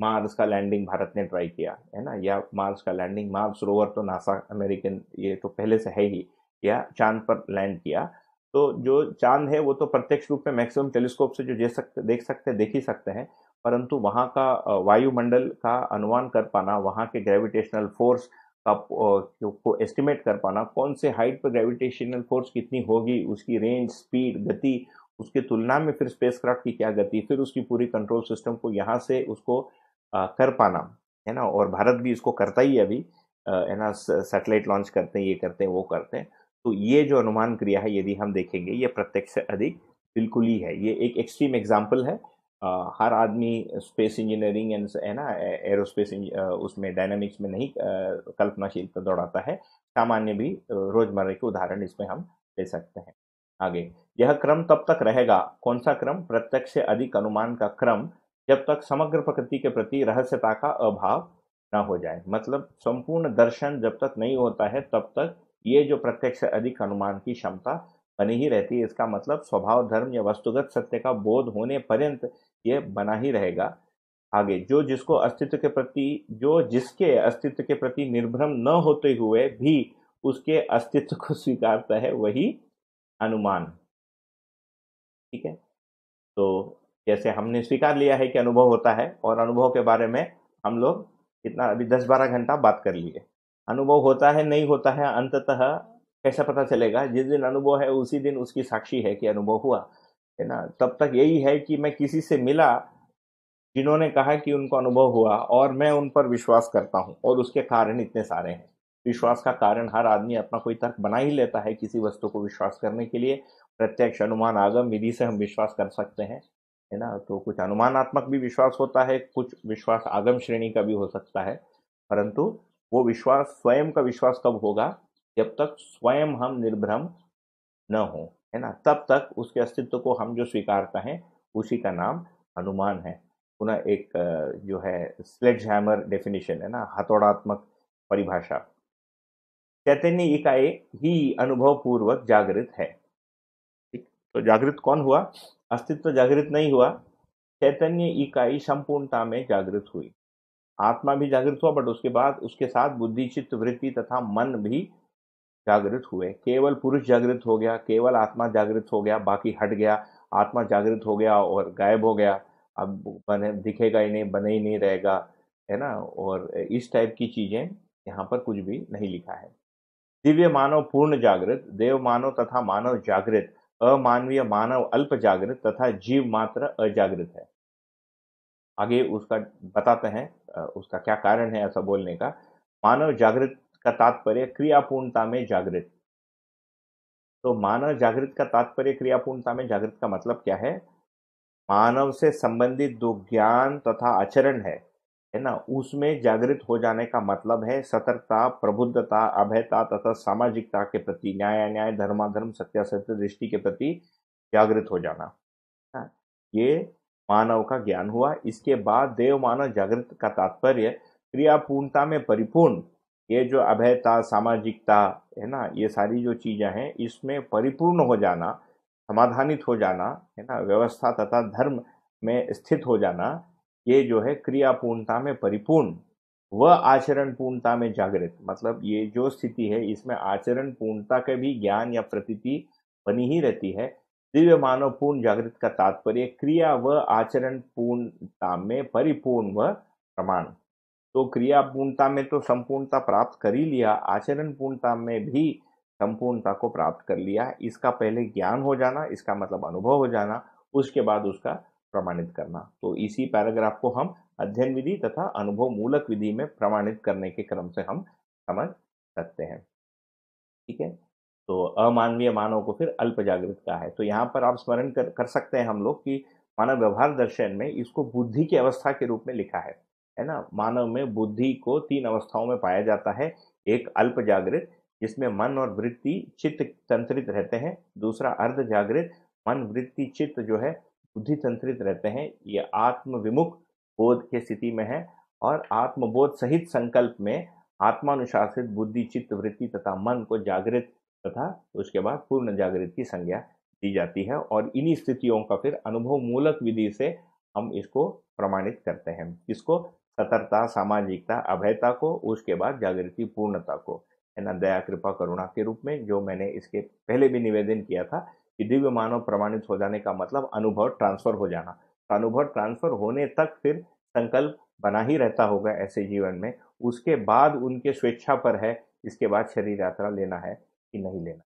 मार्स uh, का लैंडिंग भारत ने ट्राई किया है ना या मार्स का लैंडिंग मार्स रोवर तो नासा अमेरिकन ये तो पहले से है ही या चांद पर लैंड किया तो जो चांद है वो तो प्रत्यक्ष रूप में मैक्सिमम टेलीस्कोप से जो दे सकते देख सकते देख ही सकते हैं परंतु वहाँ का uh, वायुमंडल का अनुमान कर पाना वहाँ के ग्रेविटेशनल फोर्स का को एस्टिमेट कर पाना कौन से हाइट पर ग्रेविटेशनल फोर्स कितनी होगी उसकी रेंज स्पीड गति उसकी तुलना में फिर स्पेसक्राफ्ट की क्या गति फिर उसकी पूरी कंट्रोल सिस्टम को यहाँ से उसको कर पाना है ना और भारत भी इसको करता ही है अभी है ना सैटेलाइट लॉन्च करते हैं ये करते हैं वो करते हैं तो ये जो अनुमान क्रिया है यदि हम देखेंगे ये प्रत्यक्ष से अधिक बिल्कुल ही है ये एक एक्सट्रीम एग्जाम्पल है आ, हर आदमी स्पेस इंजीनियरिंग एंड है ना एरोस्पेस उसमें डायनामिक्स में नहीं कल्पनाशीलता दौड़ाता है सामान्य भी रोजमर्रा के उदाहरण इसमें हम ले सकते हैं आगे यह क्रम तब तक रहेगा कौन सा क्रम प्रत्यक्ष से अधिक अनुमान का क्रम जब तक समग्र प्रकृति के प्रति रहस्यता का अभाव न हो जाए मतलब संपूर्ण दर्शन जब तक नहीं होता है तब तक ये जो प्रत्यक्ष से अधिक अनुमान की क्षमता बनी ही रहती है इसका मतलब स्वभाव धर्म या वस्तुगत सत्य का बोध होने पर्यंत ये बना ही रहेगा आगे जो जिसको अस्तित्व के प्रति जो जिसके अस्तित्व के प्रति निर्भ्रम न होते हुए भी उसके अस्तित्व को स्वीकारता है वही अनुमान ठीक है तो जैसे हमने स्वीकार लिया है कि अनुभव होता है और अनुभव के बारे में हम लोग इतना अभी दस बारह घंटा बात कर लिए अनुभव होता है नहीं होता है अंततः कैसा पता चलेगा जिस दिन अनुभव है उसी दिन उसकी साक्षी है कि अनुभव हुआ है ना तब तक यही है कि मैं किसी से मिला जिन्होंने कहा कि उनको अनुभव हुआ और मैं उन पर विश्वास करता हूँ और उसके कारण इतने सारे हैं विश्वास का कारण हर आदमी अपना कोई तर्क बना ही लेता है किसी वस्तु को विश्वास करने के लिए प्रत्यक्ष अनुमान आगम विधि से हम विश्वास कर सकते हैं है ना तो कुछ अनुमानात्मक भी विश्वास होता है कुछ विश्वास आगम श्रेणी का भी हो सकता है परंतु वो विश्वास स्वयं का विश्वास कब होगा जब तक स्वयं हम निर्भ्रम न हो है ना तब तक उसके अस्तित्व को हम जो स्वीकारता हैं उसी का नाम अनुमान है पुनः एक जो है स्लेज हैमर डेफिनेशन है ना हथौड़ात्मक परिभाषा चैतन्य इकाई ही अनुभव पूर्वक जागृत है ठीक तो जागृत कौन हुआ अस्तित्व जागृत नहीं हुआ चैतन्य इकाई संपूर्णता में जागृत हुई आत्मा भी जागृत हुआ बट उसके बाद उसके साथ बुद्धि चित्त वृत्ति तथा मन भी जागृत हुए केवल पुरुष जागृत हो गया केवल आत्मा जागृत हो गया बाकी हट गया आत्मा जागृत हो गया और गायब हो गया अब बने दिखेगा ही नहीं बने ही नहीं रहेगा है ना और इस टाइप की चीज़ें यहाँ पर कुछ भी नहीं लिखा है दिव्य मानव पूर्ण जागृत देव मानव तथा मानव जागृत अमानवीय मानव अल्प जागृत तथा जीव मात्र अजागृत है आगे उसका बताते हैं उसका क्या कारण है ऐसा बोलने का मानव जागृत का तात्पर्य क्रियापूर्णता में जागृत तो मानव जागृत का तात्पर्य क्रियापूर्णता में जागृत का मतलब क्या है मानव से संबंधित दो ज्ञान तथा आचरण है है ना उसमें जागृत हो जाने का मतलब है सतर्कता प्रबुद्धता अभयता तथा सामाजिकता के प्रति न्याय न्याय धर्माधर्म सत्यासत्य दृष्टि के प्रति जागृत हो जाना हाँ, ये मानव का ज्ञान हुआ इसके बाद देव मानव जागृत का तात्पर्य क्रिया पूर्णता में परिपूर्ण ये जो अभयता सामाजिकता है ना ये सारी जो चीज़ें हैं इसमें परिपूर्ण हो जाना समाधानित हो जाना है ना व्यवस्था तथा धर्म में स्थित हो जाना ये जो है क्रिया पूर्णता में परिपूर्ण व आचरण पूर्णता में जागृत मतलब ये जो स्थिति है इसमें आचरण पूर्णता के भी ज्ञान या प्रतीति बनी ही रहती है दिव्य मानव पूर्ण जागृत का तात्पर्य क्रिया व आचरण पूर्णता में परिपूर्ण व प्रमाण तो क्रिया पूर्णता में तो संपूर्णता प्राप्त कर ही लिया आचरण पूर्णता में भी संपूर्णता को प्राप्त कर लिया इसका पहले ज्ञान हो जाना इसका मतलब अनुभव हो जाना उसके बाद उसका प्रमाणित करना तो इसी पैराग्राफ को हम अध्ययन विधि तथा अनुभव मूलक विधि में प्रमाणित करने के क्रम से हम समझ सकते हैं ठीक है तो अमानवीय मानव को फिर अल्प जागृत का है तो यहाँ पर आप स्मरण कर, कर सकते हैं हम लोग कि मानव व्यवहार दर्शन में इसको बुद्धि की अवस्था के रूप में लिखा है है ना मानव में बुद्धि को तीन अवस्थाओं में पाया जाता है एक अल्प जागृत जिसमें मन और वृत्ति चित्त तंत्रित रहते हैं दूसरा अर्ध जागृत मन वृत्ति चित्त जो है बुद्धि संतरित रहते हैं ये आत्म विमुख बोध के स्थिति में है और आत्मबोध सहित संकल्प में आत्मानुशासित बुद्धि चित्त वृत्ति तथा मन को जागृत तथा उसके बाद पूर्ण जागृत की संज्ञा दी जाती है और इन्हीं स्थितियों का फिर अनुभव मूलक विधि से हम इसको प्रमाणित करते हैं इसको सतर्कता सामाजिकता अभयता को उसके बाद जागृति पूर्णता को है ना दया कृपा करुणा के रूप में जो मैंने इसके पहले भी निवेदन किया था कि दिव्य मानव प्रमाणित हो जाने का मतलब अनुभव ट्रांसफर हो जाना अनुभव ट्रांसफर होने तक फिर संकल्प बना ही रहता होगा ऐसे जीवन में उसके बाद उनके स्वेच्छा पर है इसके बाद शरीर यात्रा लेना है कि नहीं लेना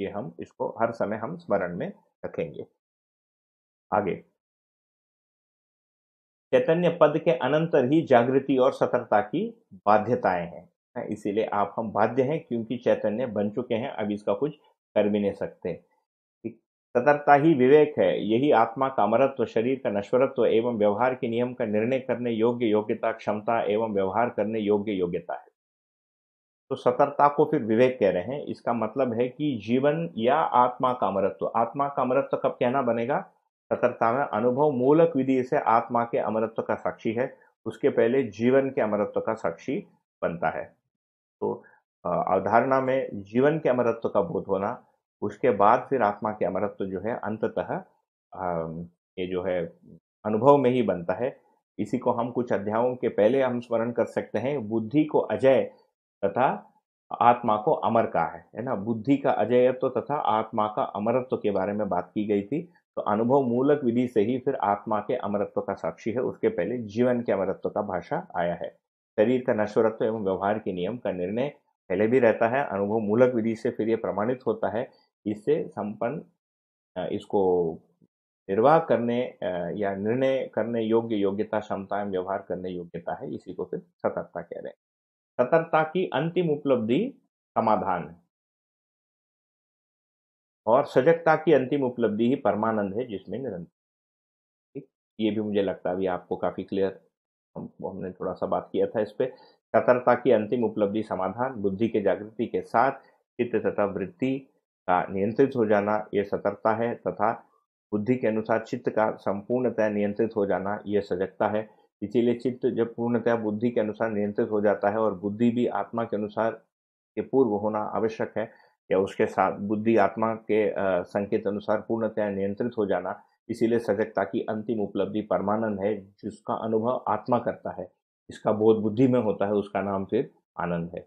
ये हम इसको हर समय हम स्मरण में रखेंगे आगे चैतन्य पद के अनंतर ही जागृति और सतर्कता की बाध्यताएं हैं इसीलिए आप हम बाध्य हैं क्योंकि चैतन्य बन चुके हैं अब इसका कुछ कर भी नहीं सकते सतर्कता ही विवेक है यही आत्मा का अमरत्व शरीर का नश्वरत्व एवं व्यवहार के नियम का निर्णय करने योग्य योग्यता क्षमता एवं व्यवहार करने योग्य योग्यता है तो सतर्कता को फिर विवेक कह रहे हैं इसका मतलब है कि जीवन या आत्मा का अमरत्व आत्मा का अमरत्व कब कहना बनेगा सतर्कता में अनुभव मूलक विधि से आत्मा के अमरत्व का साक्षी है उसके पहले जीवन के अमरत्व का साक्षी बनता है तो अवधारणा में जीवन के अमरत्व का बोध होना उसके बाद फिर आत्मा के अमरत्व जो है अंततः ये जो है अनुभव में ही बनता है इसी को हम कुछ अध्यायों के पहले हम स्मरण कर सकते हैं बुद्धि को अजय तथा आत्मा को अमर का है है ना बुद्धि का अजयत्व तो तथा आत्मा का अमरत्व के बारे में बात की गई थी तो अनुभव मूलक विधि से ही फिर आत्मा के अमरत्व का साक्षी है उसके पहले जीवन के अमरत्व का भाषा आया है शरीर का नश्वरत्व एवं व्यवहार के नियम का निर्णय पहले भी रहता है अनुभव मूलक विधि से फिर ये प्रमाणित होता है इससे संपन्न इसको निर्वाह करने या निर्णय करने योग्य योग्यता क्षमताएं व्यवहार करने योग्यता है इसी को फिर सतर्कता कह रहे हैं सतर्कता की अंतिम उपलब्धि समाधान है और सजगता की अंतिम उपलब्धि ही परमानंद है जिसमें निरंतर ये भी मुझे लगता है अभी आपको काफ़ी क्लियर हम हमने थोड़ा सा बात किया था इस पर सतर्कता की अंतिम उपलब्धि समाधान बुद्धि के जागृति के साथ चित्त तथा वृत्ति का नियंत्रित हो जाना ये सतर्कता है तथा बुद्धि के अनुसार चित्त का संपूर्णतः नियंत्रित हो जाना यह सजगता है इसीलिए चित्त जब पूर्णतया बुद्धि के अनुसार नियंत्रित हो जाता है और बुद्धि भी आत्मा के अनुसार के पूर्व होना आवश्यक है या उसके साथ बुद्धि आत्मा के संकेत अनुसार पूर्णतया नियंत्रित हो जाना इसीलिए सजगता की अंतिम उपलब्धि परमानंद है जिसका अनुभव आत्मा करता है इसका बोध बुद्धि में होता है उसका नाम फिर आनंद है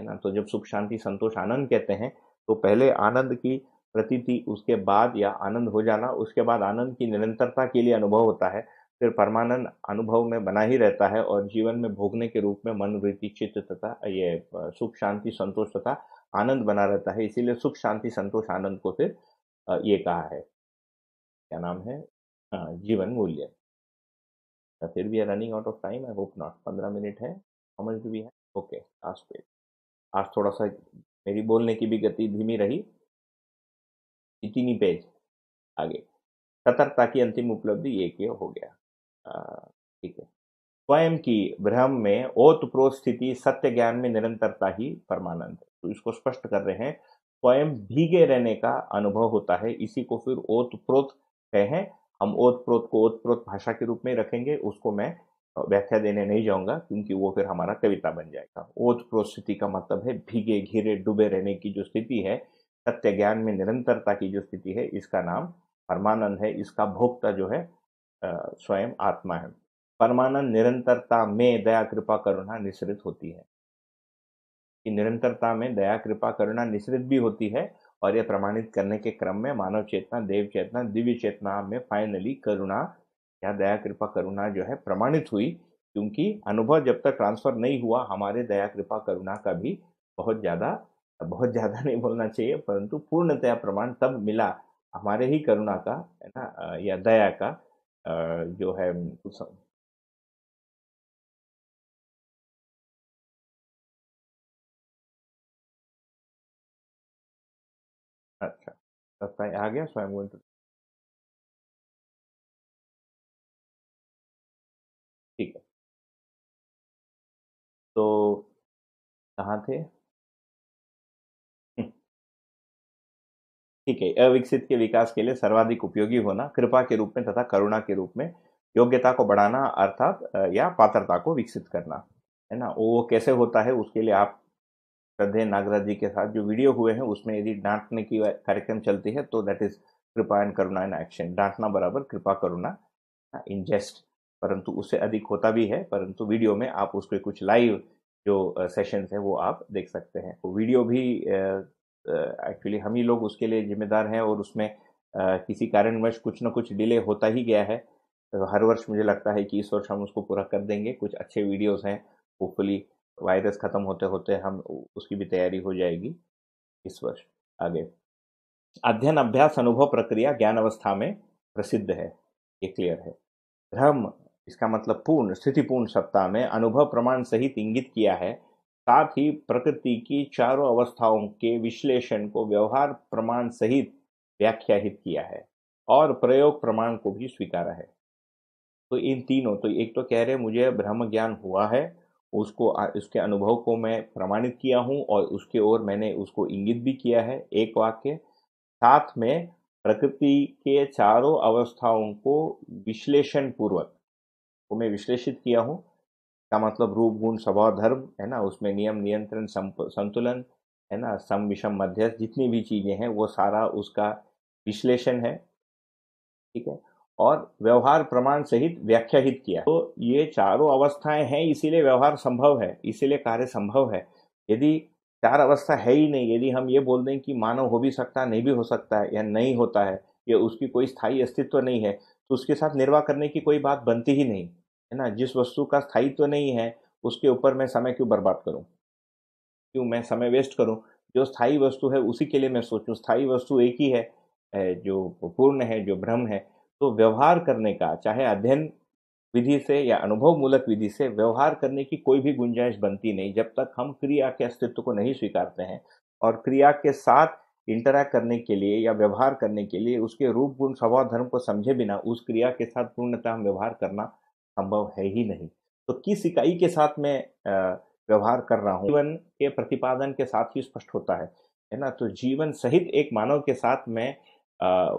है ना तो जब सुख शांति संतोष आनंद कहते हैं तो पहले आनंद की प्रतीति उसके बाद या आनंद हो जाना उसके बाद आनंद की निरंतरता के लिए अनुभव होता है फिर परमानंद अनुभव में बना ही रहता है और जीवन में भोगने के रूप में मन वृत्ति चित्त तथा ये सुख शांति संतोष तथा आनंद बना रहता है इसीलिए सुख शांति संतोष आनंद को फिर ये कहा है क्या नाम है जीवन मूल्य फिर भी running out of time I hope not पंद्रह मिनट है समझ भी है ओके लास्ट पेज आज थोड़ा सा मेरी बोलने की भी गति धीमी रही इतनी पेज आगे सतर्कता की अंतिम उपलब्धि एक ही हो गया ठीक है स्वयं की भ्रम में ओत प्रो स्थिति सत्य ज्ञान में निरंतरता ही परमानंद है तो इसको स्पष्ट कर रहे हैं स्वयं भीगे रहने का अनुभव होता है इसी को फिर ओत प्रोत कहे हम ओत प्रोत को ओत प्रोत भाषा के रूप में रखेंगे उसको मैं व्याख्या देने नहीं जाऊंगा क्योंकि वो फिर हमारा कविता बन जाएगा ओत प्रोस्थिति का मतलब है भीगे घिरे डूबे रहने की जो स्थिति है सत्य ज्ञान में निरंतरता की जो स्थिति है इसका नाम परमानंद है इसका भोक्ता जो है स्वयं आत्मा है परमानंद निरंतरता में दया कृपा करुणा निश्रित होती है कि निरंतरता में दया कृपा करुणा निश्रित भी होती है और यह प्रमाणित करने के क्रम में मानव चेतना देव चेतना दिव्य चेतना में फाइनली करुणा यहाँ दया कृपा करुणा जो है प्रमाणित हुई क्योंकि अनुभव जब तक ट्रांसफर नहीं हुआ हमारे दया कृपा करुणा का भी बहुत ज़्यादा बहुत ज़्यादा नहीं बोलना चाहिए परंतु पूर्णतया प्रमाण तब मिला हमारे ही करुणा का है ना या दया का जो है अच्छा आ गया स्वयं तो कहाँ थे हम्म। ठीक है अविकसित के विकास के लिए सर्वाधिक उपयोगी होना कृपा के रूप में तथा करुणा के रूप में योग्यता को बढ़ाना अर्थात या पात्रता को विकसित करना है ना वो कैसे होता है उसके लिए आप श्रद्धे नागराज जी के साथ जो वीडियो हुए हैं उसमें यदि डांटने की कार्यक्रम चलती है तो दैट इज कृपा एंड करुणा इन एक्शन डांटना बराबर कृपा करुणा इन हाँ, जेस्ट परंतु उससे अधिक होता भी है परंतु वीडियो में आप उसके कुछ लाइव जो सेशंस हैं वो आप देख सकते हैं तो वीडियो भी एक्चुअली हम ही लोग उसके लिए जिम्मेदार हैं और उसमें किसी कारणवश कुछ ना कुछ डिले होता ही गया है तो हर वर्ष मुझे लगता है कि इस वर्ष हम उसको पूरा कर देंगे कुछ अच्छे वीडियोस हैं होपफुली वायरस ख़त्म होते होते हम उसकी भी तैयारी हो जाएगी इस वर्ष आगे अध्ययन अभ्यास अनुभव प्रक्रिया ज्ञान अवस्था में प्रसिद्ध है ये क्लियर है भ्रम इसका मतलब पूर्ण स्थितिपूर्ण सत्ता में अनुभव प्रमाण सहित इंगित किया है साथ ही प्रकृति की चारों अवस्थाओं के विश्लेषण को व्यवहार प्रमाण सहित व्याख्याहित किया है और प्रयोग प्रमाण को भी स्वीकारा है तो इन तीनों तो एक तो कह रहे मुझे ब्रह्म ज्ञान हुआ है उसको उसके अनुभव को मैं प्रमाणित किया हूँ और उसके ओर मैंने उसको इंगित भी किया है एक वाक्य साथ में प्रकृति के चारों अवस्थाओं को विश्लेषण पूर्वक को मैं विश्लेषित किया हूँ का मतलब रूप गुण स्वभाव धर्म है ना उसमें नियम नियंत्रण संतुलन है ना सम विषम मध्यस्थ जितनी भी चीज़ें हैं वो सारा उसका विश्लेषण है ठीक है और व्यवहार प्रमाण सहित व्याख्याहित किया तो ये चारों अवस्थाएं हैं इसीलिए व्यवहार संभव है इसीलिए कार्य संभव है यदि चार अवस्था है ही नहीं यदि हम ये बोल दें कि मानव हो भी सकता नहीं भी हो सकता है या नहीं होता है या उसकी कोई स्थायी अस्तित्व नहीं है तो उसके साथ निर्वाह करने की कोई बात बनती ही नहीं है ना जिस वस्तु का स्थायित्व तो नहीं है उसके ऊपर मैं समय क्यों बर्बाद करूँ क्यों मैं समय वेस्ट करूँ जो स्थायी वस्तु है उसी के लिए मैं सोचूं स्थायी वस्तु एक ही है जो पूर्ण है जो ब्रह्म है तो व्यवहार करने का चाहे अध्ययन विधि से या अनुभव मूलक विधि से व्यवहार करने की कोई भी गुंजाइश बनती नहीं जब तक हम क्रिया के अस्तित्व को नहीं स्वीकारते हैं और क्रिया के साथ इंटरैक्ट करने के लिए या व्यवहार करने के लिए उसके रूप गुण स्वभाव धर्म को समझे बिना उस क्रिया के साथ पूर्णतः हम व्यवहार करना संभव है ही नहीं तो किस इकाई के साथ मैं व्यवहार कर रहा हूँ जीवन के प्रतिपादन के साथ ही स्पष्ट होता है है ना तो जीवन सहित एक मानव के साथ मैं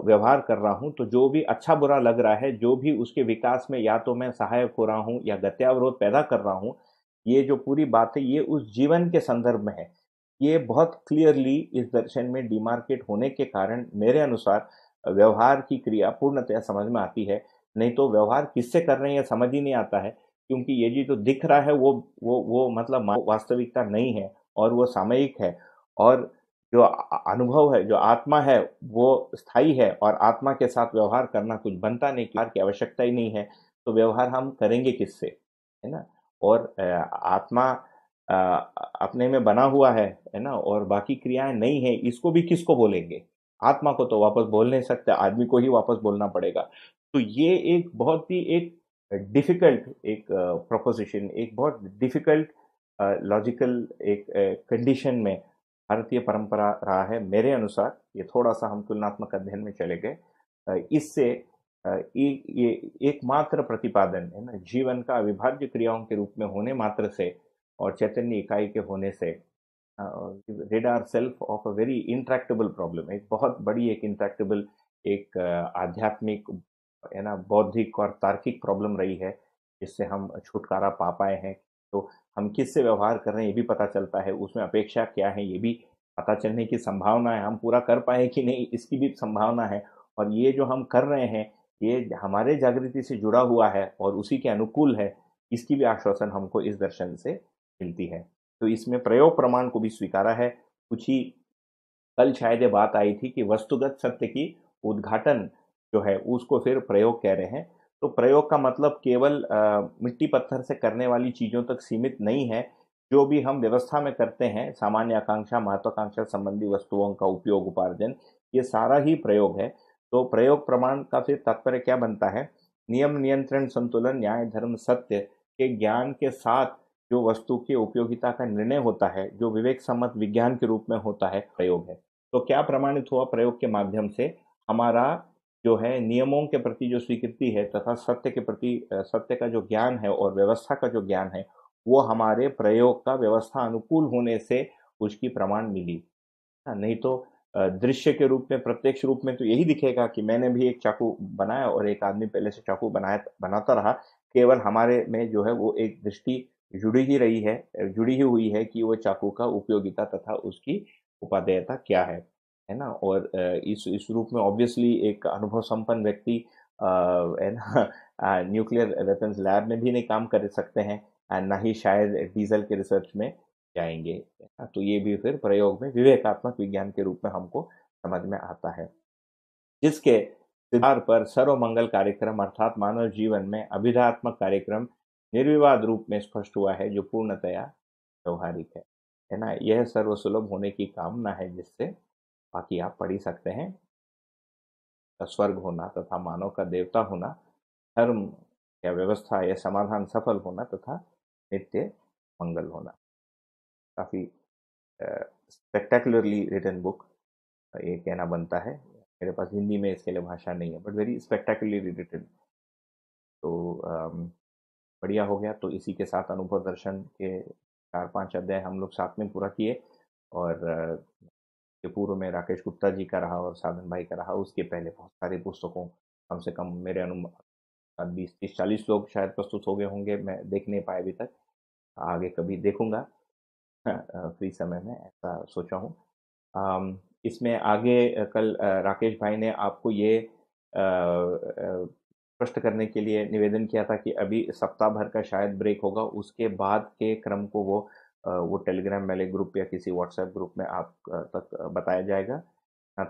व्यवहार कर रहा हूँ तो जो भी अच्छा बुरा लग रहा है जो भी उसके विकास में या तो मैं सहायक हो रहा हूँ या गत्यावरोध पैदा कर रहा हूँ ये जो पूरी बात है ये उस जीवन के संदर्भ में है ये बहुत क्लियरली इस दर्शन में डिमार्केट होने के कारण मेरे अनुसार व्यवहार की क्रिया पूर्णतया समझ में आती है नहीं तो व्यवहार किससे कर रहे हैं समझ ही नहीं आता है क्योंकि ये जी जो तो दिख रहा है वो वो वो मतलब वास्तविकता नहीं है और वो सामयिक है और जो अनुभव है जो आत्मा है वो स्थायी है और आत्मा के साथ व्यवहार करना कुछ बनता नहीं व्यवहार की आवश्यकता ही नहीं है तो व्यवहार हम करेंगे किससे है ना और आत्मा अपने में बना हुआ है है ना और बाकी क्रियाएं नहीं है इसको भी किसको बोलेंगे आत्मा को तो वापस बोल नहीं सकते आदमी को ही वापस बोलना पड़ेगा तो ये एक बहुत ही एक डिफिकल्ट एक प्रोपोजिशन एक बहुत डिफिकल्ट लॉजिकल एक कंडीशन में भारतीय परंपरा रहा है मेरे अनुसार ये थोड़ा सा हम तुलनात्मक अध्ययन में चले गए इससे ये एकमात्र प्रतिपादन है ना जीवन का अविभाज्य क्रियाओं के रूप में होने मात्र से और चैतन्य इकाई के होने से red are self of a very intractable problem एक बहुत बड़ी एक इंट्रैक्टेबल एक आध्यात्मिक है ना बौद्धिक और तार्किक प्रॉब्लम रही है जिससे हम छुटकारा पा पाए हैं तो हम किससे व्यवहार कर रहे हैं ये भी पता चलता है उसमें अपेक्षा क्या है ये भी पता चलने की संभावना है हम पूरा कर पाए कि नहीं इसकी भी संभावना है और ये जो हम कर रहे हैं ये हमारे जागृति से जुड़ा हुआ है और उसी के अनुकूल है इसकी भी आश्वासन हमको इस दर्शन से मिलती है तो इसमें प्रयोग प्रमाण को भी स्वीकारा है कुछ ही कल शायद ये बात आई थी कि वस्तुगत सत्य की उद्घाटन जो है उसको फिर प्रयोग कह रहे हैं तो प्रयोग का मतलब केवल मिट्टी पत्थर से करने वाली चीज़ों तक सीमित नहीं है जो भी हम व्यवस्था में करते हैं सामान्य आकांक्षा महत्वाकांक्षा संबंधी वस्तुओं का उपयोग उपार्जन ये सारा ही प्रयोग है तो प्रयोग प्रमाण का फिर तात्पर्य क्या बनता है नियम नियंत्रण संतुलन न्याय धर्म सत्य के ज्ञान के साथ जो वस्तु की उपयोगिता का निर्णय होता है जो विवेक सम्मत विज्ञान के रूप में होता है प्रयोग है तो क्या प्रमाणित हुआ प्रयोग के माध्यम से हमारा जो है नियमों के प्रति जो स्वीकृति है तथा सत्य के प्रति सत्य का जो ज्ञान है और व्यवस्था का जो ज्ञान है वो हमारे प्रयोग का व्यवस्था अनुकूल होने से उसकी प्रमाण मिली हाँ, नहीं तो दृश्य के रूप में प्रत्यक्ष रूप में तो यही दिखेगा कि मैंने भी एक चाकू बनाया और एक आदमी पहले से चाकू बनाया बनाता रहा केवल हमारे में जो है वो एक दृष्टि जुड़ी ही रही है जुड़ी ही हुई है कि वो चाकू का उपयोगिता तथा उसकी उपादेयता क्या है है ना और इस इस रूप में ऑब्वियसली एक अनुभव संपन्न व्यक्ति है ना न्यूक्लियर वेपन्स लैब में भी नहीं काम कर सकते हैं एंड ना ही शायद डीजल के रिसर्च में जाएंगे हाँ, तो ये भी फिर प्रयोग में विवेकात्मक विज्ञान के रूप में हमको समझ में आता है जिसके आधार पर सर्वमंगल कार्यक्रम अर्थात मानव जीवन में अभिधात्मक कार्यक्रम निर्विवाद रूप में स्पष्ट हुआ है जो पूर्णतया व्यवहारिक है है ना यह सर्वसुलभ होने की कामना है जिससे बाकी आप पढ़ ही सकते हैं का तो स्वर्ग होना तथा मानव का देवता होना धर्म या व्यवस्था या समाधान सफल होना तथा नित्य मंगल होना काफ़ी स्पेक्टेकुलरली रिटर्न बुक ये कहना बनता है मेरे पास हिंदी में इसके लिए भाषा नहीं है बट वेरी स्पेक्टेकुलरली रिटर्न तो बढ़िया हो गया तो इसी के साथ अनुभव दर्शन के चार पांच अध्याय हम लोग साथ में पूरा किए और जो पूर्व में राकेश गुप्ता जी का रहा और साधन भाई का रहा उसके पहले बहुत सारी पुस्तकों कम से कम मेरे अनुमान बीस तीस चालीस लोग शायद प्रस्तुत हो गए होंगे मैं देख नहीं पाया अभी तक आगे कभी देखूंगा [LAUGHS] फ्री समय में ऐसा सोचा हूँ इसमें आगे कल राकेश भाई ने आपको ये प्रश्न करने के लिए निवेदन किया था कि अभी सप्ताह भर का शायद ब्रेक होगा उसके बाद के क्रम को वो वो टेलीग्राम वाले ग्रुप या किसी व्हाट्सएप ग्रुप में आप तक बताया जाएगा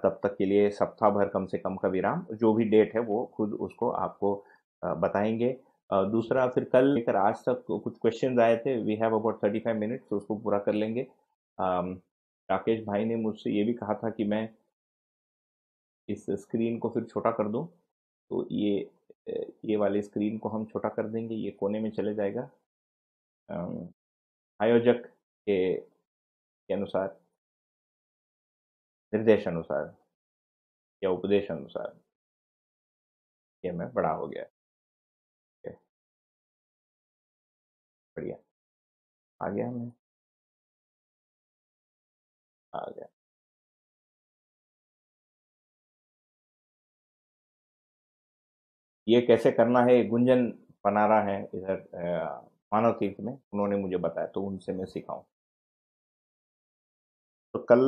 तब तक के लिए सप्ताह भर कम से कम का विराम जो भी डेट है वो खुद उसको आपको बताएंगे दूसरा फिर कल लेकर आज तक कुछ क्वेश्चन आए थे we have about thirty five minutes तो उसको पूरा कर लेंगे राकेश भाई ने मुझसे ये भी कहा था कि मैं इस स्क्रीन को फिर छोटा कर दूं तो ये ये वाले स्क्रीन को हम छोटा कर देंगे ये कोने में चले जाएगा आयोजक के के अनुसार निर्देश अनुसार या उपदेश अनुसार ये मैं बड़ा हो गया बढ़िया आ गया मैं आ गया ये कैसे करना है गुंजन बना रहा है इधर मानव तीर्थ में उन्होंने मुझे बताया तो उनसे मैं सिखाऊं तो कल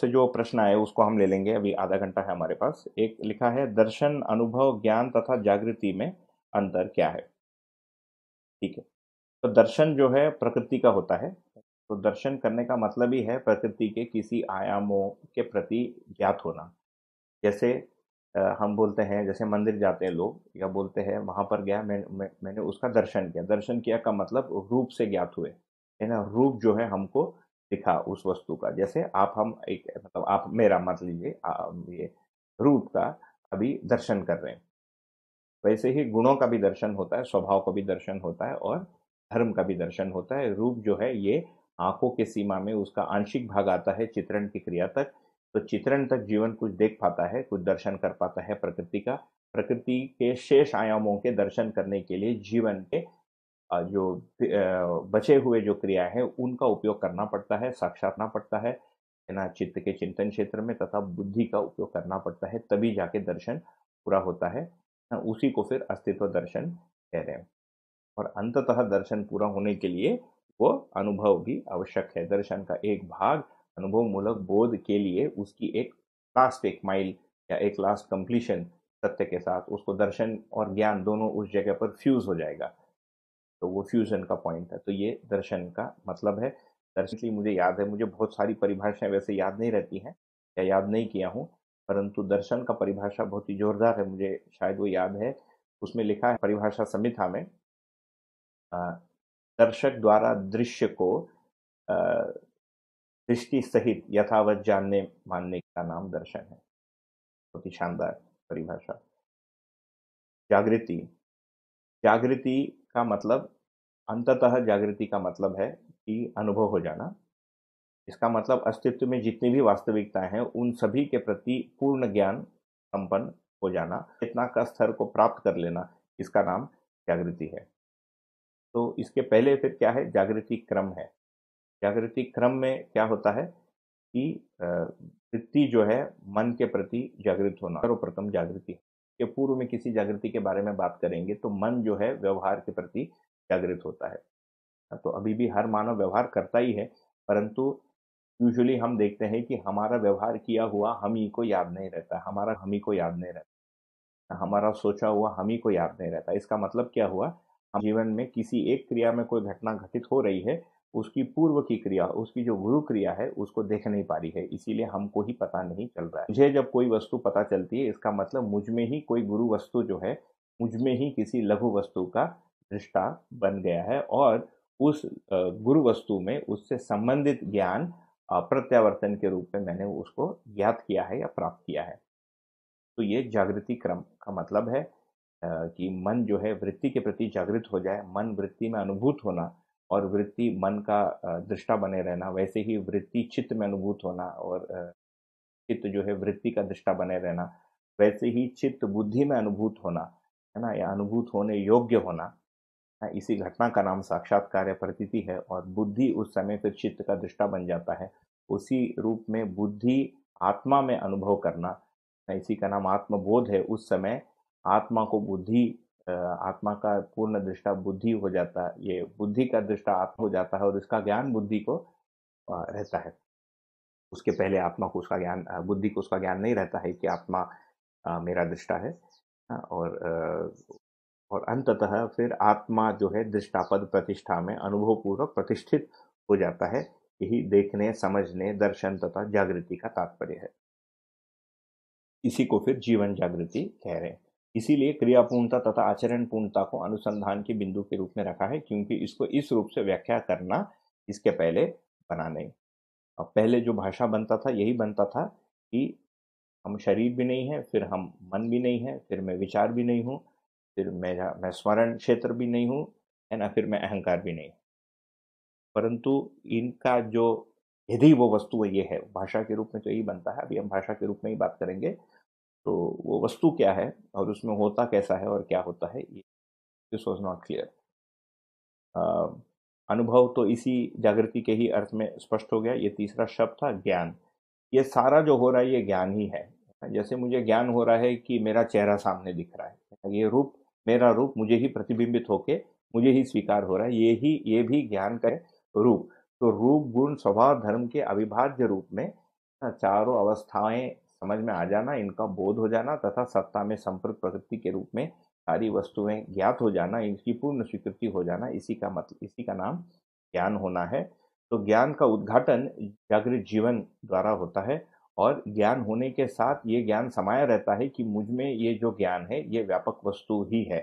से जो प्रश्न आए उसको हम ले लेंगे अभी आधा घंटा है हमारे पास एक लिखा है दर्शन अनुभव ज्ञान तथा जागृति में अंतर क्या है ठीक है तो दर्शन जो है प्रकृति का होता है तो दर्शन करने का मतलब ही है प्रकृति के किसी आयामों के प्रति ज्ञात होना जैसे हम बोलते हैं जैसे मंदिर जाते हैं लोग या बोलते हैं वहाँ पर गया मैं, मैं मैंने उसका दर्शन किया दर्शन किया का मतलब रूप से ज्ञात हुए है ना रूप जो है हमको दिखा उस वस्तु का जैसे आप हम एक मतलब आप मेरा मत लीजिए ये रूप का अभी दर्शन कर रहे हैं वैसे ही गुणों का भी दर्शन होता है स्वभाव का भी दर्शन होता है और धर्म का भी दर्शन होता है रूप जो है ये आंखों के सीमा में उसका आंशिक भाग आता है चित्रण की क्रिया तक तो चित्रण तक जीवन कुछ देख पाता है कुछ दर्शन कर पाता है प्रकृति का प्रकृति के शेष आयामों के दर्शन करने के लिए जीवन के जो बचे हुए जो क्रिया है उनका उपयोग करना पड़ता है साक्षात्ना पड़ता है ना चित्त के चिंतन क्षेत्र में तथा बुद्धि का उपयोग करना पड़ता है तभी जाके दर्शन पूरा होता है उसी को फिर अस्तित्व दर्शन कह रहे हैं और अंततः दर्शन पूरा होने के लिए वो अनुभव भी आवश्यक है दर्शन का एक भाग अनुभव मूलक बोध के लिए उसकी एक लास्ट एक माइल या एक लास्ट कंप्लीशन सत्य के साथ उसको दर्शन और ज्ञान दोनों उस जगह पर फ्यूज हो जाएगा तो वो फ्यूजन का पॉइंट है तो ये दर्शन का मतलब है दर्शन मुझे याद है मुझे बहुत सारी परिभाषाएं वैसे याद नहीं रहती हैं या याद नहीं किया हूँ परंतु दर्शन का परिभाषा बहुत ही जोरदार है मुझे शायद वो याद है उसमें लिखा है परिभाषा संहिता में दर्शक द्वारा दृश्य को दृष्टि सहित यथावत जानने मानने का नाम दर्शन है बहुत ही शानदार परिभाषा जागृति जागृति का मतलब अंततः जागृति का मतलब है कि अनुभव हो जाना इसका मतलब अस्तित्व में जितनी भी वास्तविकताएं हैं उन सभी के प्रति पूर्ण ज्ञान संपन्न हो जाना चेतना का स्तर को प्राप्त कर लेना इसका नाम जागृति है तो इसके पहले फिर क्या है जागृति क्रम है जागृति क्रम में क्या होता है कि वृत्ति जो है मन के प्रति जागृत होना सर्वप्रथम जागृति के पूर्व में किसी जागृति के बारे में बात करेंगे तो मन जो है व्यवहार के प्रति जागृत होता है हाँ, तो अभी भी हर मानव व्यवहार करता ही है परंतु यूजुअली हम देखते हैं कि हमारा व्यवहार किया हुआ हम ही को याद नहीं रहता हमारा हम ही को याद नहीं रहता हमारा सोचा हुआ हम ही को याद नहीं रहता इसका मतलब क्या हुआ हम जीवन में किसी एक क्रिया में कोई घटना घटित हो रही है उसकी पूर्व की क्रिया उसकी जो गुरु क्रिया है उसको देख नहीं पा रही है इसीलिए हमको ही पता नहीं चल रहा है मुझे जब कोई वस्तु पता चलती है इसका मतलब मुझ में ही कोई गुरु वस्तु जो है मुझ में ही किसी लघु वस्तु का रिश्ता बन गया है और उस गुरु वस्तु में उससे संबंधित ज्ञान प्रत्यावर्तन के रूप में मैंने उसको ज्ञात किया है या प्राप्त किया है तो ये जागृति क्रम का मतलब है कि मन जो है वृत्ति के प्रति जागृत हो जाए मन वृत्ति में अनुभूत होना और वृत्ति मन का दृष्टा बने रहना वैसे ही वृत्ति चित्त में अनुभूत होना और चित्त जो है वृत्ति का दृष्टा बने रहना वैसे ही चित्त बुद्धि में अनुभूत होना है ना या अनुभूत होने योग्य होना इसी घटना का नाम साक्षात्कार प्रतीति है और बुद्धि उस समय फिर चित्त का दृष्टा बन जाता है उसी रूप में बुद्धि आत्मा में अनुभव करना इसी का नाम आत्मबोध है उस समय आत्मा को बुद्धि आत्मा का पूर्ण दृष्टा बुद्धि हो जाता है ये बुद्धि का दृष्टा आत्मा हो जाता है और इसका ज्ञान बुद्धि को रहता है उसके पहले आत्मा को उसका ज्ञान बुद्धि को उसका ज्ञान नहीं रहता है कि आत्मा मेरा दृष्टा है और और अंततः फिर आत्मा जो है दृष्टापद प्रतिष्ठा में अनुभव पूर्वक प्रतिष्ठित हो जाता है यही देखने समझने दर्शन तथा जागृति का तात्पर्य है इसी को फिर जीवन जागृति कह रहे हैं इसीलिए क्रियापूर्णता तथा आचरण पूर्णता को अनुसंधान के बिंदु के रूप में रखा है क्योंकि इसको इस रूप से व्याख्या करना इसके पहले बना नहीं और पहले जो भाषा बनता था यही बनता था कि हम शरीर भी नहीं है फिर हम मन भी नहीं है फिर मैं विचार भी नहीं हूँ फिर मेरा मैं स्मरण क्षेत्र भी नहीं हूँ है ना फिर मैं अहंकार भी नहीं परंतु इनका जो यदि वो वस्तु ये है भाषा के रूप में तो यही बनता है अभी हम भाषा के रूप में ही बात करेंगे तो वो वस्तु क्या है और उसमें होता कैसा है और क्या होता है ये दिस वॉज नॉट क्लियर अनुभव तो इसी जागृति के ही अर्थ में स्पष्ट हो गया ये तीसरा शब्द था ज्ञान ये सारा जो हो रहा है ये ज्ञान ही है जैसे मुझे ज्ञान हो रहा है कि मेरा चेहरा सामने दिख रहा है ये रूप मेरा रूप मुझे ही प्रतिबिंबित होके मुझे ही स्वीकार हो रहा है ये ही ये भी ज्ञान का रूप तो रूप गुण स्वभाव धर्म के अविभाज्य रूप में चारों अवस्थाएं समझ में आ जाना इनका बोध हो जाना तथा सत्ता में संपर्क प्रकृति के रूप में सारी वस्तुएं ज्ञात हो जाना इनकी पूर्ण स्वीकृति हो जाना इसी का मतलब इसी का नाम ज्ञान होना है तो ज्ञान का उद्घाटन जागृत जीवन द्वारा होता है और ज्ञान होने के साथ ये ज्ञान समाया रहता है कि मुझ में ये जो ज्ञान है ये व्यापक वस्तु ही है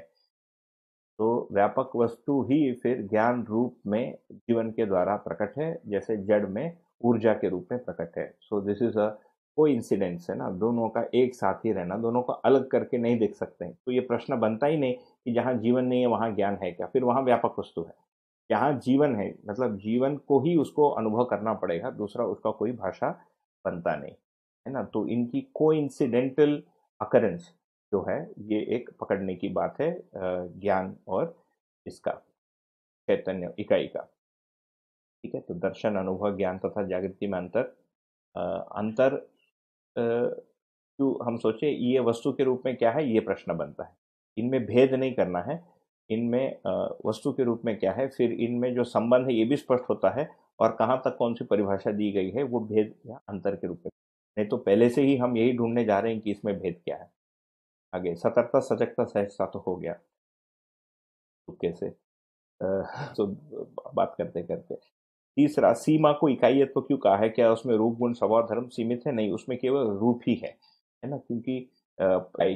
तो व्यापक वस्तु ही फिर ज्ञान रूप में जीवन के द्वारा प्रकट है जैसे जड़ में ऊर्जा के रूप में प्रकट है सो दिस इज अ को इंसिडेंट्स है ना दोनों का एक साथ ही रहना दोनों को अलग करके नहीं देख सकते हैं तो ये प्रश्न बनता ही नहीं कि जहाँ जीवन नहीं है वहाँ ज्ञान है क्या फिर वहाँ व्यापक वस्तु है जहाँ जीवन है मतलब जीवन को ही उसको अनुभव करना पड़ेगा दूसरा उसका कोई भाषा बनता नहीं है ना तो इनकी को इंसिडेंटल अकरेंस जो है ये एक पकड़ने की बात है ज्ञान और इसका चैतन्य इकाई का ठीक है तो दर्शन अनुभव ज्ञान तथा जागृति में अंतर अंतर जो तो हम सोचे ये वस्तु के रूप में क्या है ये प्रश्न बनता है इनमें भेद नहीं करना है इनमें वस्तु के रूप में क्या है फिर इनमें जो संबंध है ये भी स्पष्ट होता है और कहाँ तक कौन सी परिभाषा दी गई है वो भेद या अंतर के रूप में नहीं तो पहले से ही हम यही ढूंढने जा रहे हैं कि इसमें भेद क्या है आगे सतर्कता सजगता सहजता तो हो गया कैसे [LAUGHS] तो बात करते करते तीसरा सीमा को इकाई क्यों कहा है क्या उसमें रूप गुण स्वभाव धर्म सीमित है नहीं उसमें केवल रूप ही है है ना क्योंकि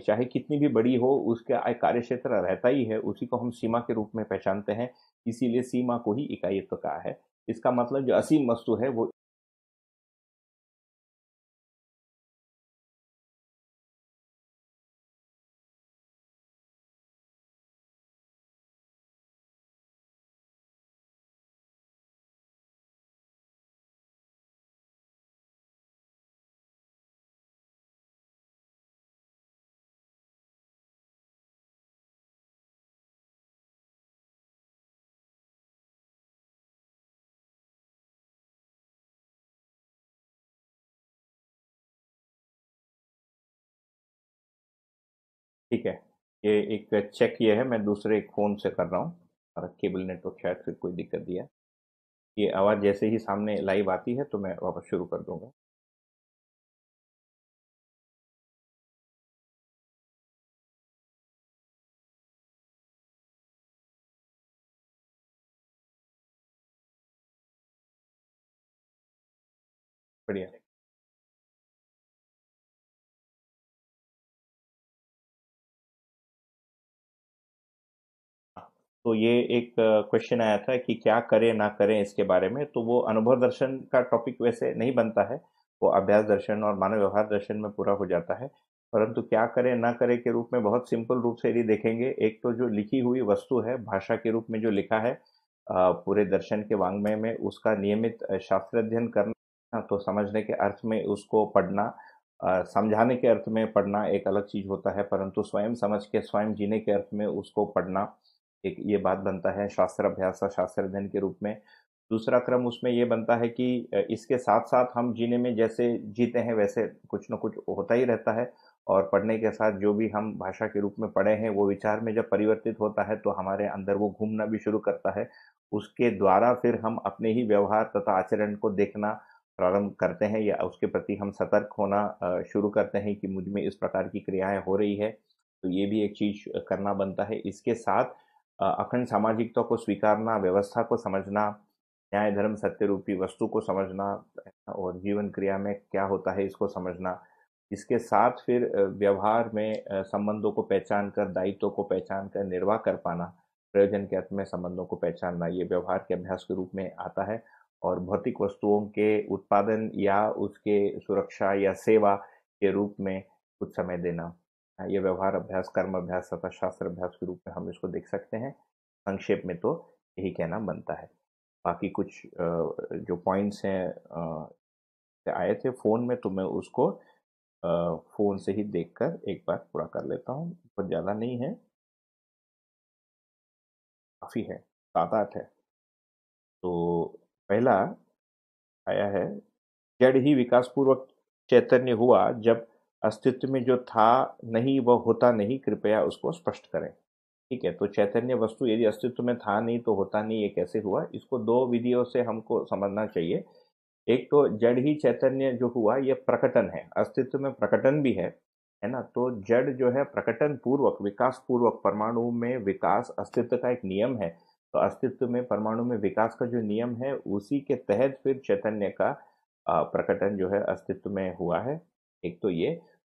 चाहे कितनी भी बड़ी हो उसका कार्य क्षेत्र रहता ही है उसी को हम सीमा के रूप में पहचानते हैं इसीलिए सीमा को ही इकाई कहा है इसका मतलब जो असीम वस्तु है वो ठीक है ये एक चेक ये है मैं दूसरे एक फ़ोन से कर रहा हूँ और केबल नेटवर्क शायद फिर कोई दिक्कत दिया ये आवाज़ जैसे ही सामने लाइव आती है तो मैं वापस शुरू कर दूँगा बढ़िया तो ये एक क्वेश्चन आया था कि क्या करें ना करें इसके बारे में तो वो अनुभव दर्शन का टॉपिक वैसे नहीं बनता है वो अभ्यास दर्शन और मानव व्यवहार दर्शन में पूरा हो जाता है परंतु क्या करें ना करें के रूप में बहुत सिंपल रूप से यदि देखेंगे एक तो जो लिखी हुई वस्तु है भाषा के रूप में जो लिखा है पूरे दर्शन के वांग्मय में उसका नियमित शास्त्र अध्ययन करना तो समझने के अर्थ में उसको पढ़ना समझाने के अर्थ में पढ़ना एक अलग चीज होता है परंतु स्वयं समझ के स्वयं जीने के अर्थ में उसको पढ़ना एक ये बात बनता है शास्त्र अभ्यास शास्त्र अध्ययन के रूप में दूसरा क्रम उसमें ये बनता है कि इसके साथ साथ हम जीने में जैसे जीते हैं वैसे कुछ ना कुछ होता ही रहता है और पढ़ने के साथ जो भी हम भाषा के रूप में पढ़े हैं वो विचार में जब परिवर्तित होता है तो हमारे अंदर वो घूमना भी शुरू करता है उसके द्वारा फिर हम अपने ही व्यवहार तथा आचरण को देखना प्रारंभ करते हैं या उसके प्रति हम सतर्क होना शुरू करते हैं कि मुझ में इस प्रकार की क्रियाएं हो रही है तो ये भी एक चीज़ करना बनता है इसके साथ अखंड सामाजिकता को स्वीकारना व्यवस्था को समझना न्याय धर्म सत्य रूपी वस्तु को समझना और जीवन क्रिया में क्या होता है इसको समझना इसके साथ फिर व्यवहार में संबंधों को पहचान कर दायित्व को पहचान कर निर्वाह कर पाना प्रयोजन के अर्थ में संबंधों को पहचानना ये व्यवहार के अभ्यास के रूप में आता है और भौतिक वस्तुओं के उत्पादन या उसके सुरक्षा या सेवा के रूप में कुछ समय देना ये व्यवहार अभ्यास कर्म अभ्यास तथा शास्त्र अभ्यास के रूप में हम इसको देख सकते हैं संक्षेप में तो यही कहना बनता है बाकी कुछ जो पॉइंट्स हैं आए थे फ़ोन में तो मैं उसको फ़ोन से ही देखकर एक बार पूरा कर लेता हूँ बहुत ज़्यादा नहीं है काफ़ी है सात आठ है तो पहला आया है जड़ ही विकासपूर्वक चैतन्य हुआ जब अस्तित्व में जो था नहीं वह होता नहीं कृपया उसको स्पष्ट करें ठीक है तो चैतन्य वस्तु यदि अस्तित्व में था नहीं तो होता नहीं ये कैसे हुआ इसको दो विधियों से हमको समझना चाहिए एक तो जड़ ही चैतन्य जो हुआ ये प्रकटन है अस्तित्व में प्रकटन भी है है ना तो जड़ जो है प्रकटन पूर्वक विकास पूर्वक परमाणु में विकास अस्तित्व का एक नियम है तो अस्तित्व में परमाणु में विकास का जो नियम है उसी के तहत फिर चैतन्य का प्रकटन जो है अस्तित्व में हुआ है एक तो ये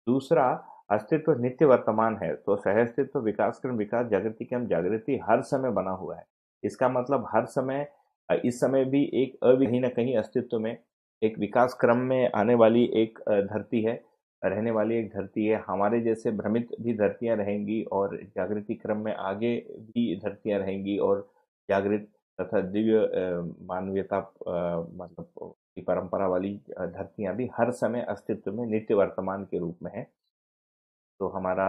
दूसरा अस्तित्व नित्य वर्तमान है तो अस्तित्व विकास क्रम विकास जागृति क्रम जागृति हर समय बना हुआ है इसका मतलब हर समय इस समय भी एक अविधि न कहीं अस्तित्व में एक विकास क्रम में आने वाली एक धरती है रहने वाली एक धरती है हमारे जैसे भ्रमित भी धरतियाँ रहेंगी और जागृति क्रम में आगे भी धरतियाँ रहेंगी और जागृत तथा दिव्य मानवीयता मतलब की परंपरा वाली धरतियां भी हर समय अस्तित्व में नित्य वर्तमान के रूप में है तो हमारा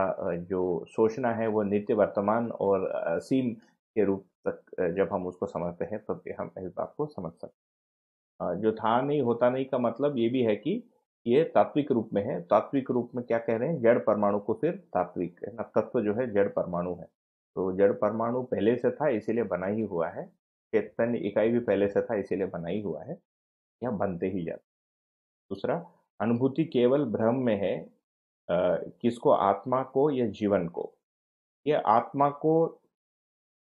जो सोचना है वो नित्य वर्तमान और असीम के रूप तक जब हम उसको समझते हैं तब तो हम इस बात को समझ सकते हैं जो था नहीं होता नहीं का मतलब ये भी है कि ये तात्विक रूप में है तात्विक रूप में क्या कह रहे हैं जड़ परमाणु को फिर तात्विक है ना तत्व जो है जड़ परमाणु है तो जड़ परमाणु पहले से था इसीलिए बना ही हुआ है चैतन्य इकाई भी पहले से था इसीलिए बनाई हुआ है यह बनते ही जाते दूसरा अनुभूति केवल भ्रम में है आ, किसको आत्मा को या जीवन को यह आत्मा को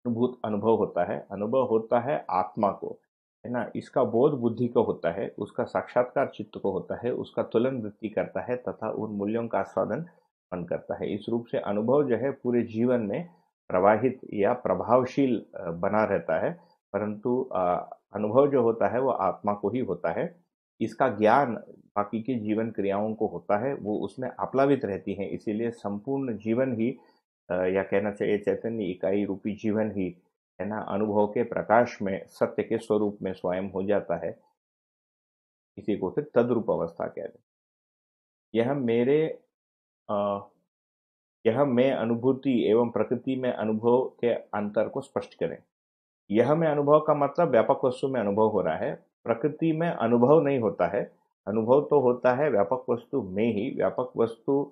अनुभूत अनुभव होता है अनुभव होता है आत्मा को है ना इसका बोध बुद्धि को होता है उसका साक्षात्कार चित्त को होता है उसका तुलन वृत्ति करता है तथा उन मूल्यों का आस्वादन मन करता है इस रूप से अनुभव जो है पूरे जीवन में प्रवाहित या प्रभावशील बना रहता है परंतु अनुभव जो होता है वो आत्मा को ही होता है इसका ज्ञान बाकी की जीवन क्रियाओं को होता है वो उसमें आप्लावित रहती हैं इसीलिए संपूर्ण जीवन ही या कहना चाहिए चैतन्य इकाई रूपी जीवन ही है ना अनुभव के प्रकाश में सत्य के स्वरूप में स्वयं हो जाता है इसी को फिर तद्रूप अवस्था कहते दें यह मेरे आ, यह मैं अनुभूति एवं प्रकृति में अनुभव के अंतर को स्पष्ट करें यह में अनुभव का मतलब व्यापक वस्तु में अनुभव हो रहा है प्रकृति में अनुभव नहीं होता है अनुभव तो होता है व्यापक वस्तु में ही व्यापक वस्तु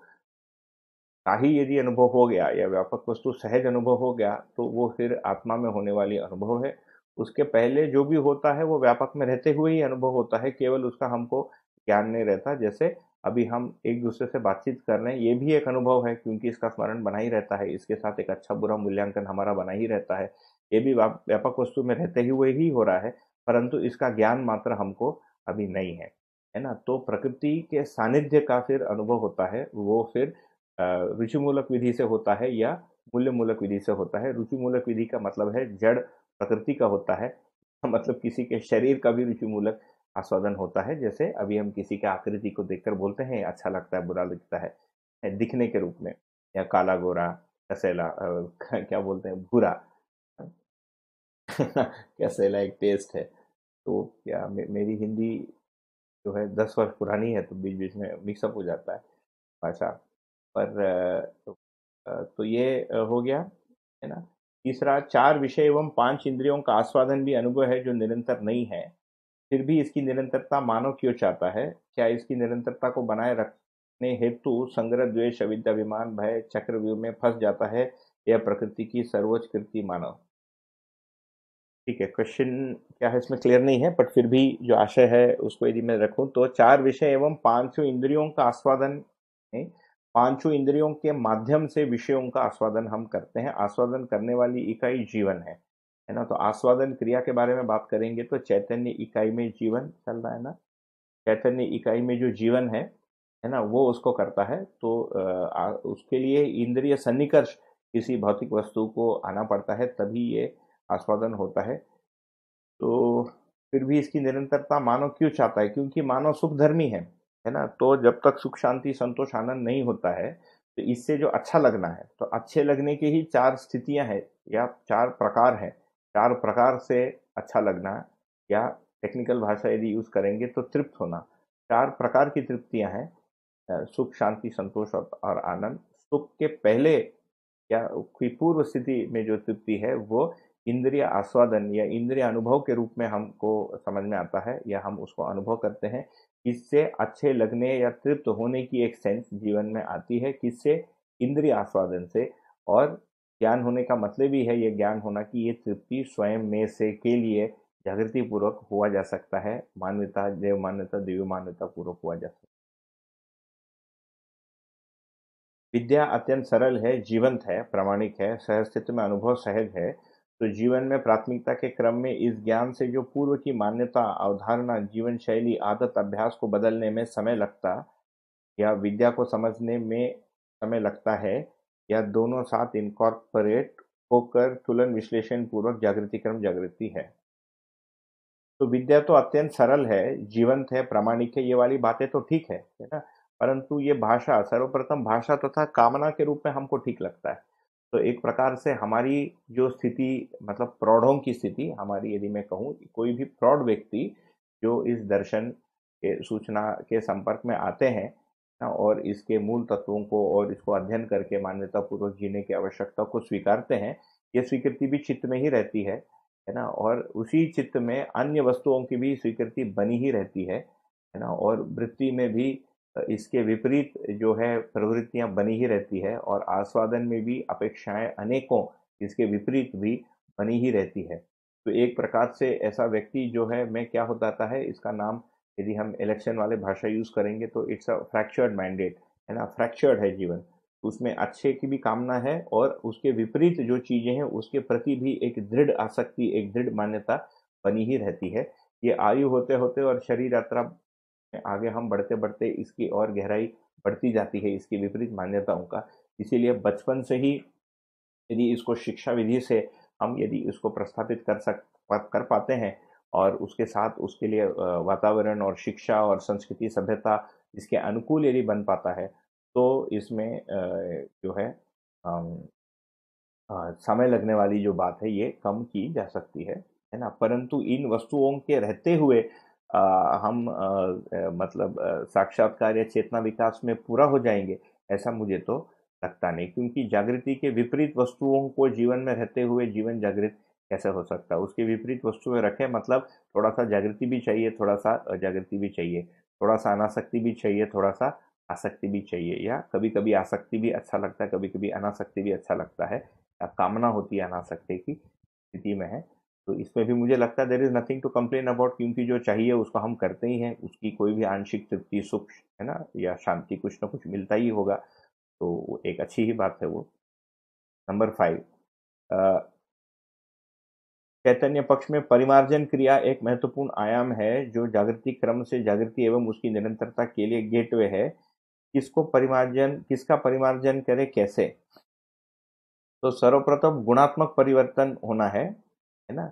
का ही यदि अनुभव हो गया या व्यापक वस्तु सहज अनुभव हो गया तो वो फिर आत्मा में होने वाली अनुभव है उसके पहले जो भी होता है वो व्यापक में रहते हुए ही अनुभव होता है केवल उसका हमको ज्ञान नहीं रहता जैसे अभी हम एक दूसरे से बातचीत कर रहे हैं ये भी एक अनुभव है क्योंकि इसका स्मरण बना ही रहता है इसके साथ एक अच्छा बुरा मूल्यांकन हमारा बना ही रहता है ये भी व्यापक वस्तु में रहते ही हुए ही हो रहा है परंतु इसका ज्ञान मात्र हमको अभी नहीं है है ना तो प्रकृति के सानिध्य का फिर अनुभव होता है वो फिर रुचिमूलक विधि से होता है या मूल्यमूलक विधि से होता है रुचिमूलक विधि का मतलब है जड़ प्रकृति का होता है [LAUGHS] मतलब किसी के शरीर का भी रुचिमूलक आस्वादन होता है जैसे अभी हम किसी के आकृति को देखकर बोलते हैं अच्छा लगता है बुरा लगता है दिखने के रूप में या काला गोरा कसेला [LAUGHS] क्या बोलते हैं भूरा [LAUGHS] कैसे लाइक टेस्ट है तो क्या मे, मेरी हिंदी जो है दस वर्ष पुरानी है तो बीच बीच में मिक्सअप हो जाता है भाषा पर तो, तो ये हो गया है ना तीसरा चार विषय एवं पांच इंद्रियों का आस्वादन भी अनुभव है जो निरंतर नहीं है फिर भी इसकी निरंतरता मानव क्यों चाहता है क्या इसकी निरंतरता को बनाए रखने हेतु संग्रह द्वेष अविद्याभिमान भय चक्रव्यूह में फंस जाता है यह प्रकृति की सर्वोच्च कृति मानव ठीक है क्वेश्चन क्या है इसमें क्लियर नहीं है बट फिर भी जो आशय है उसको यदि मैं रखूं तो चार विषय एवं पांचों इंद्रियों का आस्वादन पांचों इंद्रियों के माध्यम से विषयों का आस्वादन हम करते हैं आस्वादन करने वाली इकाई जीवन है है ना तो आस्वादन क्रिया के बारे में बात करेंगे तो चैतन्य इकाई में जीवन चल रहा है ना चैतन्य इकाई में जो जीवन है है ना वो उसको करता है तो आ, उसके लिए इंद्रिय सन्निकर्ष किसी भौतिक वस्तु को आना पड़ता है तभी ये आस्वादन होता है तो फिर भी इसकी निरंतरता मानव क्यों चाहता है क्योंकि मानव धर्मी है है ना तो जब तक सुख शांति संतोष आनंद नहीं होता है तो इससे जो अच्छा लगना है तो अच्छे लगने के ही चार स्थितियां हैं या चार प्रकार हैं चार प्रकार से अच्छा लगना या टेक्निकल भाषा यदि यूज़ करेंगे तो तृप्त होना चार प्रकार की तृप्तियां हैं सुख शांति संतोष और आनंद सुख के पहले या की पूर्व स्थिति में जो तृप्ति है वो इंद्रिय आस्वादन या इंद्रिय अनुभव के रूप में हमको समझ में आता है या हम उसको अनुभव करते हैं किससे अच्छे लगने या तृप्त होने की एक सेंस जीवन में आती है किससे इंद्रिय आस्वादन से और ज्ञान होने का मतलब ही है ये ज्ञान होना कि ये तृप्ति स्वयं में से के लिए जागृति पूर्वक हुआ जा सकता है मान्यता देव मान्यता दिव्य मान्यता पूर्वक हुआ जा सकता विद्या अत्यंत सरल है जीवंत है प्रामाणिक है सहस्तित्व में अनुभव सहज है तो जीवन में प्राथमिकता के क्रम में इस ज्ञान से जो पूर्व की मान्यता अवधारणा जीवन शैली आदत अभ्यास को बदलने में समय लगता या विद्या को समझने में समय लगता है या दोनों साथ इनकॉर्पोरेट होकर तुलन विश्लेषण पूर्वक जागृतिक्रम जागृति है तो विद्या तो अत्यंत सरल है जीवंत है प्रामाणिक है ये वाली बातें तो ठीक है है ना परंतु ये भाषा सर्वप्रथम भाषा तथा तो कामना के रूप में हमको ठीक लगता है तो एक प्रकार से हमारी जो स्थिति मतलब प्रौढ़ों की स्थिति हमारी यदि मैं कहूँ कोई भी प्रौढ़ व्यक्ति जो इस दर्शन के सूचना के संपर्क में आते हैं ना और इसके मूल तत्वों को और इसको अध्ययन करके मान्यता पूर्वक जीने की आवश्यकता को स्वीकारते हैं ये स्वीकृति भी चित्त में ही रहती है है ना और उसी चित्त में अन्य वस्तुओं की भी स्वीकृति बनी ही रहती है है ना और वृत्ति में भी इसके विपरीत जो है प्रवृत्तियां बनी ही रहती है और आस्वादन में भी अपेक्षाएं अनेकों इसके विपरीत भी बनी ही रहती है तो एक प्रकार से ऐसा व्यक्ति जो है मैं क्या हो जाता है इसका नाम यदि हम इलेक्शन वाले भाषा यूज़ करेंगे तो इट्स अ फ्रैक्चर्ड मैंडेट है ना फ्रैक्चर्ड है जीवन उसमें अच्छे की भी कामना है और उसके विपरीत जो चीज़ें हैं उसके प्रति भी एक दृढ़ आसक्ति एक दृढ़ मान्यता बनी ही रहती है ये आयु होते होते और शरीर यात्रा आगे हम बढ़ते बढ़ते इसकी और गहराई बढ़ती जाती है इसकी विपरीत मान्यताओं का इसीलिए बचपन से ही यदि इसको शिक्षा विधि से हम यदि इसको प्रस्थापित कर सक कर पाते हैं और उसके साथ उसके लिए वातावरण और शिक्षा और संस्कृति सभ्यता इसके अनुकूल यदि बन पाता है तो इसमें जो है समय लगने वाली जो बात है ये कम की जा सकती है है ना परंतु इन वस्तुओं के रहते हुए हम मतलब साक्षात्कार या चेतना विकास में पूरा हो जाएंगे ऐसा मुझे तो लगता नहीं क्योंकि जागृति के विपरीत वस्तुओं को जीवन में रहते हुए जीवन जागृत कैसे हो सकता है उसके विपरीत में रखें मतलब थोड़ा सा जागृति भी चाहिए थोड़ा सा जागृति भी चाहिए थोड़ा सा अनासक्ति भी चाहिए थोड़ा सा आसक्ति भी चाहिए या कभी कभी आसक्ति भी अच्छा लगता है कभी कभी अनासक्ति भी अच्छा लगता है कामना होती है अनासक्ति की स्थिति में है तो इसमें भी मुझे लगता है there is nothing to complain about क्योंकि जो चाहिए उसको हम करते ही हैं उसकी कोई भी आंशिक तृप्ति सुख है ना या शांति कुछ ना कुछ मिलता ही होगा तो एक अच्छी ही बात है वो नंबर फाइव चैतन्य पक्ष में परिमार्जन क्रिया एक महत्वपूर्ण आयाम है जो जागृति क्रम से जागृति एवं उसकी निरंतरता के लिए गेटवे है किसको परिमार्जन किसका परिमार्जन करे कैसे तो सर्वप्रथम गुणात्मक परिवर्तन होना है है ना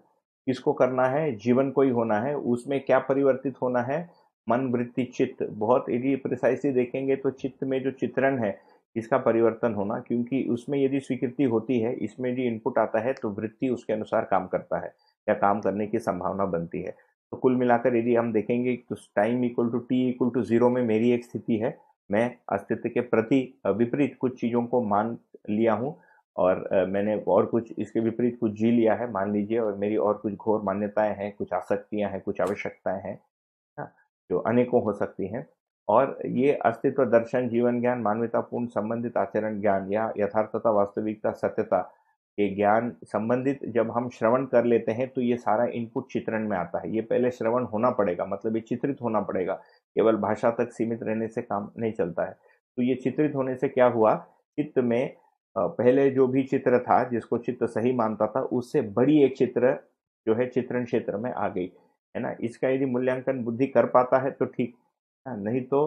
किसको करना है जीवन को ही होना है उसमें क्या परिवर्तित होना है मन वृत्ति चित्त बहुत यदि प्रिसाइसली देखेंगे तो चित्त में जो चित्रण है इसका परिवर्तन होना क्योंकि उसमें यदि स्वीकृति होती है इसमें यदि इनपुट आता है तो वृत्ति उसके अनुसार काम करता है या काम करने की संभावना बनती है तो कुल मिलाकर यदि हम देखेंगे तो time equal to T equal to zero में मेरी एक स्थिति है मैं अस्तित्व के प्रति विपरीत कुछ चीज़ों को मान लिया हूँ और मैंने और कुछ इसके विपरीत कुछ जी लिया है मान लीजिए और मेरी और कुछ घोर मान्यताएं हैं कुछ आसक्तियां हैं कुछ आवश्यकताएं हैं हाँ, जो अनेकों हो सकती हैं और ये अस्तित्व दर्शन जीवन ज्ञान मानवतापूर्ण संबंधित आचरण ज्ञान या यथार्थता वास्तविकता सत्यता के ज्ञान संबंधित जब हम श्रवण कर लेते हैं तो ये सारा इनपुट चित्रण में आता है ये पहले श्रवण होना पड़ेगा मतलब ये चित्रित होना पड़ेगा केवल भाषा तक सीमित रहने से काम नहीं चलता है तो ये चित्रित होने से क्या हुआ चित्त में पहले जो भी चित्र था जिसको चित्र सही मानता था उससे बड़ी एक चित्र जो है चित्रण क्षेत्र में आ गई है ना इसका यदि मूल्यांकन बुद्धि कर पाता है तो ठीक नहीं तो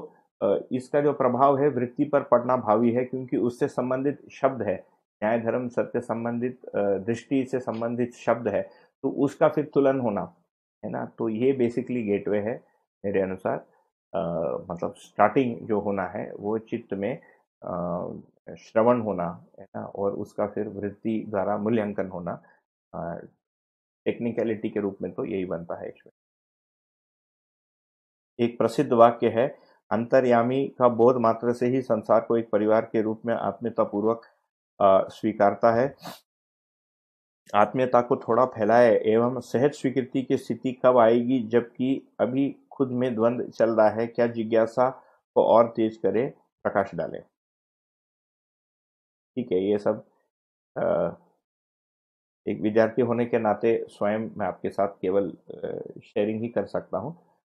इसका जो प्रभाव है वृत्ति पर पड़ना भावी है क्योंकि उससे संबंधित शब्द है न्याय धर्म सत्य संबंधित दृष्टि से संबंधित शब्द है तो उसका फिर तुलन होना है ना तो ये बेसिकली गेटवे है मेरे अनुसार आ, मतलब स्टार्टिंग जो होना है वो चित्त में आ, श्रवण होना है ना और उसका फिर वृद्धि द्वारा मूल्यांकन होना टेक्निकलिटी के रूप में तो यही बनता है इसमें एक प्रसिद्ध वाक्य है अंतर्यामी का बोध मात्र से ही संसार को एक परिवार के रूप में आत्मीयता पूर्वक स्वीकारता है आत्मीयता को थोड़ा फैलाए एवं सहज स्वीकृति की स्थिति कब आएगी जबकि अभी खुद में द्वंद्व चल रहा है क्या जिज्ञासा को और तेज करे प्रकाश डाले ठीक है ये सब आ, एक विद्यार्थी होने के नाते स्वयं मैं आपके साथ केवल शेयरिंग ही कर सकता हूँ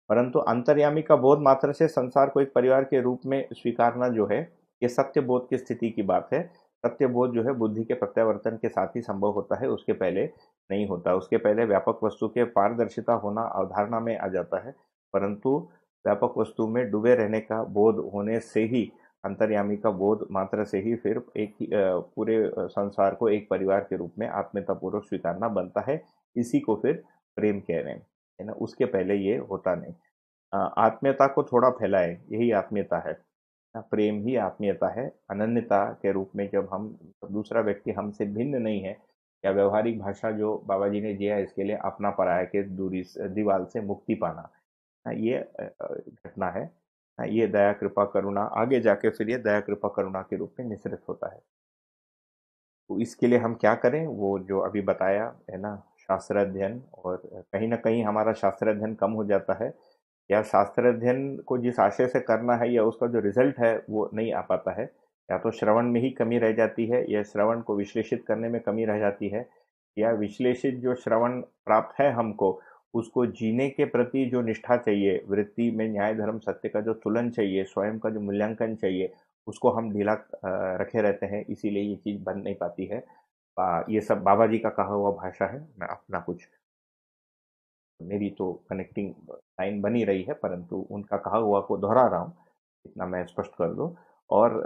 परंतु अंतर्यामी का बोध मात्र से संसार को एक परिवार के रूप में स्वीकारना जो है ये सत्य बोध की स्थिति की बात है सत्य बोध जो है बुद्धि के प्रत्यावर्तन के साथ ही संभव होता है उसके पहले नहीं होता उसके पहले व्यापक वस्तु के पारदर्शिता होना अवधारणा में आ जाता है परंतु व्यापक वस्तु में डूबे रहने का बोध होने से ही अंतर्यामी का बोध मात्र से ही फिर एक ही पूरे संसार को एक परिवार के रूप में पूर्वक स्वीकारना बनता है इसी को फिर प्रेम कह रहे हैं है ना उसके पहले ये होता नहीं आत्मीयता को थोड़ा फैलाए यही आत्मीयता है प्रेम ही आत्मीयता है अनन्यता के रूप में जब हम दूसरा व्यक्ति हमसे भिन्न नहीं है या व्यवहारिक भाषा जो बाबा जी ने दिया है इसके लिए अपना पराया के दूरी दीवाल से मुक्ति पाना ये घटना है हाँ, ये दया कृपा करुणा आगे जाके फिर ये दया कृपा करुणा के रूप में मिश्रित होता है तो इसके लिए हम क्या करें वो जो अभी बताया है ना शास्त्र अध्ययन और कहीं ना कहीं हमारा शास्त्र अध्ययन कम हो जाता है या शास्त्र अध्ययन को जिस आशय से करना है या उसका जो रिजल्ट है वो नहीं आ पाता है या तो श्रवण में ही कमी रह जाती है या श्रवण को विश्लेषित करने में कमी रह जाती है या विश्लेषित जो श्रवण प्राप्त है हमको उसको जीने के प्रति जो निष्ठा चाहिए वृत्ति में न्याय धर्म सत्य का जो तुलन चाहिए स्वयं का जो मूल्यांकन चाहिए उसको हम ढीला रखे रहते हैं इसीलिए ये चीज़ बन नहीं पाती है ये सब बाबा जी का कहा हुआ भाषा है मैं अपना कुछ मेरी तो कनेक्टिंग लाइन बनी रही है परंतु उनका कहा हुआ को दोहरा रहा हूँ इतना मैं स्पष्ट कर दूँ और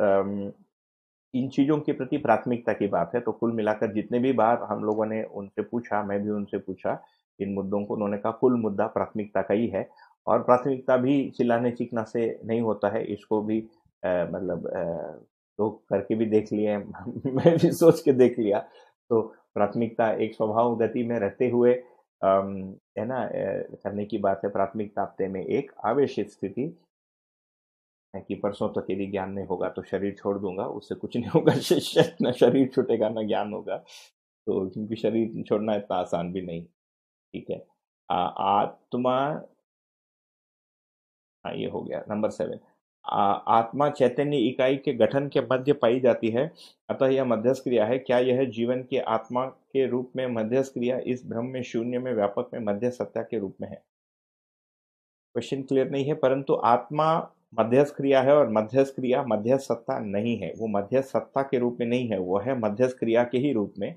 इन चीज़ों के प्रति प्राथमिकता की बात है तो कुल मिलाकर जितने भी बार हम लोगों ने उनसे पूछा मैं भी उनसे पूछा इन मुद्दों को उन्होंने कहा कुल मुद्दा प्राथमिकता का ही है और प्राथमिकता भी चिल्लाने चीखना से नहीं होता है इसको भी आ, मतलब लोग करके भी देख लिए [LAUGHS] मैं भी सोच के देख लिया तो प्राथमिकता एक स्वभाव गति में रहते हुए है ना करने की बात है प्राथमिकता हफ्ते में एक आवेश स्थिति है कि परसों तक यदि ज्ञान नहीं होगा तो शरीर छोड़ दूंगा उससे कुछ नहीं होगा [LAUGHS] न शरीर छूटेगा ना ज्ञान होगा तो क्योंकि शरीर छोड़ना इतना आसान भी नहीं ठीक है आत्मा हाँ ये हो गया नंबर सेवन आत्मा चैतन्य इकाई के गठन के मध्य पाई जाती है अतः यह मध्यस्थ क्रिया है क्या यह जीवन की आत्मा के रूप में मध्यस्थ क्रिया इस भ्रम में शून्य में व्यापक में मध्य सत्या के रूप में है क्वेश्चन क्लियर नहीं है परंतु आत्मा मध्यस्थ क्रिया है और मध्यस्थ क्रिया मध्यस्थ सत्ता नहीं है वो मध्यस्थ सत्ता के रूप में नहीं है वो है मध्यस्थ क्रिया के ही रूप में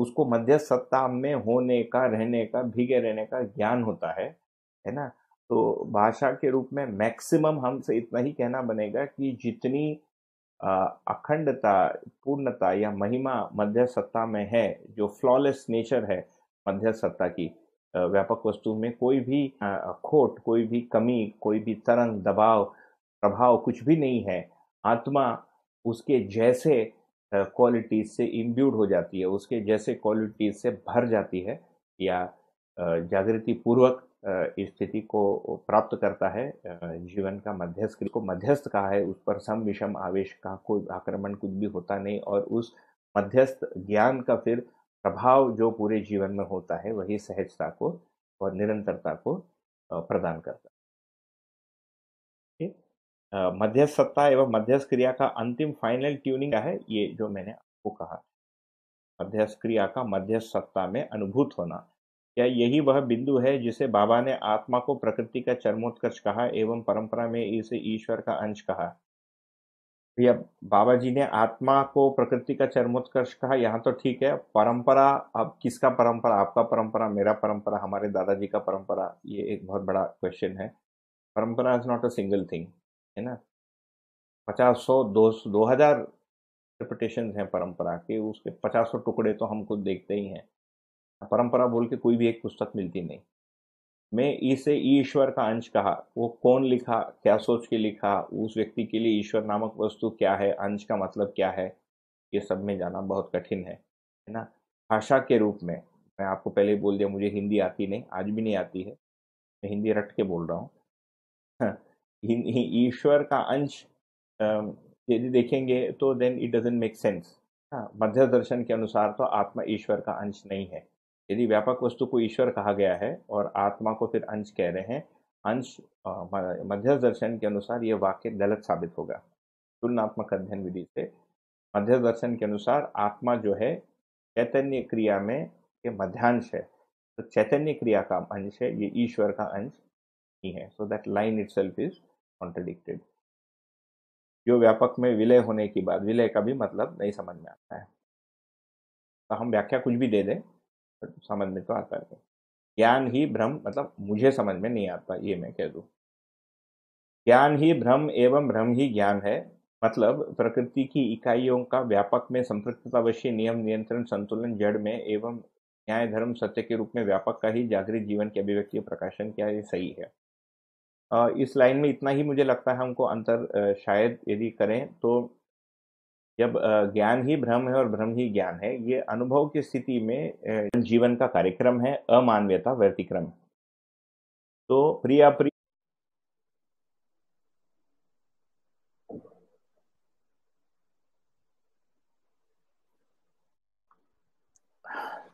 उसको मध्य सत्ता में होने का रहने का भीगे रहने का ज्ञान होता है है ना तो भाषा के रूप में मैक्सिमम हमसे इतना ही कहना बनेगा कि जितनी अखंडता पूर्णता या महिमा मध्य सत्ता में है जो फ्लॉलेस नेचर है मध्य सत्ता की व्यापक वस्तु में कोई भी खोट कोई भी कमी कोई भी तरंग दबाव प्रभाव कुछ भी नहीं है आत्मा उसके जैसे क्वालिटीज से इम्ब्यूड हो जाती है उसके जैसे क्वालिटीज से भर जाती है या जागृति पूर्वक स्थिति को प्राप्त करता है जीवन का मध्यस्थ को मध्यस्थ कहा है उस पर सम विषम आवेश का कोई आक्रमण कुछ भी होता नहीं और उस मध्यस्थ ज्ञान का फिर प्रभाव जो पूरे जीवन में होता है वही सहजता को और निरंतरता को प्रदान करता है मध्यस्थ सत्ता एवं मध्यस्थ क्रिया का अंतिम फाइनल ट्यूनिंग है ये जो मैंने आपको कहा मध्यस्थ क्रिया का मध्यस्थ सत्ता में अनुभूत होना क्या यही वह बिंदु है जिसे बाबा ने आत्मा को प्रकृति का चरमोत्कर्ष कहा एवं परंपरा में इसे ईश्वर का अंश कहा भैया बाबा जी ने आत्मा को प्रकृति का चरमोत्कर्ष कहा यहाँ तो ठीक है परंपरा अब किसका परंपरा आपका परंपरा मेरा परंपरा हमारे दादाजी का परंपरा ये एक बहुत बड़ा क्वेश्चन है परंपरा is not a single thing है ना पचास सौ दो दो हजार इंटरप्रटेशन हैं परंपरा के उसके पचास सौ टुकड़े तो हम खुद देखते ही हैं परंपरा बोल के कोई भी एक पुस्तक मिलती नहीं मैं इसे ईश्वर का अंश कहा वो कौन लिखा क्या सोच के लिखा उस व्यक्ति के लिए ईश्वर नामक वस्तु क्या है अंश का मतलब क्या है ये सब में जाना बहुत कठिन है है ना भाषा के रूप में मैं आपको पहले ही बोल दिया मुझे हिंदी आती नहीं आज भी नहीं आती है मैं हिंदी रट के बोल रहा हूँ हाँ। ईश्वर का अंश यदि देखेंगे तो then it doesn't make sense हाँ मध्य दर्शन के अनुसार तो आत्मा ईश्वर का अंश नहीं है यदि व्यापक वस्तु को ईश्वर कहा गया है और आत्मा को फिर अंश कह रहे हैं अंश मध्य दर्शन के अनुसार यह वाक्य गलत साबित होगा तुलनात्मक अध्ययन विधि से मध्य दर्शन के अनुसार आत्मा जो है चैतन्य क्रिया में ये मध्यांश है तो चैतन्य क्रिया का अंश है ये ईश्वर का अंश ही है so that line itself is contradicted जो व्यापक में विलय होने की बात विलय का भी मतलब नहीं समझ में आता है तो हम व्याख्या कुछ भी दे दें तो समझ में तो आता है ज्ञान ही भ्रम मतलब मुझे समझ में नहीं आता ये मैं कह दूँ ज्ञान ही भ्रम एवं भ्रम ही ज्ञान है मतलब प्रकृति की इकाइयों का व्यापक में संपृक्ततावशी नियम नियंत्रण संतुलन जड़ में एवं न्याय धर्म सत्य के रूप में व्यापक का ही जागृत जीवन की अभिव्यक्ति प्रकाशन किया ये सही है इस लाइन में इतना ही मुझे लगता है हमको अंतर शायद यदि करें तो जब ज्ञान ही भ्रम है और भ्रम ही ज्ञान है ये अनुभव की स्थिति में जीवन का कार्यक्रम है अमानवीयता व्यतिक्रम है तो प्रिया प्रिय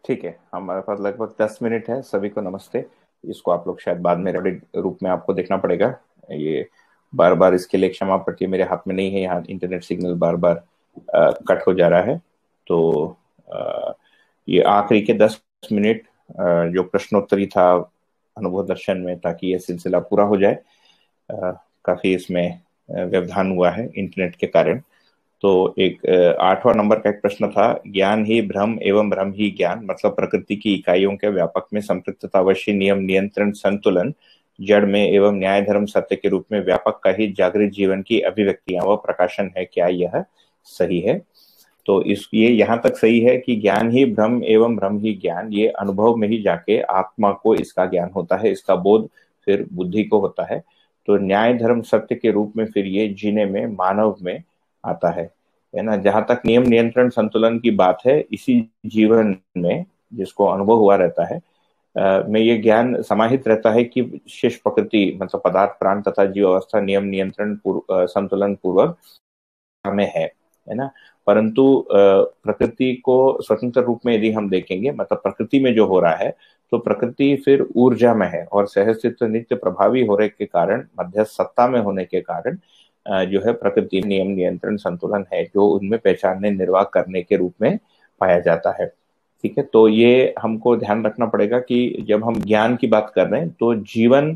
ठीक है हमारे पास लगभग दस मिनट है सभी को नमस्ते इसको आप लोग शायद बाद में रेडिट रूप में आपको देखना पड़ेगा ये बार बार इसके लिए क्षमा प्रति मेरे हाथ में नहीं है यहाँ इंटरनेट सिग्नल बार बार कट हो जा रहा है तो आ, ये आखिरी के दस मिनट जो प्रश्नोत्तरी था अनुभव दर्शन में ताकि ये सिलसिला पूरा हो जाए आ, काफी इसमें व्यवधान हुआ है इंटरनेट के कारण तो एक आठवां नंबर का एक प्रश्न था ज्ञान ही भ्रम एवं भ्रम ही ज्ञान मतलब प्रकृति की इकाइयों के व्यापक में संपृक्तता अवश्य नियम नियंत्रण संतुलन जड़ में एवं न्याय धर्म सत्य के रूप में व्यापक का ही जागृत जीवन की अभिव्यक्तियां व प्रकाशन है क्या यह सही है तो इस ये यहाँ तक सही है कि ज्ञान ही भ्रम एवं भ्रम ही ज्ञान ये अनुभव में ही जाके आत्मा को इसका ज्ञान होता है इसका बोध फिर बुद्धि को होता है तो न्याय धर्म सत्य के रूप में फिर ये जीने में मानव में आता है है ना जहां तक नियम नियंत्रण संतुलन की बात है इसी जीवन में जिसको अनुभव हुआ रहता है में ये ज्ञान समाहित रहता है कि शेष प्रकृति मतलब पदार्थ प्राण तथा जीव अवस्था नियम नियंत्रण पूर्व संतुलन पूर्वक में है है ना परंतु प्रकृति को स्वतंत्र रूप में यदि हम देखेंगे मतलब प्रकृति में जो हो रहा है तो प्रकृति फिर ऊर्जा में है और सहस्तित्व नित्य प्रभावी होने के कारण मध्य सत्ता में होने के कारण जो है प्रकृति नियम नियंत्रण संतुलन है जो उनमें पहचानने निर्वाह करने के रूप में पाया जाता है ठीक है तो ये हमको ध्यान रखना पड़ेगा कि जब हम ज्ञान की बात कर रहे हैं तो जीवन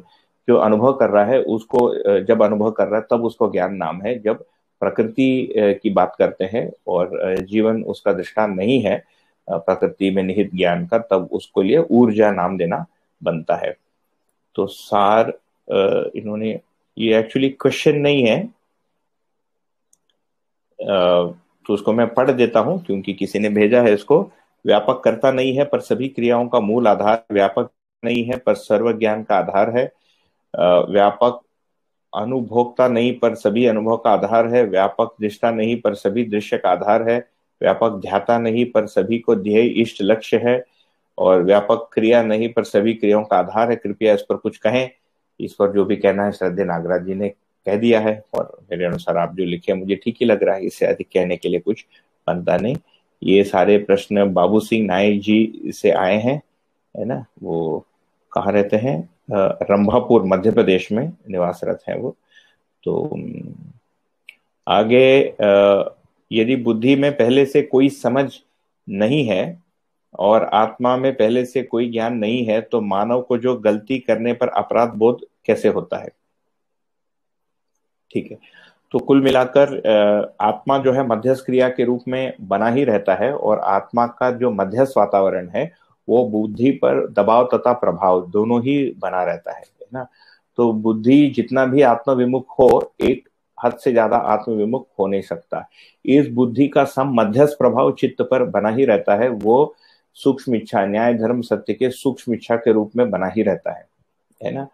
जो अनुभव कर रहा है उसको जब अनुभव कर रहा है तब उसको ज्ञान नाम है जब प्रकृति की बात करते हैं और जीवन उसका दृष्टान नहीं है प्रकृति में निहित ज्ञान का तब उसको लिए ऊर्जा नाम देना बनता है तो सार इन्होंने ये एक्चुअली क्वेश्चन नहीं है तो उसको मैं पढ़ देता हूं क्योंकि किसी ने भेजा है इसको व्यापक करता नहीं है पर सभी क्रियाओं का मूल आधार व्यापक नहीं है पर सर्व ज्ञान का आधार है व्यापक अनुभोक्ता नहीं पर सभी अनुभव का आधार है व्यापक दृष्टा नहीं पर सभी दृश्य का आधार है व्यापक ध्याता नहीं पर सभी को ध्येय इष्ट लक्ष्य है और व्यापक क्रिया नहीं पर सभी क्रियाओं का आधार है कृपया इस पर कुछ कहें इस पर जो भी कहना है श्रद्धे नागराज जी ने कह दिया है और मेरे अनुसार आप जो लिखे मुझे ठीक ही लग रहा है इससे अधिक कहने के लिए कुछ बनता नहीं ये सारे प्रश्न बाबू सिंह नायक जी से आए हैं है ना वो कहाँ रहते हैं रंभापुर मध्य प्रदेश में निवासरत हैं वो तो आगे यदि बुद्धि में पहले से कोई समझ नहीं है और आत्मा में पहले से कोई ज्ञान नहीं है तो मानव को जो गलती करने पर अपराध बोध कैसे होता है ठीक है तो कुल मिलाकर आत्मा जो है मध्यस्थ क्रिया के रूप में बना ही रहता है और आत्मा का जो मध्यस्थ वातावरण है वो बुद्धि पर दबाव तथा प्रभाव दोनों ही बना रहता है ना तो बुद्धि जितना भी आत्मविमुख हो एक हद से ज्यादा आत्मविमुख हो नहीं सकता इस बुद्धि का सम मध्यस्थ प्रभाव चित्त पर बना ही रहता है वो सूक्ष्म इच्छा न्याय धर्म सत्य के सूक्ष्म इच्छा के रूप में बना ही रहता है है ना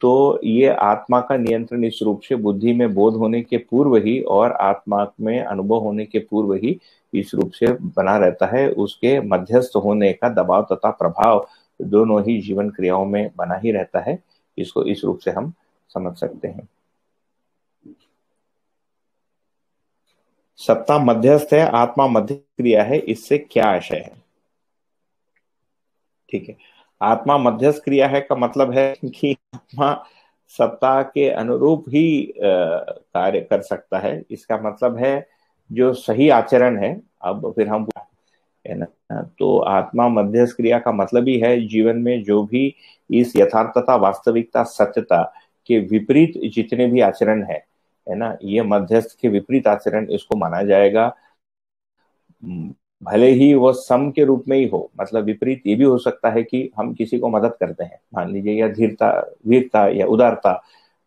तो ये आत्मा का नियंत्रण इस रूप से बुद्धि में बोध होने के पूर्व ही और आत्मा में अनुभव होने के पूर्व ही इस रूप से बना रहता है उसके मध्यस्थ होने का दबाव तथा प्रभाव दोनों ही जीवन क्रियाओं में बना ही रहता है इसको इस रूप से हम समझ सकते हैं सत्ता मध्यस्थ है आत्मा मध्य क्रिया है इससे क्या आशय है ठीक है आत्मा मध्यस्थ क्रिया है का मतलब है कि आत्मा सत्ता के अनुरूप ही कार्य कर सकता है इसका मतलब है जो सही आचरण है अब फिर हम है ना तो आत्मा मध्यस्थ क्रिया का मतलब ही है जीवन में जो भी इस यथार्थता वास्तविकता सत्यता के विपरीत जितने भी आचरण है है ना ये मध्यस्थ के विपरीत आचरण इसको माना जाएगा भले ही वो सम के रूप में ही हो मतलब विपरीत ये भी हो सकता है कि हम किसी को मदद करते हैं मान लीजिए या धीरता वीरता या उदारता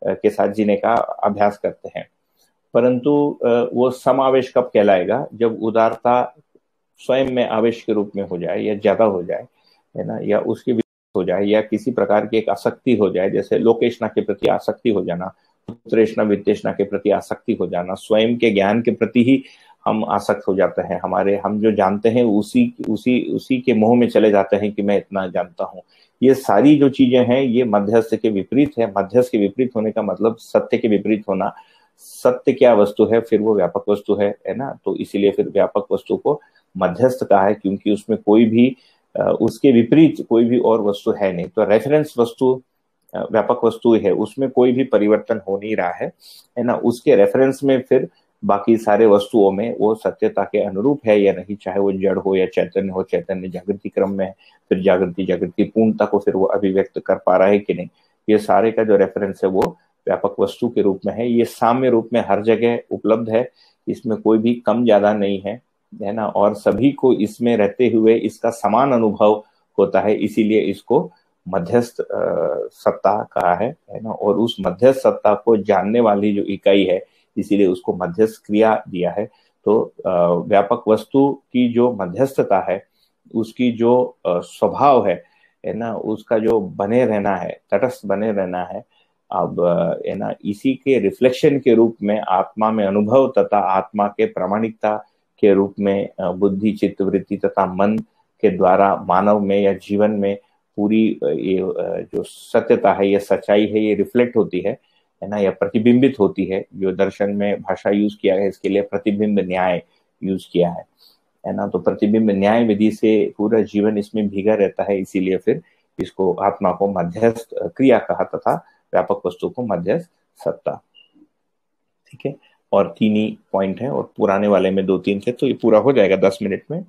के साथ जीने का अभ्यास करते हैं परंतु वो समावेश कब कहलाएगा जब उदारता स्वयं में आवेश के रूप में हो जाए या ज्यादा हो जाए है ना या उसके हो जाए या किसी प्रकार की एक आसक्ति हो जाए जैसे लोकेशना के प्रति आसक्ति हो जाना पुत्रेशना वित्तेषणा के प्रति आसक्ति हो जाना स्वयं के ज्ञान के प्रति ही हम आसक्त हो जाते हैं हमारे हम जो जानते हैं उसी उसी उसी के मुंह में चले जाते हैं कि मैं इतना जानता हूँ ये सारी जो चीजें हैं ये मध्यस्थ के विपरीत है मध्यस्थ के विपरीत होने का मतलब सत्य के विपरीत होना सत्य क्या वस्तु है फिर वो व्यापक वस्तु है है ना तो इसीलिए फिर व्यापक वस्तु को मध्यस्थ कहा है क्योंकि उसमें कोई भी उसके विपरीत कोई भी और वस्तु है नहीं तो रेफरेंस वस्तु व्यापक वस्तु है उसमें कोई भी परिवर्तन हो नहीं रहा है है ना उसके रेफरेंस में फिर बाकी सारे वस्तुओं में वो सत्यता के अनुरूप है या नहीं चाहे वो जड़ हो या चैतन्य हो चैतन्य जागृति क्रम में फिर जागृति जागृति पूर्णता को फिर वो अभिव्यक्त कर पा रहा है कि नहीं ये सारे का जो रेफरेंस है वो व्यापक वस्तु के रूप में है ये साम्य रूप में हर जगह उपलब्ध है इसमें कोई भी कम ज्यादा नहीं है है ना और सभी को इसमें रहते हुए इसका समान अनुभव होता है इसीलिए इसको मध्यस्थ सत्ता कहा है है ना और उस मध्यस्थ सत्ता को जानने वाली जो इकाई है इसीलिए उसको मध्यस्थ क्रिया दिया है तो व्यापक वस्तु की जो मध्यस्थता है उसकी जो स्वभाव है है ना उसका जो बने रहना है तटस्थ बने रहना है अब है ना इसी के रिफ्लेक्शन के रूप में आत्मा में अनुभव तथा आत्मा के प्रामाणिकता के रूप में बुद्धि चित्त वृत्ति तथा मन के द्वारा मानव में या जीवन में पूरी ये जो सत्यता है ये सच्चाई है ये रिफ्लेक्ट होती है है ना या प्रतिबिंबित होती है जो दर्शन में भाषा यूज किया है इसके लिए प्रतिबिंब न्याय यूज किया है है ना तो प्रतिबिंब न्याय विधि से पूरा जीवन इसमें भीगा रहता है इसीलिए फिर इसको आत्मा को मध्यस्थ क्रिया कहा तथा व्यापक वस्तु को मध्यस्थ सत्ता ठीक है और तीन ही पॉइंट है और पुराने वाले में दो तीन थे तो ये पूरा हो जाएगा दस मिनट में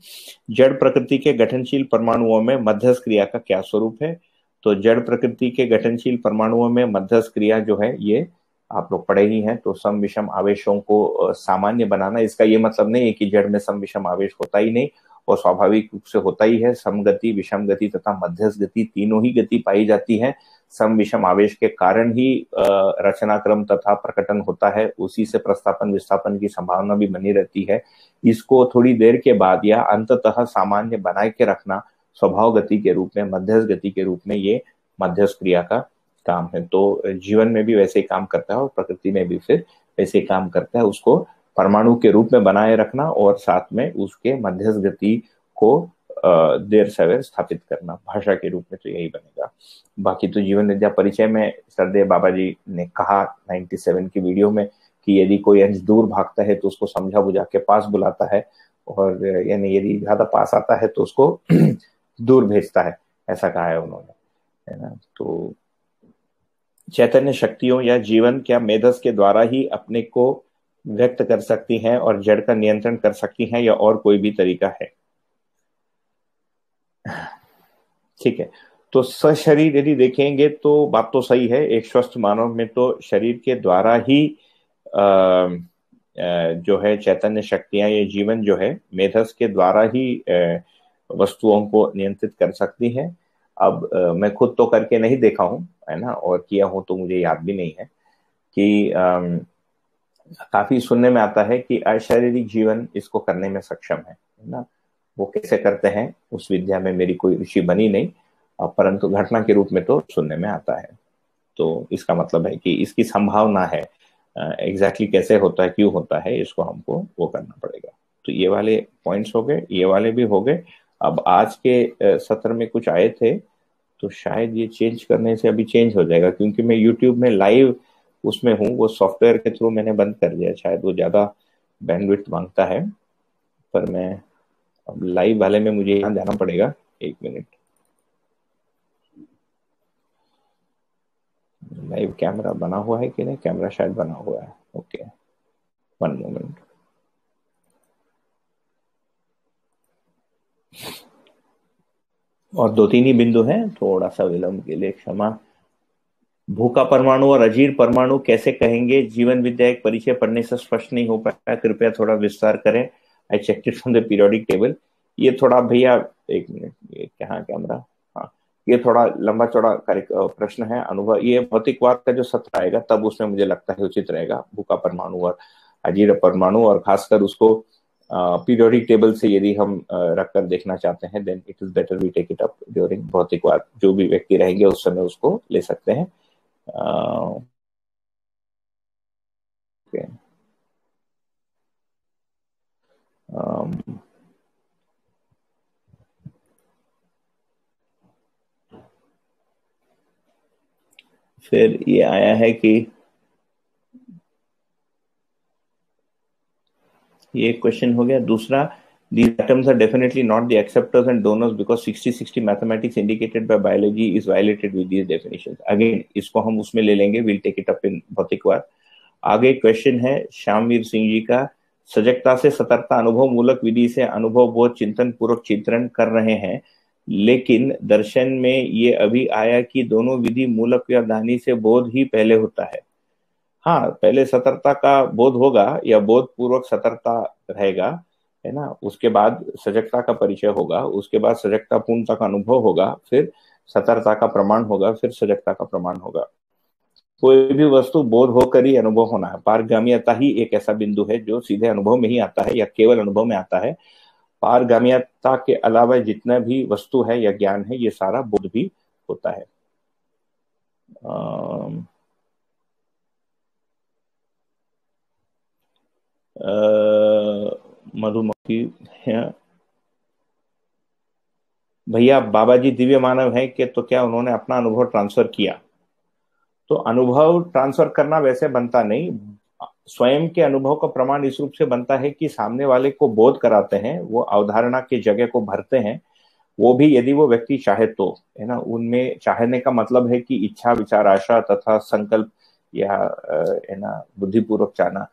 जड़ प्रकृति के गठनशील परमाणुओं में मध्यस्थ क्रिया का क्या स्वरूप है तो जड़ प्रकृति के गठनशील परमाणुओं में मध्यस्थ क्रिया जो है ये आप लोग पढ़े ही हैं तो सम विषम आवेशों को सामान्य बनाना इसका ये मतलब नहीं है कि जड़ में सम विषम आवेश होता ही नहीं और स्वाभाविक रूप से होता ही है समगति विषम गति तथा मध्यस्थ गति तीनों ही गति पाई जाती है सम विषम आवेश के कारण ही रचनाक्रम तथा प्रकटन होता है उसी से प्रस्थापन विस्थापन की संभावना भी बनी रहती है इसको थोड़ी देर के बाद या अंततः सामान्य बनाए के रखना स्वभाव गति के रूप में मध्यस्थ गति के रूप में ये मध्यस्थ क्रिया का काम है तो जीवन में भी वैसे ही काम करता है और प्रकृति में भी फिर वैसे ही काम करता है उसको परमाणु के रूप में बनाए रखना और साथ में उसके मध्यस्थ गति को देर सवेर स्थापित करना भाषा के रूप में तो यही बनेगा बाकी तो जीवन विद्या परिचय में सरदेव बाबा जी ने कहा 97 की वीडियो में कि यदि कोई अंश दूर भागता है तो उसको समझा बुझा के पास बुलाता है और यानी यदि ज्यादा पास आता है तो उसको दूर भेजता है ऐसा कहा है उन्होंने है ना तो चैतन्य शक्तियों या जीवन क्या मेधस के द्वारा ही अपने को व्यक्त कर सकती हैं और जड़ का नियंत्रण कर सकती हैं या और कोई भी तरीका है ठीक है तो सशरीर यदि देखेंगे तो बात तो सही है एक स्वस्थ मानव में तो शरीर के द्वारा ही आ, जो है चैतन्य शक्तियां ये जीवन जो है मेधस के द्वारा ही वस्तुओं को नियंत्रित कर सकती है अब आ, मैं खुद तो करके नहीं देखा हूं है ना और किया हूं तो मुझे याद भी नहीं है कि आ, काफी सुनने में आता है कि अशारीरिक जीवन इसको करने में सक्षम है ना वो कैसे करते हैं उस विद्या में मेरी कोई रुचि बनी नहीं परंतु घटना के रूप में तो सुनने में आता है तो इसका मतलब है कि इसकी संभावना है एग्जैक्टली exactly कैसे होता है क्यों होता है इसको हमको वो करना पड़ेगा तो ये वाले पॉइंट्स हो गए ये वाले भी हो गए अब आज के सत्र में कुछ आए थे तो शायद ये चेंज करने से अभी चेंज हो जाएगा क्योंकि मैं यूट्यूब में लाइव उसमें हूँ वो सॉफ्टवेयर के थ्रू मैंने बंद कर दिया शायद वो ज़्यादा बैंडविड्थ मांगता है पर मैं अब लाइव वाले में मुझे यहाँ जाना पड़ेगा एक मिनट लाइव कैमरा बना हुआ है कि नहीं कैमरा शायद बना हुआ है ओके वन मोमेंट और दो तीन ही बिंदु हैं थोड़ा सा विलंब के लिए क्षमा भूखा परमाणु और अजीर परमाणु कैसे कहेंगे जीवन विद्या एक परिचय पढ़ने से स्पष्ट नहीं हो पाया कृपया थोड़ा विस्तार करें I check it from the periodic table ये थोड़ा भैया एक मिनट ये क्या कैमरा हाँ ये थोड़ा लंबा चौड़ा प्रश्न है अनुभव ये भौतिकवाद का जो सत्र आएगा तब उसमें मुझे लगता है उचित रहेगा भूखा परमाणु और अजीर परमाणु और खासकर उसको पीरियोडिक टेबल से यदि हम रखकर देखना चाहते हैं then it is better we take it up during भौतिकवाद जो भी व्यक्ति रहेंगे उस समय उसको ले सकते हैं फिर ये आया है कि ये एक क्वेश्चन हो गया दूसरा these items are definitely not the acceptors and donors because sixty sixty mathematics indicated by biology is violated with these definition again इसको हम उसमें ले लेंगे will take it up in भौतिक वार आगे क्वेश्चन है श्यामवीर सिंह जी का सजगता से सतर्कता अनुभव मूलक विधि से अनुभव बोध चिंतन पूर्वक चित्रण कर रहे हैं लेकिन दर्शन में ये अभी आया कि दोनों विधि मूलक या दानी से बोध ही पहले होता है हाँ पहले सतर्कता का बोध होगा या बोध पूर्वक सतर्कता रहेगा है ना उसके बाद सजगता का परिचय होगा उसके बाद सजगता पूर्णता का अनुभव होगा फिर सतर्कता का प्रमाण होगा फिर सजगता का प्रमाण होगा कोई भी वस्तु बोध होकर ही अनुभव होना है पारगामियता ही एक ऐसा बिंदु है जो सीधे अनुभव में ही आता है या केवल अनुभव में आता है पारगामियता के अलावा जितना भी वस्तु है या ज्ञान है ये सारा बोध भी होता है आ... मधुमक्खी हैं भैया बाबा जी दिव्य मानव है कि तो क्या उन्होंने अपना अनुभव ट्रांसफर किया तो अनुभव ट्रांसफर करना वैसे बनता नहीं स्वयं के अनुभव का प्रमाण इस रूप से बनता है कि सामने वाले को बोध कराते हैं वो अवधारणा की जगह को भरते हैं वो भी यदि वो व्यक्ति चाहे तो है ना उनमें चाहने का मतलब है कि इच्छा विचार आशा तथा संकल्प या है ना बुद्धिपूर्वक चाहना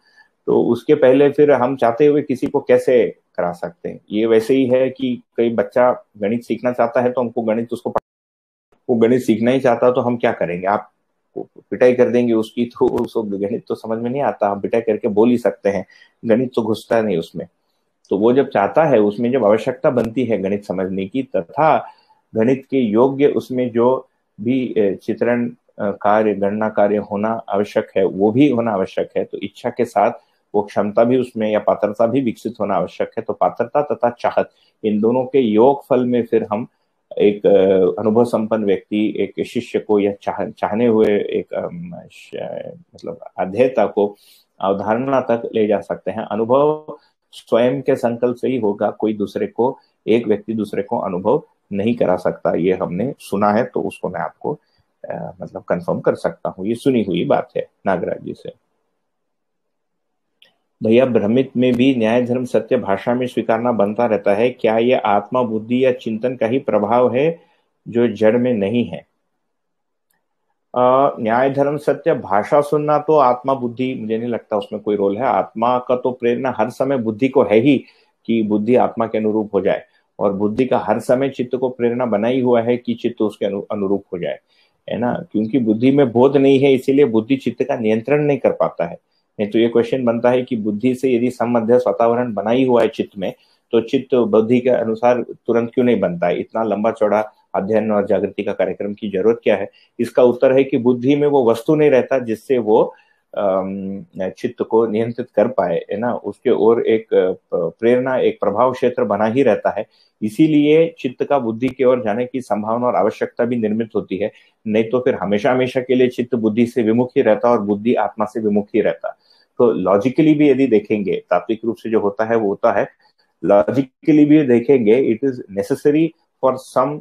तो उसके पहले फिर हम चाहते हुए किसी को कैसे करा सकते हैं ये वैसे ही है कि कई बच्चा गणित सीखना चाहता है तो हमको गणित उसको वो गणित सीखना ही चाहता तो हम क्या करेंगे आप पिटाई कर देंगे उसकी तो उसको गणित तो समझ में नहीं आता आप पिटाई करके बोल ही सकते हैं गणित तो घुसता नहीं उसमें तो वो जब चाहता है उसमें जब आवश्यकता बनती है गणित समझने की तथा गणित के योग्य उसमें जो भी चित्रण कार्य गणना कार्य होना आवश्यक है वो भी होना आवश्यक है तो इच्छा के साथ वो क्षमता भी उसमें या पात्रता भी विकसित होना आवश्यक है तो पात्रता तथा चाहत इन दोनों के योग फल में फिर हम एक अनुभव संपन्न व्यक्ति एक शिष्य को या चाह, चाहने हुए एक मतलब अध्ययता को अवधारणा तक ले जा सकते हैं अनुभव स्वयं के संकल्प से ही होगा कोई दूसरे को एक व्यक्ति दूसरे को अनुभव नहीं करा सकता ये हमने सुना है तो उसको मैं आपको आ, मतलब कंफर्म कर सकता हूँ ये सुनी हुई बात है नागराज जी से भैया भ्रमित में भी न्याय धर्म सत्य भाषा में स्वीकारना बनता रहता है क्या यह आत्मा बुद्धि या चिंतन का ही प्रभाव है जो जड़ में नहीं है न्याय धर्म सत्य भाषा सुनना तो आत्मा बुद्धि मुझे नहीं लगता उसमें कोई रोल है आत्मा का तो प्रेरणा हर समय बुद्धि को है ही कि बुद्धि आत्मा के अनुरूप हो जाए और बुद्धि का हर समय चित्त को प्रेरणा बनाई हुआ है कि चित्त उसके अनुरूप हो जाए है ना क्योंकि बुद्धि में बोध नहीं है इसीलिए बुद्धि चित्त का नियंत्रण नहीं कर पाता है नहीं तो ये क्वेश्चन बनता है कि बुद्धि से यदि सम्बद्ध वातावरण बना ही हुआ है चित्त में तो चित्त बुद्धि के अनुसार तुरंत क्यों नहीं बनता है इतना लंबा चौड़ा अध्ययन और जागृति का कार्यक्रम की जरूरत क्या है इसका उत्तर है कि बुद्धि में वो वस्तु नहीं रहता जिससे वो चित्त को नियंत्रित कर पाए है ना उसके और एक प्रेरणा एक प्रभाव क्षेत्र बना ही रहता है इसीलिए चित्त का बुद्धि की ओर जाने की संभावना और आवश्यकता भी निर्मित होती है नहीं तो फिर हमेशा हमेशा के लिए चित्त बुद्धि से विमुख ही रहता और बुद्धि आत्मा से विमुख ही रहता लॉजिकली तो भी यदि देखेंगे तात्विक रूप से जो होता है वो होता है लॉजिकली भी देखेंगे it is necessary for some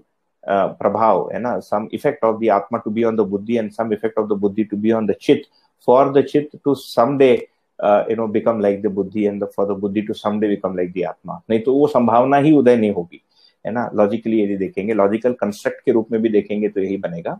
प्रभाव है ना some effect of the atma to be on the buddhi and some effect of the buddhi to be on the chit for the chit to day you know become like the buddhi and for the buddhi to day become like the atma नहीं तो वो संभावना ही उदय नहीं होगी है ना logically यदि देखेंगे लॉजिकल कंस्ट्रक्ट के रूप में भी देखेंगे तो यही बनेगा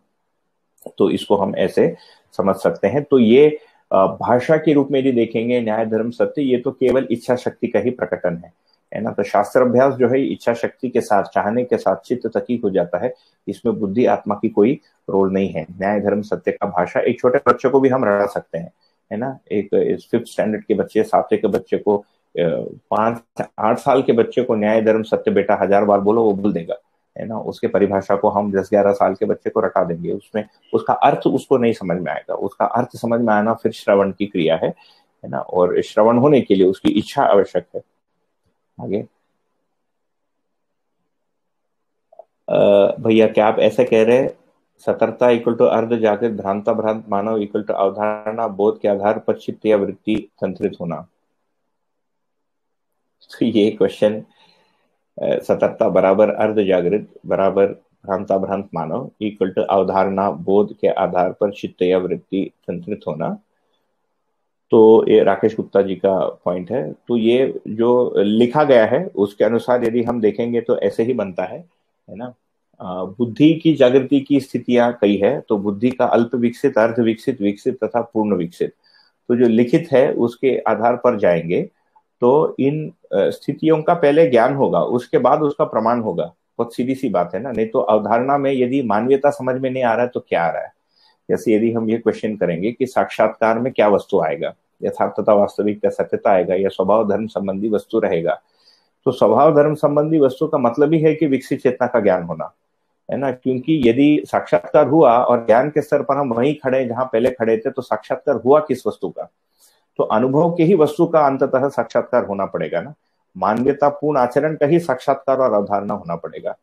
तो इसको हम ऐसे समझ सकते हैं तो ये भाषा के रूप में यदि देखेंगे न्याय धर्म सत्य ये तो केवल इच्छा शक्ति का ही प्रकटन है है ना तो शास्त्र अभ्यास जो है इच्छा शक्ति के साथ चाहने के साथ चित्त ही हो जाता है इसमें बुद्धि आत्मा की कोई रोल नहीं है न्याय धर्म सत्य का भाषा एक छोटे बच्चे को भी हम रड़ा सकते हैं है ना एक फिफ्थ स्टैंडर्ड के बच्चे सातवें के बच्चे को पांच आठ साल के बच्चे को न्याय धर्म सत्य बेटा हजार बार बोलो वो बोल देगा है ना उसके परिभाषा को हम दस ग्यारह साल के बच्चे को रटा देंगे उसमें उसका अर्थ उसको नहीं समझ में आएगा उसका अर्थ समझ में आना फिर श्रवण की क्रिया है है ना और श्रवण होने के लिए उसकी इच्छा आवश्यक है आगे भैया क्या आप ऐसे कह रहे हैं सतर्कता इक्वल टू अर्ध जागृत भ्रांता भ्रांत मानव इक्वल टू अवधारणा बोध के आधार पर चित्त या वृत्ति तंत्रित होना तो ये क्वेश्चन सतर्कता बराबर अर्ध जागृत बराबर भ्रांता भ्रांत मानव इक्वल टू अवधारणा बोध के आधार पर चित्त या वृत्ति संतुलित होना तो ये राकेश गुप्ता जी का पॉइंट है तो ये जो लिखा गया है उसके अनुसार यदि हम देखेंगे तो ऐसे ही बनता है है ना बुद्धि की जागृति की स्थितियां कई है तो बुद्धि का अल्प विकसित अर्ध विकसित विकसित तथा पूर्ण विकसित तो जो लिखित है उसके आधार पर जाएंगे तो इन स्थितियों का पहले ज्ञान होगा उसके बाद उसका प्रमाण होगा बहुत सीधी सी बात है ना नहीं तो अवधारणा में यदि मानवीयता समझ में नहीं आ रहा है तो क्या आ रहा है जैसे यदि हम ये क्वेश्चन करेंगे कि साक्षात्कार में क्या वस्तु आएगा यथार्थता वास्तविकता सत्यता आएगा या स्वभाव धर्म संबंधी वस्तु रहेगा तो स्वभाव धर्म संबंधी वस्तु का मतलब ही है कि विकसित चेतना का ज्ञान होना है ना क्योंकि यदि साक्षात्कार हुआ और ज्ञान के स्तर पर हम वहीं खड़े जहां पहले खड़े थे तो साक्षात्कार हुआ किस वस्तु का तो अनुभव के ही वस्तु का अंततः साक्षात्कार होना पड़ेगा ना मानवतापूर्ण आचरण का ही साक्षात्कार और अवधारणा होना पड़ेगा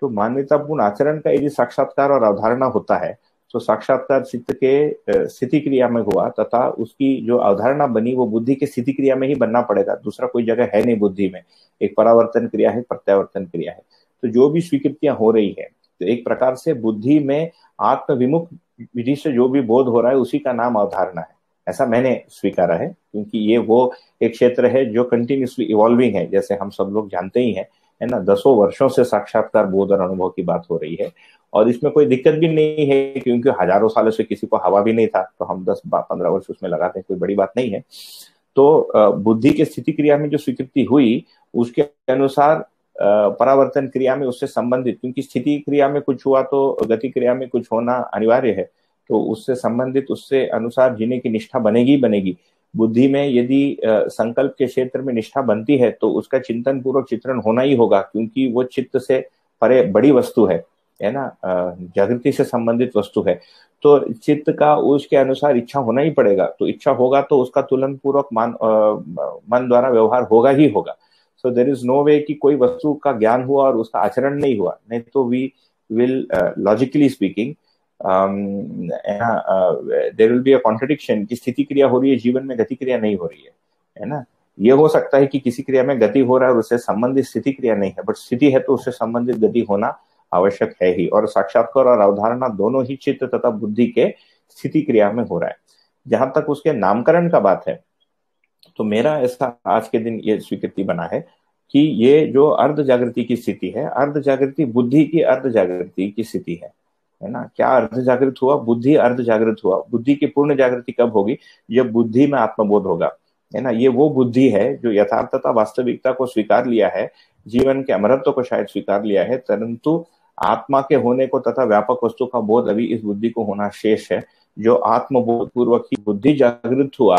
तो मानवतापूर्ण आचरण का यदि साक्षात्कार और अवधारणा होता है तो साक्षात्कार चित्त के स्थिति क्रिया में हुआ तथा उसकी जो अवधारणा बनी वो बुद्धि के स्थिति क्रिया में ही बनना पड़ेगा दूसरा कोई जगह है नहीं बुद्धि में एक परावर्तन क्रिया है प्रत्यावर्तन क्रिया है तो जो भी स्वीकृतियां हो रही है तो एक प्रकार से बुद्धि में आत्मविमुख विधि से जो भी बोध हो रहा है उसी का नाम अवधारणा है ऐसा मैंने स्वीकारा है क्योंकि ये वो एक क्षेत्र है जो कंटिन्यूसली इवॉल्विंग है जैसे हम सब लोग जानते ही हैं है ना दसों वर्षों से साक्षात्कार बोध और अनुभव की बात हो रही है और इसमें कोई दिक्कत भी नहीं है क्योंकि हजारों सालों से किसी को हवा भी नहीं था तो हम दस पंद्रह वर्ष उसमें लगाते हैं कोई बड़ी बात नहीं है तो बुद्धि की स्थिति क्रिया में जो स्वीकृति हुई उसके अनुसार परावर्तन क्रिया में उससे संबंधित क्योंकि स्थिति क्रिया में कुछ हुआ तो गति क्रिया में कुछ होना अनिवार्य है तो उससे संबंधित उससे अनुसार जीने की निष्ठा बनेगी बनेगी बुद्धि में यदि संकल्प के क्षेत्र में निष्ठा बनती है तो उसका चिंतन पूर्वक चित्रण होना ही होगा क्योंकि वो चित्त से परे बड़ी वस्तु है है ना जागृति से संबंधित वस्तु है तो चित्त का उसके अनुसार इच्छा होना ही पड़ेगा तो इच्छा होगा तो उसका तुलन पूर्वक मान मन द्वारा व्यवहार होगा ही होगा सो देर इज नो वे कि कोई वस्तु का ज्ञान हुआ और उसका आचरण नहीं हुआ नहीं तो we will logically speaking there will be a contradiction कि स्थिति क्रिया हो रही है जीवन में गति क्रिया नहीं हो रही है है ना ये हो सकता है कि किसी क्रिया में गति हो रहा है और उससे संबंधित स्थिति क्रिया नहीं है बट स्थिति है तो उससे संबंधित गति होना आवश्यक है ही और साक्षात्कार और अवधारणा दोनों ही चित्त तथा बुद्धि के स्थिति क्रिया में हो रहा है जहां तक उसके नामकरण का बात है तो मेरा ऐसा आज के दिन ये स्वीकृति बना है कि ये जो अर्ध जागृति की स्थिति है अर्ध जागृति बुद्धि की अर्ध जागृति की स्थिति है है ना क्या अर्ध जागृत हुआ बुद्धि अर्ध जागृत हुआ बुद्धि की पूर्ण जागृति कब होगी जब बुद्धि में आत्मबोध होगा है ना ये वो बुद्धि है जो यथार्थता वास्तविकता को स्वीकार लिया है जीवन के अमरत्व को शायद स्वीकार लिया है परंतु आत्मा के होने को तथा व्यापक वस्तु का बोध अभी इस बुद्धि को होना शेष है जो आत्मबोध पूर्वक ही बुद्धि जागृत हुआ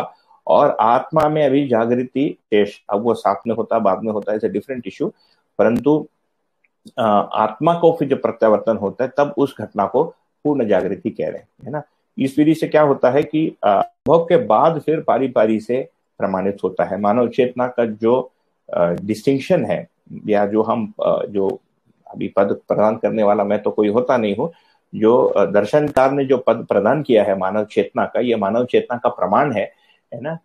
और आत्मा में अभी जागृति शेष अब वो साथ में होता बाद में होता है डिफरेंट इश्यू परंतु आत्मा को फिर जब प्रत्यावर्तन होता है तब उस घटना को पूर्ण जागृति कह रहे हैं है ना इस विधि से क्या होता है कि अनुभव के बाद फिर पारी पारी से प्रमाणित होता है मानव चेतना का जो डिस्टिंक्शन है या जो हम जो अभी पद प्रदान करने वाला मैं तो कोई होता नहीं हूँ जो दर्शनकार ने जो पद प्रदान किया है मानव चेतना का ये मानव चेतना का प्रमाण है है ना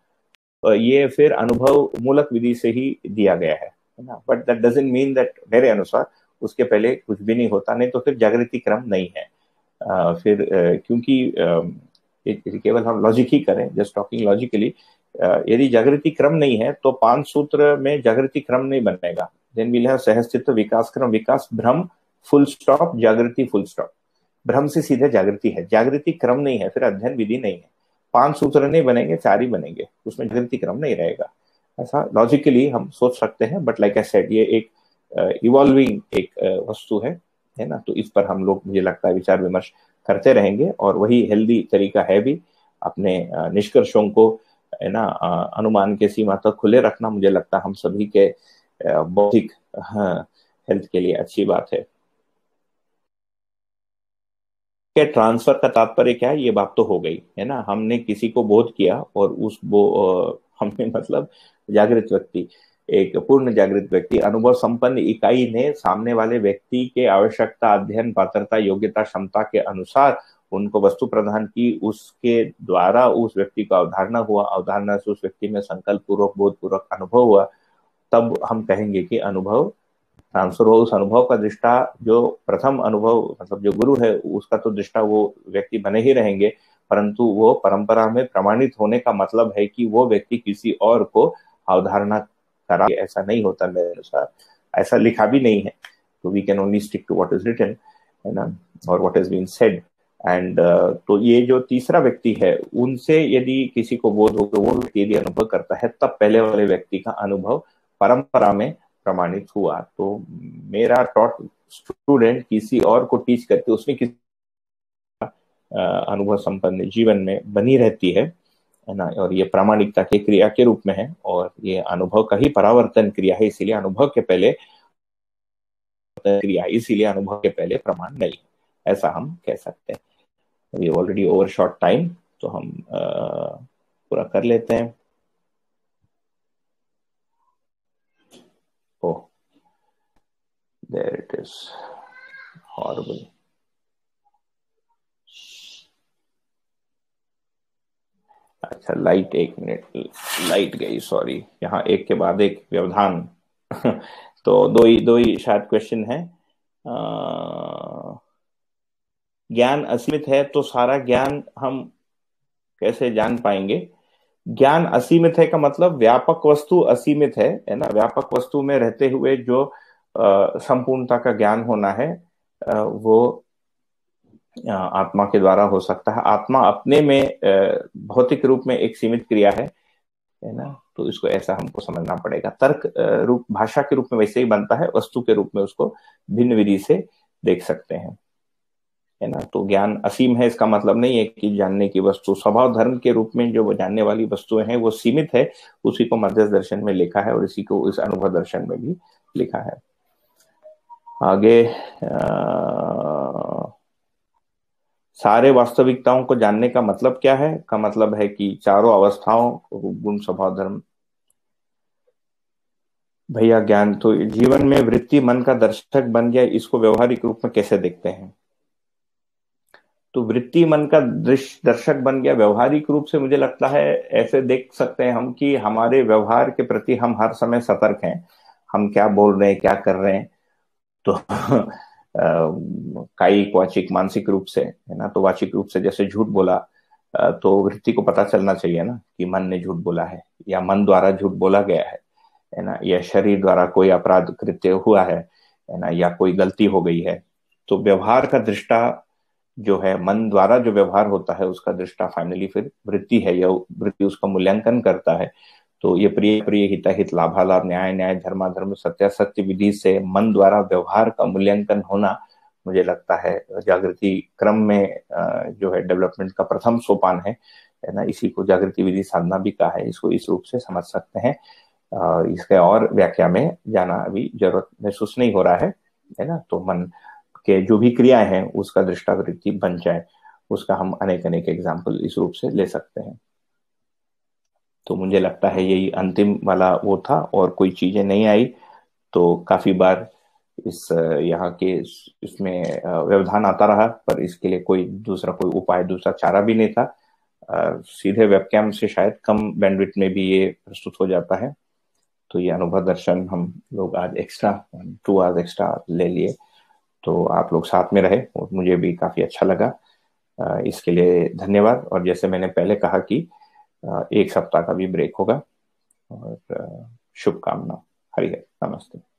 ये फिर अनुभव मूलक विधि से ही दिया गया है ना but that doesn't mean that मेरे अनुसार उसके पहले कुछ भी नहीं होता नहीं तो फिर जागृति क्रम नहीं है आ, फिर क्योंकि केवल हम लॉजिक ही करें जस्ट टॉकिंग लॉजिकली यदि जागृति क्रम नहीं है तो पांच सूत्र में जागृति क्रम नहीं बनेगा देन विल हैव सहस्तित्व विकास क्रम विकास भ्रम फुल स्टॉप जागृति फुल स्टॉप भ्रम से सीधे जागृति है जागृति क्रम नहीं है फिर अध्ययन विधि नहीं है पांच सूत्र नहीं बनेंगे चार ही बनेंगे उसमें जागृति क्रम नहीं रहेगा ऐसा लॉजिकली हम सोच सकते हैं बट लाइक आई सेड ये एक इवॉल्विंग एक वस्तु है है ना तो इस पर हम लोग मुझे लगता है विचार विमर्श करते रहेंगे और वही हेल्दी तरीका है भी अपने निष्कर्षों को है ना अनुमान के सीमा तक खुले रखना मुझे लगता हम सभी के बौद्धिक हेल्थ हाँ, के लिए अच्छी बात है के ट्रांसफर का तात्पर्य क्या है ये बात तो हो गई है ना हमने किसी को बोध किया और उस बो हमने मतलब जागृत व्यक्ति एक पूर्ण जागृत व्यक्ति अनुभव संपन्न इकाई ने सामने वाले व्यक्ति के आवश्यकता अध्ययन पात्रता योग्यता क्षमता के अनुसार उनको वस्तु प्रदान की उसके द्वारा उस व्यक्ति को अवधारणा हुआ अवधारणा से उस व्यक्ति में संकल्प पूर्वक बोध पूर्वक अनुभव हुआ तब हम कहेंगे कि अनुभव ट्रांसफर हुआ उस अनुभव का दृष्टा जो प्रथम अनुभव मतलब जो गुरु है उसका तो दृष्टा वो व्यक्ति बने ही रहेंगे परंतु वो परंपरा में प्रमाणित होने का मतलब है कि वो व्यक्ति किसी और को अवधारणा खराब ऐसा नहीं होता मेरे अनुसार ऐसा लिखा भी नहीं है तो we can only stick to what is return है ना और what is been said and तो ये जो तीसरा व्यक्ति है उनसे यदि किसी को बोध हो तो वो व्यक्ति यदि अनुभव करता है तब पहले वाले व्यक्ति का अनुभव परंपरा में प्रमाणित हुआ तो मेरा टॉट स्टूडेंट किसी और को टीच करके उसमें किसी uh, अनुभव संपन्न जीवन में बनी रहती है है ना और ये प्रामाणिकता के क्रिया के रूप में है और ये अनुभव का ही परावर्तन क्रिया है इसीलिए अनुभव के पहले क्रिया इसीलिए अनुभव के पहले प्रमाण नहीं ऐसा हम कह सकते हैं ऑलरेडी ओवर शॉर्ट टाइम तो हम पूरा कर लेते हैं oh there it is horrible अच्छा लाइट एक मिनट लाइट गई सॉरी यहाँ एक के बाद एक व्यवधान [LAUGHS] तो दो ही दो ही शायद क्वेश्चन है ज्ञान असीमित है तो सारा ज्ञान हम कैसे जान पाएंगे ज्ञान असीमित है का मतलब व्यापक वस्तु असीमित है है ना व्यापक वस्तु में रहते हुए जो संपूर्णता का ज्ञान होना है आ, वो आत्मा के द्वारा हो सकता है आत्मा अपने में भौतिक रूप में एक सीमित क्रिया है है ना तो इसको ऐसा हमको समझना पड़ेगा तर्क रूप भाषा के रूप में वैसे ही बनता है वस्तु के रूप में उसको भिन्न विधि से देख सकते हैं है ना तो ज्ञान असीम है इसका मतलब नहीं है कि जानने की वस्तु स्वभाव धर्म के रूप में जो जानने वाली वस्तुएं हैं वो सीमित है उसी को मध्यस्थ दर्शन में लिखा है और इसी को इस अनुभव दर्शन में भी लिखा है आगे आ... सारे वास्तविकताओं को जानने का मतलब क्या है का मतलब है कि चारों अवस्थाओं गुण स्वभाव धर्म भैया ज्ञान तो जीवन में वृत्ति मन का दर्शक बन गया इसको व्यवहारिक रूप में कैसे देखते हैं तो वृत्ति मन का दृश्य दर्शक बन गया व्यवहारिक रूप से मुझे लगता है ऐसे देख सकते हैं हम कि हमारे व्यवहार के प्रति हम हर समय सतर्क हैं हम क्या बोल रहे हैं क्या कर रहे हैं तो कायिक वाचिक मानसिक रूप से है ना तो वाचिक रूप से जैसे झूठ बोला तो वृत्ति को पता चलना चाहिए ना कि मन ने झूठ बोला है या मन द्वारा झूठ बोला गया है है ना या शरीर द्वारा कोई अपराध कृत्य हुआ है है ना या कोई गलती हो गई है तो व्यवहार का दृष्टा जो है मन द्वारा जो व्यवहार होता है उसका दृष्टा फाइनली फिर वृत्ति है या वृत्ति उसका मूल्यांकन करता है तो ये प्रिय प्रिय हितहित लाभालाभ न्याय न्याय धर्माधर्म सत्यासत्य विधि से मन द्वारा व्यवहार का मूल्यांकन होना मुझे लगता है जागृति क्रम में जो है डेवलपमेंट का प्रथम सोपान है ना इसी को जागृति विधि साधना भी कहा है इसको इस रूप से समझ सकते हैं इसके और व्याख्या में जाना अभी जरूरत महसूस नहीं हो रहा है है ना तो मन के जो भी क्रियाएं हैं उसका दृष्टावृत्ति बन जाए उसका हम अनेक अनेक एग्जाम्पल इस रूप से ले सकते हैं तो मुझे लगता है यही अंतिम वाला वो था और कोई चीजें नहीं आई तो काफी बार इस यहाँ के इसमें व्यवधान आता रहा पर इसके लिए कोई दूसरा कोई उपाय दूसरा चारा भी नहीं था सीधे वेबकैम से शायद कम बैंडविट में भी ये प्रस्तुत हो जाता है तो ये अनुभव दर्शन हम लोग आज एक्स्ट्रा टू आवर्स एक्स्ट्रा ले लिए तो आप लोग साथ में रहे और मुझे भी काफी अच्छा लगा इसके लिए धन्यवाद और जैसे मैंने पहले कहा कि एक सप्ताह का भी ब्रेक होगा और शुभकामना हरिहर नमस्ते